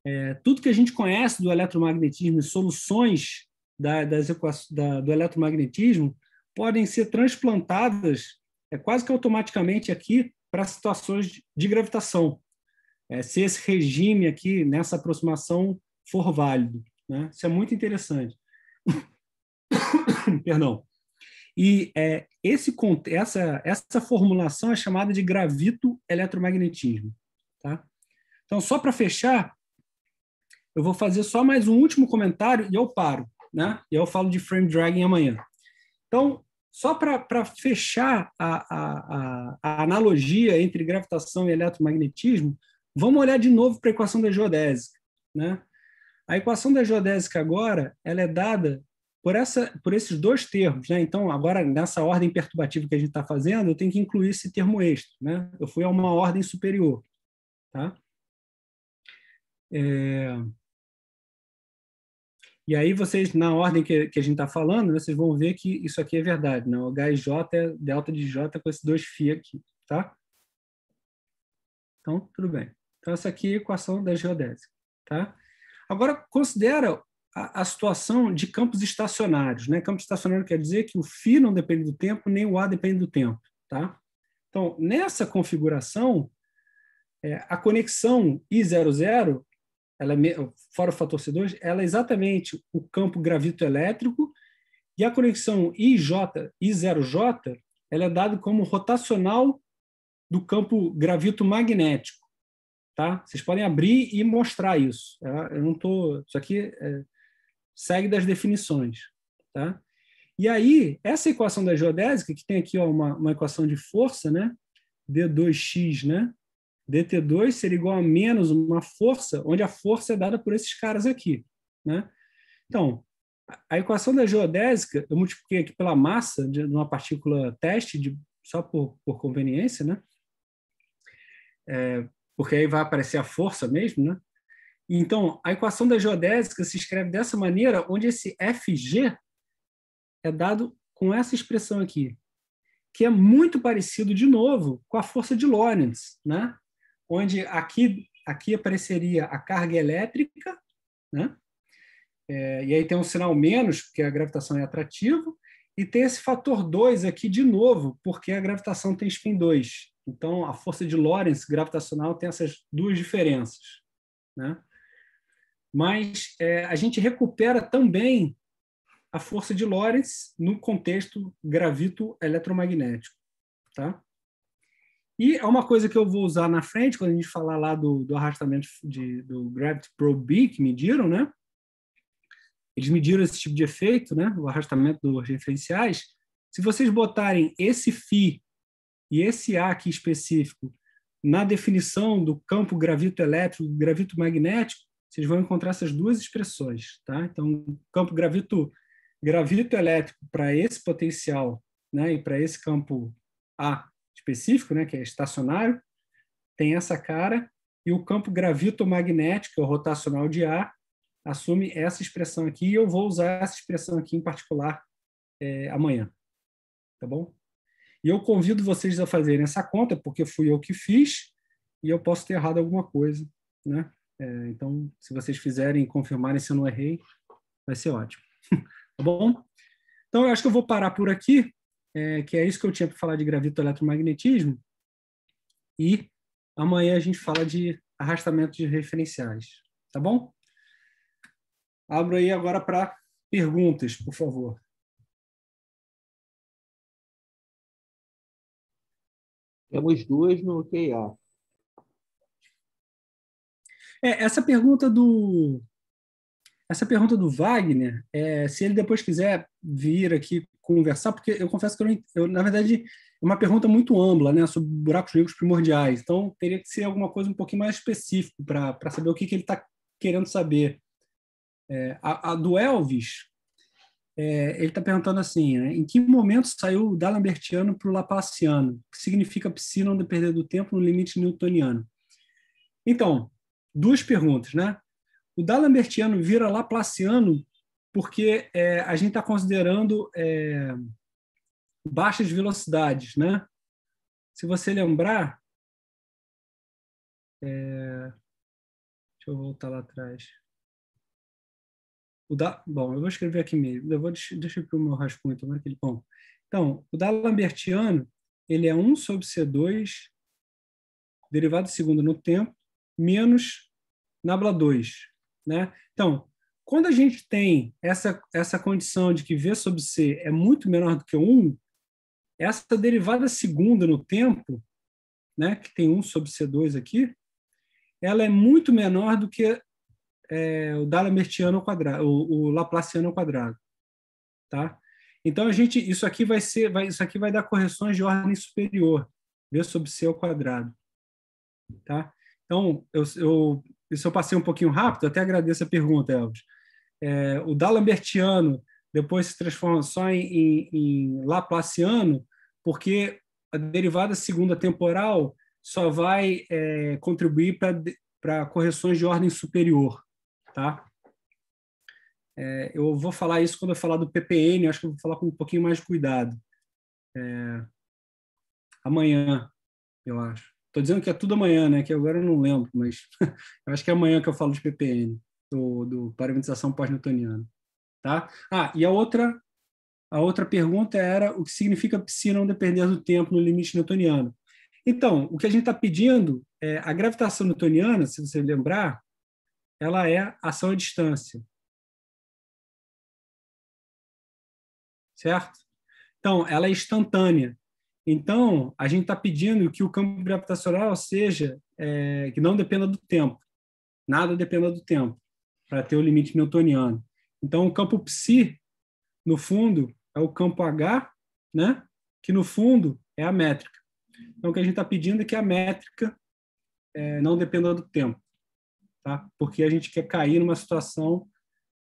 É, tudo que a gente conhece do eletromagnetismo e soluções da, das da, do eletromagnetismo podem ser transplantadas é, quase que automaticamente aqui para situações de, de gravitação. É, se esse regime aqui, nessa aproximação, for válido. Né? Isso é muito interessante. (coughs) Perdão. E é, esse, essa, essa formulação é chamada de gravito-eletromagnetismo. Tá? Então, só para fechar, eu vou fazer só mais um último comentário e eu paro. Né? E eu falo de frame dragging amanhã. Então, só para fechar a, a, a, analogia entre gravitação e eletromagnetismo, vamos olhar de novo para a equação da geodésica. Né? A equação da geodésica agora ela é dada por, essa, por esses dois termos, né? então agora nessa ordem perturbativa que a gente está fazendo, eu tenho que incluir esse termo extra. Né? Eu fui a uma ordem superior. Tá? É... E aí vocês, na ordem que, que a gente está falando, né, vocês vão ver que isso aqui é verdade. Né? O HJ é delta de J com esses dois φ aqui. Tá? Então, tudo bem. Então, essa aqui é a equação da geodésica. Tá? Agora, considera a, a, situação de campos estacionários. Né? Campo estacionário quer dizer que o φ não depende do tempo, nem o A depende do tempo. Tá? Então, nessa configuração, é, a conexão I00, ela é, fora o fator C2, ela é exatamente o campo gravitoelétrico e a conexão IJ, I0J, ela é dada como rotacional do campo gravitomagnético. Tá? Vocês podem abrir e mostrar isso. Tá? Eu não tô, isso aqui é, segue das definições. Tá? E aí, essa equação da geodésica, que tem aqui ó, uma, uma equação de força, né? D2x, né? DT2 seria igual a menos uma força, onde a força é dada por esses caras aqui. Né? Então, a equação da geodésica, eu multipliquei aqui pela massa de uma partícula teste, de, só por, por conveniência, né? É, porque aí vai aparecer a força mesmo, né? Então, a equação da geodésica se escreve dessa maneira, onde esse Fg é dado com essa expressão aqui, que é muito parecido, de novo, com a força de Lorentz, né? onde aqui, aqui apareceria a carga elétrica, né? É, e aí tem um sinal menos, porque a gravitação é atrativa, e tem esse fator 2 aqui de novo, porque a gravitação tem spin 2. Então, a força de Lorentz gravitacional tem essas duas diferenças. Né? mas é, a gente recupera também a força de Lorentz no contexto gravito-eletromagnético. Tá? E é uma coisa que eu vou usar na frente, quando a gente falar lá do, do arrastamento de, do Gravity Probe B, que mediram, né? Eles mediram esse tipo de efeito, né? O arrastamento dos referenciais. Se vocês botarem esse φ e esse A aqui específico na definição do campo gravito-eletrico, gravito-magnético vocês vão encontrar essas duas expressões, tá? Então, campo gravito, gravito elétrico para esse potencial, né, e para esse campo A específico, né, que é estacionário, tem essa cara, e o campo gravitomagnético, ou rotacional de A, assume essa expressão aqui, e eu vou usar essa expressão aqui em particular é, amanhã, tá bom? E eu convido vocês a fazerem essa conta, porque fui eu que fiz, e eu posso ter errado alguma coisa, né? É, então, se vocês fizerem e confirmarem se eu não errei, vai ser ótimo. (laughs) tá bom? Então, eu acho que eu vou parar por aqui, é, que é isso que eu tinha para falar de gravitoeletromagnetismo. E amanhã a gente fala de arrastamento de referenciais. Tá bom? Abro aí agora para perguntas, por favor. Temos duas no QA. É, essa pergunta do essa pergunta do Wagner, é, se ele depois quiser vir aqui conversar, porque eu confesso que eu, eu na verdade é uma pergunta muito ampla, né, sobre buracos negros primordiais. Então teria que ser alguma coisa um pouquinho mais específica para saber o que, que ele está querendo saber. É, a, a, do Elvis, é, ele está perguntando assim, né, em que momento saiu o D'Alembertiano para o Laplaciano, que significa piscina onde perder do tempo no limite newtoniano? Então, duas perguntas, né? O Dalambertiano vira Laplaciano porque é, a gente está considerando é, baixas velocidades, né? Se você lembrar, é... Deixa eu voltar lá atrás. O da... Bom, eu vou escrever aqui mesmo. Eu vou... Deixa eu para o meu rascunho, Bom, então, o Dalambertiano, ele é 1 sobre C2, derivado segundo no tempo, menos nabla 2 Né? Então, quando a gente tem essa, essa condição de que V sobre C é muito menor do que 1, essa derivada segunda no tempo, né, que tem 1 sobre C2 aqui, ela é muito menor do que é, o dalembert ao quadrado, o, o Laplaciano ao quadrado, tá? Então a gente, isso aqui vai ser, vai, isso aqui vai dar correções de ordem superior, v sobre c ao quadrado, tá? Então eu, eu isso eu passei um pouquinho rápido, até agradeço a pergunta, Elvis. É, o Dalambertiano depois se transforma só em, em, em Laplaciano, porque a derivada segunda temporal só vai é, contribuir para correções de ordem superior. Tá? É, eu vou falar isso quando eu falar do PPN, acho que eu vou falar com um pouquinho mais de cuidado. É, amanhã, eu acho. Estou dizendo que é tudo amanhã, né? Que agora eu não lembro, mas (laughs) eu acho que é amanhã que eu falo de PPN, do, do paramentização pós-newtoniana. Tá? Ah, e a outra, a outra pergunta era o que significa psi não depender do tempo no limite newtoniano. Então, o que a gente está pedindo é a gravitação newtoniana, se você lembrar, ela é ação à distância. Certo? Então, ela é instantânea. Então, a gente está pedindo que o campo gravitacional seja, é, que não dependa do tempo, nada dependa do tempo, para ter o limite newtoniano. Então, o campo psi, no fundo, é o campo H, né? que no fundo é a métrica. Então, o que a gente está pedindo é que a métrica é, não dependa do tempo, tá? porque a gente quer cair numa situação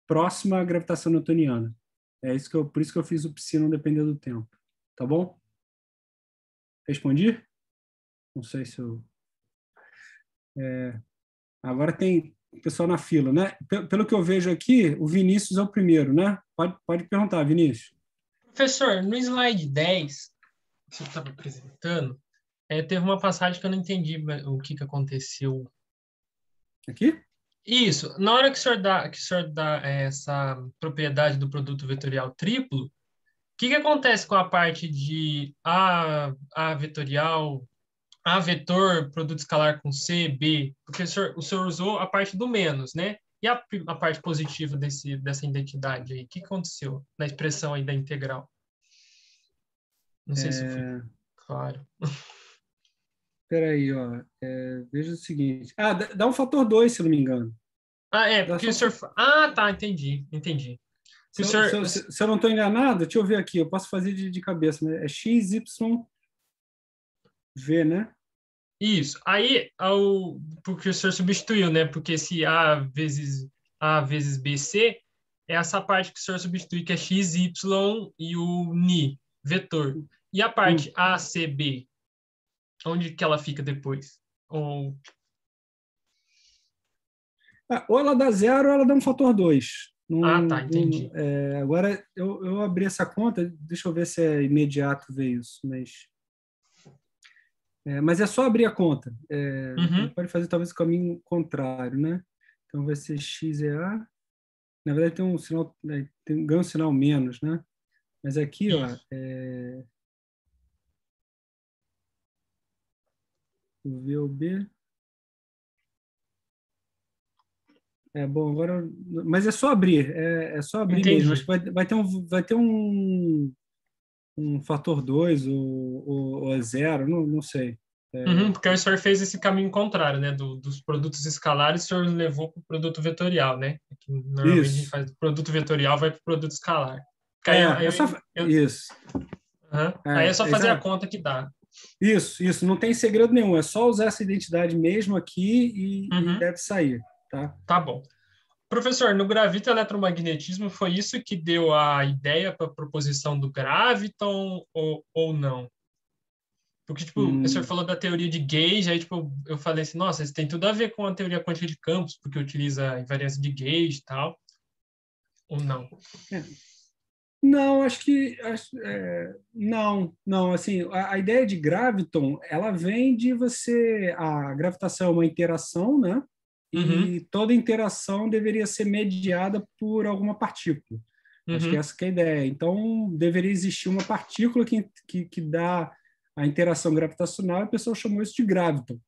próxima à gravitação newtoniana. É isso que eu, por isso que eu fiz o psi não depender do tempo, tá bom? Respondi? Não sei se eu. É... Agora tem pessoal na fila, né? Pelo que eu vejo aqui, o Vinícius é o primeiro, né? Pode, pode perguntar, Vinícius. Professor, no slide 10, que você estava tá apresentando, é, teve uma passagem que eu não entendi né, o que, que aconteceu. Aqui? Isso. Na hora que o senhor dá, que o senhor dá é, essa propriedade do produto vetorial triplo, que, que acontece com a parte de A, A vetorial, A vetor, produto escalar com C, B? Porque o senhor, o senhor usou a parte do menos, né? E a, a parte positiva desse, dessa identidade aí? O que aconteceu na expressão aí da integral? Não sei é... se foi claro. Espera (laughs) aí, ó. É, veja o seguinte. Ah, dá um fator 2, se não me engano. Ah, é, porque o senhor... Ah, tá, entendi, entendi. Se, se, eu, se, se eu não estou enganado, deixa eu ver aqui, eu posso fazer de, de cabeça, mas né? é XYV, né? Isso. Aí, ao, porque o senhor substituiu, né? Porque se A vezes A vezes BC, é essa parte que o senhor substitui, que é x, y e o ni, vetor. E a parte a, c, b, onde que ela fica depois? Ou... Ah, ou ela dá zero ou ela dá um fator 2 ah, tá, entendi. é, agora, eu, eu abri essa conta, deixa eu ver se é imediato ver isso, mas. É, mas é só abrir a conta. É, uhum. Pode fazer talvez o caminho contrário, né? Então vai ser XEA. Na verdade tem um sinal, né, tem, ganha um sinal menos, né? Mas aqui, isso. ó. É... O VOB. É, bom, agora. Mas é só abrir, é, é só abrir Entendi. mesmo. Acho que vai, vai, ter um, vai ter um, um fator 2 ou, ou, ou é zero, não, não sei. É... Uhum, porque o senhor fez esse caminho contrário, né? Do, dos produtos escalares, o senhor levou para o produto vetorial, né? É que normalmente isso. a produto vetorial, vai para o produto escalar. Aí, é, aí, é só... eu... Isso. Uhum. aí é só fazer a conta que dá. Isso, isso, não tem segredo nenhum, é só usar essa identidade mesmo aqui e, uhum. e deve sair. Tá? Tá bom. Professor, no gravito eletromagnetismo foi isso que deu a ideia para a proposição do graviton ou, ou não? Porque, tipo, hum. o senhor falou da teoria de gauge, aí, tipo, eu falei assim, nossa, isso tem tudo a ver com a teoria quântica de campos, porque utiliza a invariância de gauge e tal, ou não? É. Não, acho que... Acho, é, não, não, assim, a, a ideia de graviton, ela vem de você... A gravitação é uma interação, né? uhum. e toda interação deveria ser mediada por alguma partícula. Uhum. Acho que uhum. essa que é a ideia. Então, deveria existir uma partícula que, que, que dá a interação gravitacional, a pessoa chamou isso de graviton.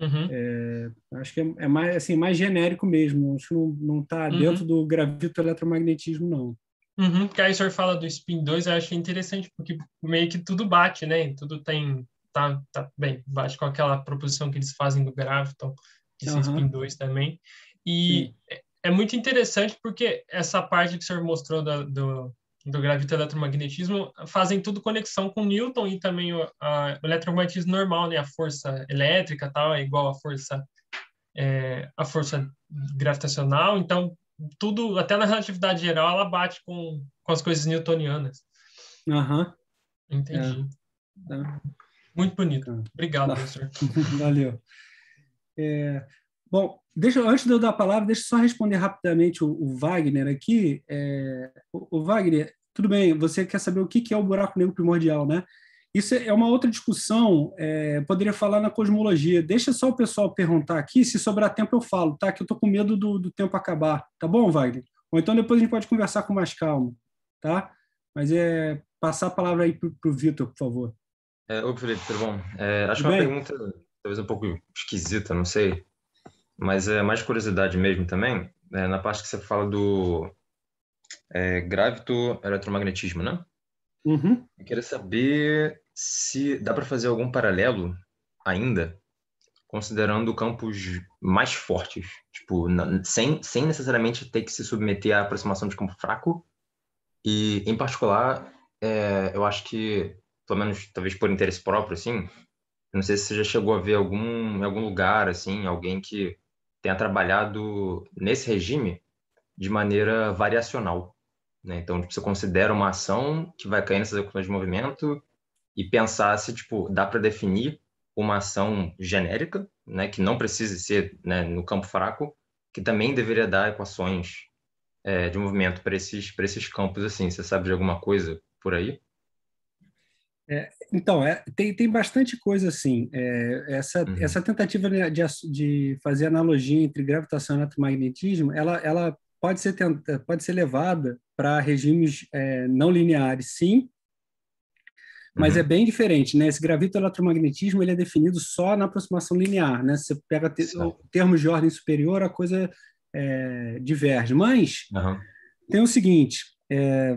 Uhum. É, acho que é, é, mais, assim, mais genérico mesmo, acho que não está uhum. dentro do gravito eletromagnetismo não. Uhum, que aí o senhor fala do spin 2, eu achei interessante, porque meio que tudo bate, né? Tudo tem. Tá, tá bem, bate com aquela proposição que eles fazem do Graviton, então que uhum. se expinduz também. E é, é muito interessante porque essa parte que o senhor mostrou do, do, do gravito-eletromagnetismo fazem tudo conexão com Newton e também o, a, o eletromagnetismo normal, né? A força elétrica tal é igual à força, é, a força gravitacional. Então, tudo, até na relatividade geral, ela bate com, com as coisas newtonianas. Aham. Uhum. Entendi. É. É. Muito bonito. Tá. Obrigado, tá. professor. (laughs) Valeu. É, bom, deixa, antes de eu dar a palavra, deixa eu só responder rapidamente o, o Wagner aqui. É, o, o, Wagner, tudo bem, você quer saber o que, que é o buraco negro primordial, né? Isso é uma outra discussão, é, poderia falar na cosmologia. Deixa só o pessoal perguntar aqui, se sobrar tempo eu falo, tá? Que eu tô com medo do, do tempo acabar. Tá bom, Wagner? Ou então depois a gente pode conversar com mais calma, tá? Mas é passar a palavra aí para o Vitor, por favor. É, oi, Felipe, tudo bom? É, acho tudo é uma bem? pergunta talvez um pouco esquisita, não sei, mas é mais curiosidade mesmo também, é, na parte que você fala do é, grávito eletromagnetismo, né? Uhum. Eu queria saber se dá para fazer algum paralelo ainda, considerando campos mais fortes, tipo, na, sem, sem necessariamente ter que se submeter à aproximação de campo fraco, e em particular, é, eu acho que, pelo menos talvez por interesse próprio, assim, não sei se você já chegou a ver algum, em algum lugar, assim, alguém que tenha trabalhado nesse regime de maneira variacional. Né? Então, tipo, você considera uma ação que vai cair nessas equações de movimento e pensar se, tipo, dá para definir uma ação genérica, né, que não precise ser né, no campo fraco, que também deveria dar equações é, de movimento para esses, para esses campos, assim. Você sabe de alguma coisa por aí? É, então, é, tem, tem bastante coisa assim. É, essa, uhum. essa tentativa de, de fazer analogia entre gravitação e eletromagnetismo, ela, ela pode, ser tenta, pode ser levada para regimes é, não lineares, sim, mas é uhum. é bem diferente, né? Esse gravito-eletromagnetismo ele é definido só na aproximação linear, né? Você pega te termos de ordem superior, a coisa é, diverge. Mas uhum. tem o seguinte,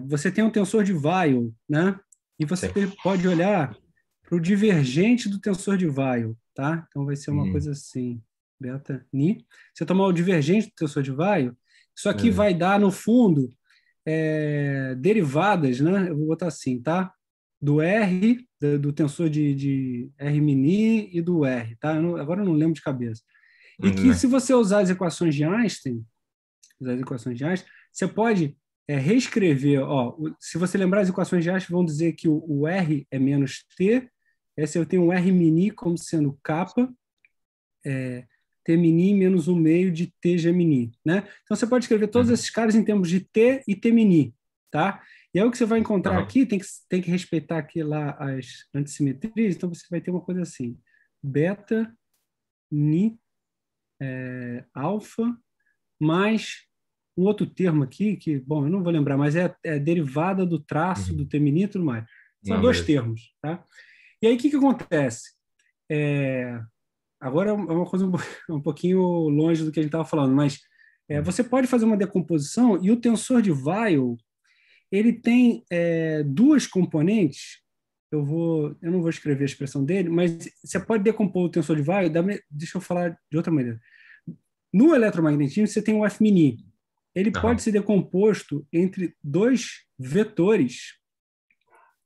você tem um tensor de Weyl, né? E você Sim. pode olhar para o divergente do tensor de Weyl, tá? Então vai ser uma hum. coisa assim, beta ni. Se eu tomar o divergente do tensor de Weyl, isso aqui hum. vai dar, no fundo, é, derivadas, né? Eu vou botar assim, tá? Do R, do tensor de, de R mini e do R, tá? Eu não, agora eu não lembro de cabeça. E hum. que se você usar as equações de Einstein, usar as equações de Einstein, você pode é, reescrever. Ó, se você lembrar, as equações de Einstein vão dizer que o, o R é menos T, essa eu tenho um R mini como sendo capa, é, T mini menos um meio de T gemini, né? Então você pode escrever todos uhum. esses caras em termos de T e T mini, tá? E aí o que você vai encontrar uhum. aqui, tem que, tem que respeitar aqui lá as antissimetrias, então você vai ter uma coisa assim, beta, ni, é, alfa, mais um outro termo aqui, que, bom, eu não vou lembrar, mas é, é derivada do traço, uhum. do terminito e tudo mais. São não, dois mas... termos, tá? E aí, o que, que acontece? É... Agora é, é uma coisa (laughs) um pouquinho longe do que a gente estava falando, mas é, uhum. você pode fazer uma decomposição e o tensor de Weyl, ele tem é, duas componentes eu vou eu não vou escrever a expressão dele, mas você pode decompor o tensor de Weil, deixa eu falar de outra maneira. No eletromagnetismo você tem o F-mini, ele uhum. pode ser decomposto entre dois vetores,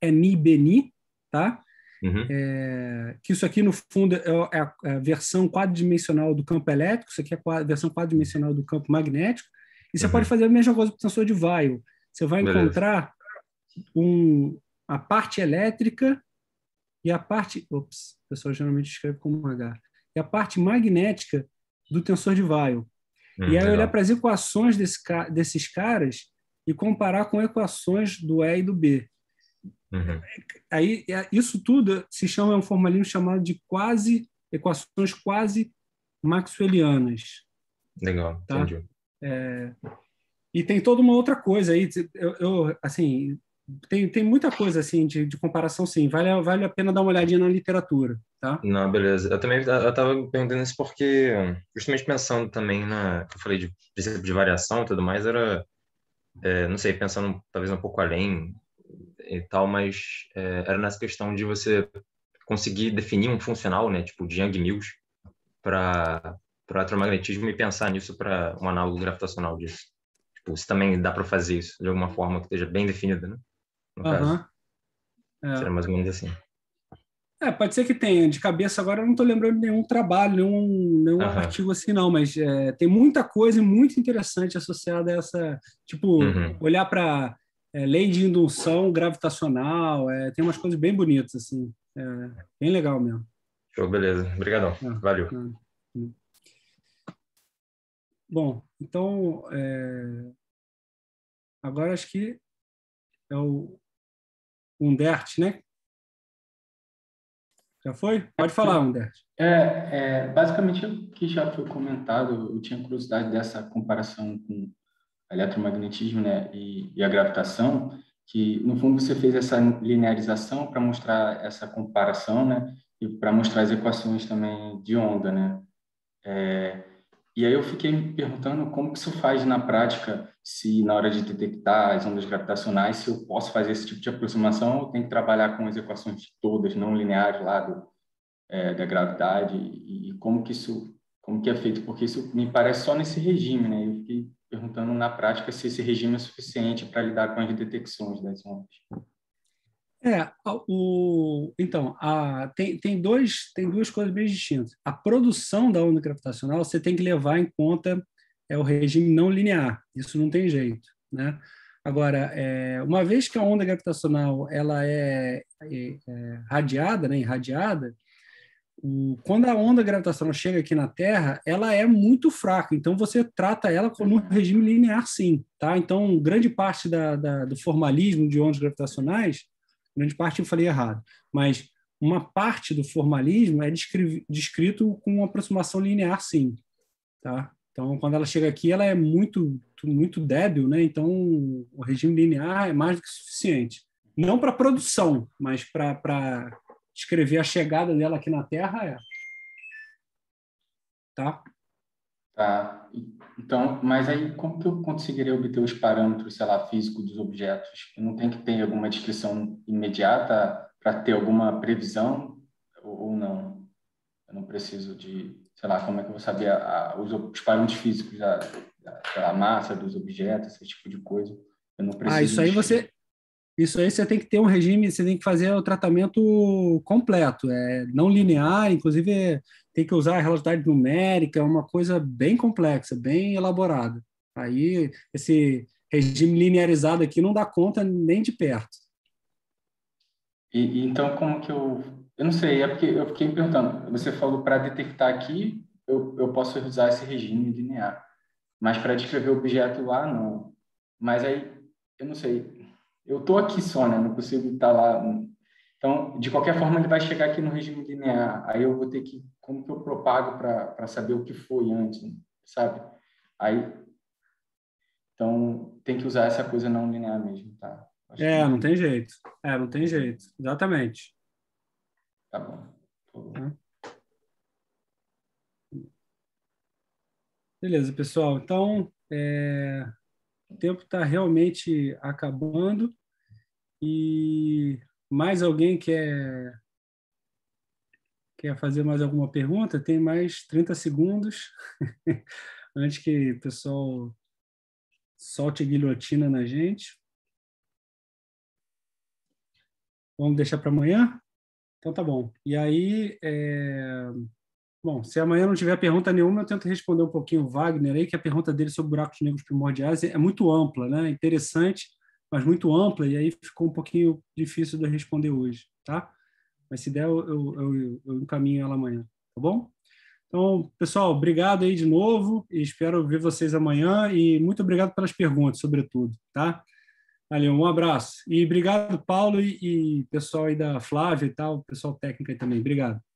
é ni beni, tá? Uhum. É, que isso aqui, no fundo, é, é a, é a, versão quadridimensional do campo elétrico, isso aqui é a versão quadridimensional do campo magnético, e você uhum. pode fazer a mesma coisa com o sensor de Weil. Você vai encontrar um, a parte elétrica e a parte... Ops, o pessoal geralmente escreve como H. E a parte magnética do tensor de Weil e aí olhar para as equações desse, desses caras e comparar com equações do E e do B. Uhum. Aí é, isso tudo se chama é um formalismo chamado de quase equações quase maxwellianas. Legal, tá? entendi. É, e tem toda uma outra coisa aí. Eu, eu assim, tem, tem muita coisa assim de, de comparação, sim. Vale, vale a pena dar uma olhadinha na literatura, tá? Não, beleza. Eu também eu tava perguntando isso porque, justamente pensando também na. Eu falei de princípio de variação e tudo mais, era. É, não sei, pensando talvez um pouco além e tal, mas é, era nessa questão de você conseguir definir um funcional, né? Tipo, de Young Mills para eletromagnetismo e pensar nisso para um análogo gravitacional disso. Tipo, se também dá para fazer isso de alguma forma que esteja bem definida, né? no uh -huh. caso. É. Será mais ou menos assim. É, pode ser que tenha. De cabeça agora eu não estou lembrando nenhum trabalho, nenhum, nenhum artigo assim, não, mas é, tem muita coisa muito interessante associada a essa. Tipo, uhum. olhar para é, lei de indução gravitacional, é, tem umas coisas bem bonitas, assim. É, bem legal mesmo. Show, beleza. Obrigadão. É, Valeu. É. Bom, então. agora acho que é o, Undert, né? Já foi? Pode falar, um É, é, basicamente o que já foi comentado, eu tinha curiosidade dessa comparação com eletromagnetismo né, e, e a gravitação, que no fundo você fez essa linearização para mostrar essa comparação, né, e para mostrar as equações também de onda, né. É, e aí eu fiquei me perguntando como que isso faz na prática, se na hora de detectar as ondas gravitacionais, se eu posso fazer esse tipo de aproximação, ou tenho que trabalhar com as equações todas não lineares lá do, é, da gravidade e, e, como que isso como que é feito, porque isso me parece só nesse regime, né? Eu fiquei perguntando na prática se esse regime é suficiente para lidar com as detecções das ondas. É, o, então, a, tem, tem, dois, tem duas coisas bem distintas. A produção da onda gravitacional, você tem que levar em conta é o regime não linear, isso não tem jeito. Né? Agora, é, uma vez que a onda gravitacional ela é, é, é radiada, né, irradiada, o, quando a onda gravitacional chega aqui na Terra, ela é muito fraca, então você trata ela como um regime linear, sim. Tá? Então, grande parte da, da, do formalismo de ondas gravitacionais grande parte eu falei errado, mas uma parte do formalismo é descri descrito com uma aproximação linear, sim. Tá? Então, quando ela chega aqui, ela é muito, muito débil, né? então o regime linear é mais do que suficiente. Não para produção, mas para descrever a chegada dela aqui na Terra é. Tá? Tá. Então, mas aí como que eu conseguiria obter os parâmetros, sei lá, físicos dos objetos? Eu não tem que ter alguma descrição imediata para ter alguma previsão ou, não? Eu não preciso de, sei lá, como é que eu vou saber a, a, os, os, parâmetros físicos da, da, da massa dos objetos, esse tipo de coisa? Eu não ah, preciso. Ah, isso aí você isso aí você tem que ter um regime, você tem que fazer o tratamento completo, é não linear, inclusive tem que usar a relatividade numérica, é uma coisa bem complexa, bem elaborada. Aí esse regime linearizado aqui não dá conta nem de perto. E, então como que eu, eu não sei, é porque eu fiquei perguntando. Você falou para detectar aqui, eu, eu posso usar esse regime linear, mas para descrever o objeto lá não. Mas aí eu não sei eu estou aqui só, né? Não consigo estar tá lá. Então, de qualquer forma, ele vai chegar aqui no regime linear. Aí eu vou ter que, como que eu propago para saber o que foi antes, sabe? Aí, então, tem que usar essa coisa não linear mesmo, tá? Acho é, que... não tem jeito. É, não tem jeito. Exatamente. Tá bom. Hum. Beleza, pessoal. Então, é o tempo está realmente acabando e mais alguém quer quer fazer mais alguma pergunta? Tem mais 30 segundos (laughs) antes que o pessoal solte a guilhotina na gente. Vamos deixar para amanhã? Então tá bom. E aí, é... Bom, se amanhã não tiver pergunta nenhuma, eu tento responder um pouquinho o Wagner aí, que a pergunta dele sobre buracos negros primordiais é muito ampla, né? Interessante, mas muito ampla, e aí ficou um pouquinho difícil de responder hoje, tá? Mas se der, eu, eu, eu encaminho ela amanhã, tá bom? Então, pessoal, obrigado aí de novo e espero ver vocês amanhã e muito obrigado pelas perguntas, sobretudo, tá? Valeu, um abraço. E obrigado, Paulo e, e pessoal aí da Flávia e tal, pessoal técnico aí também. Obrigado.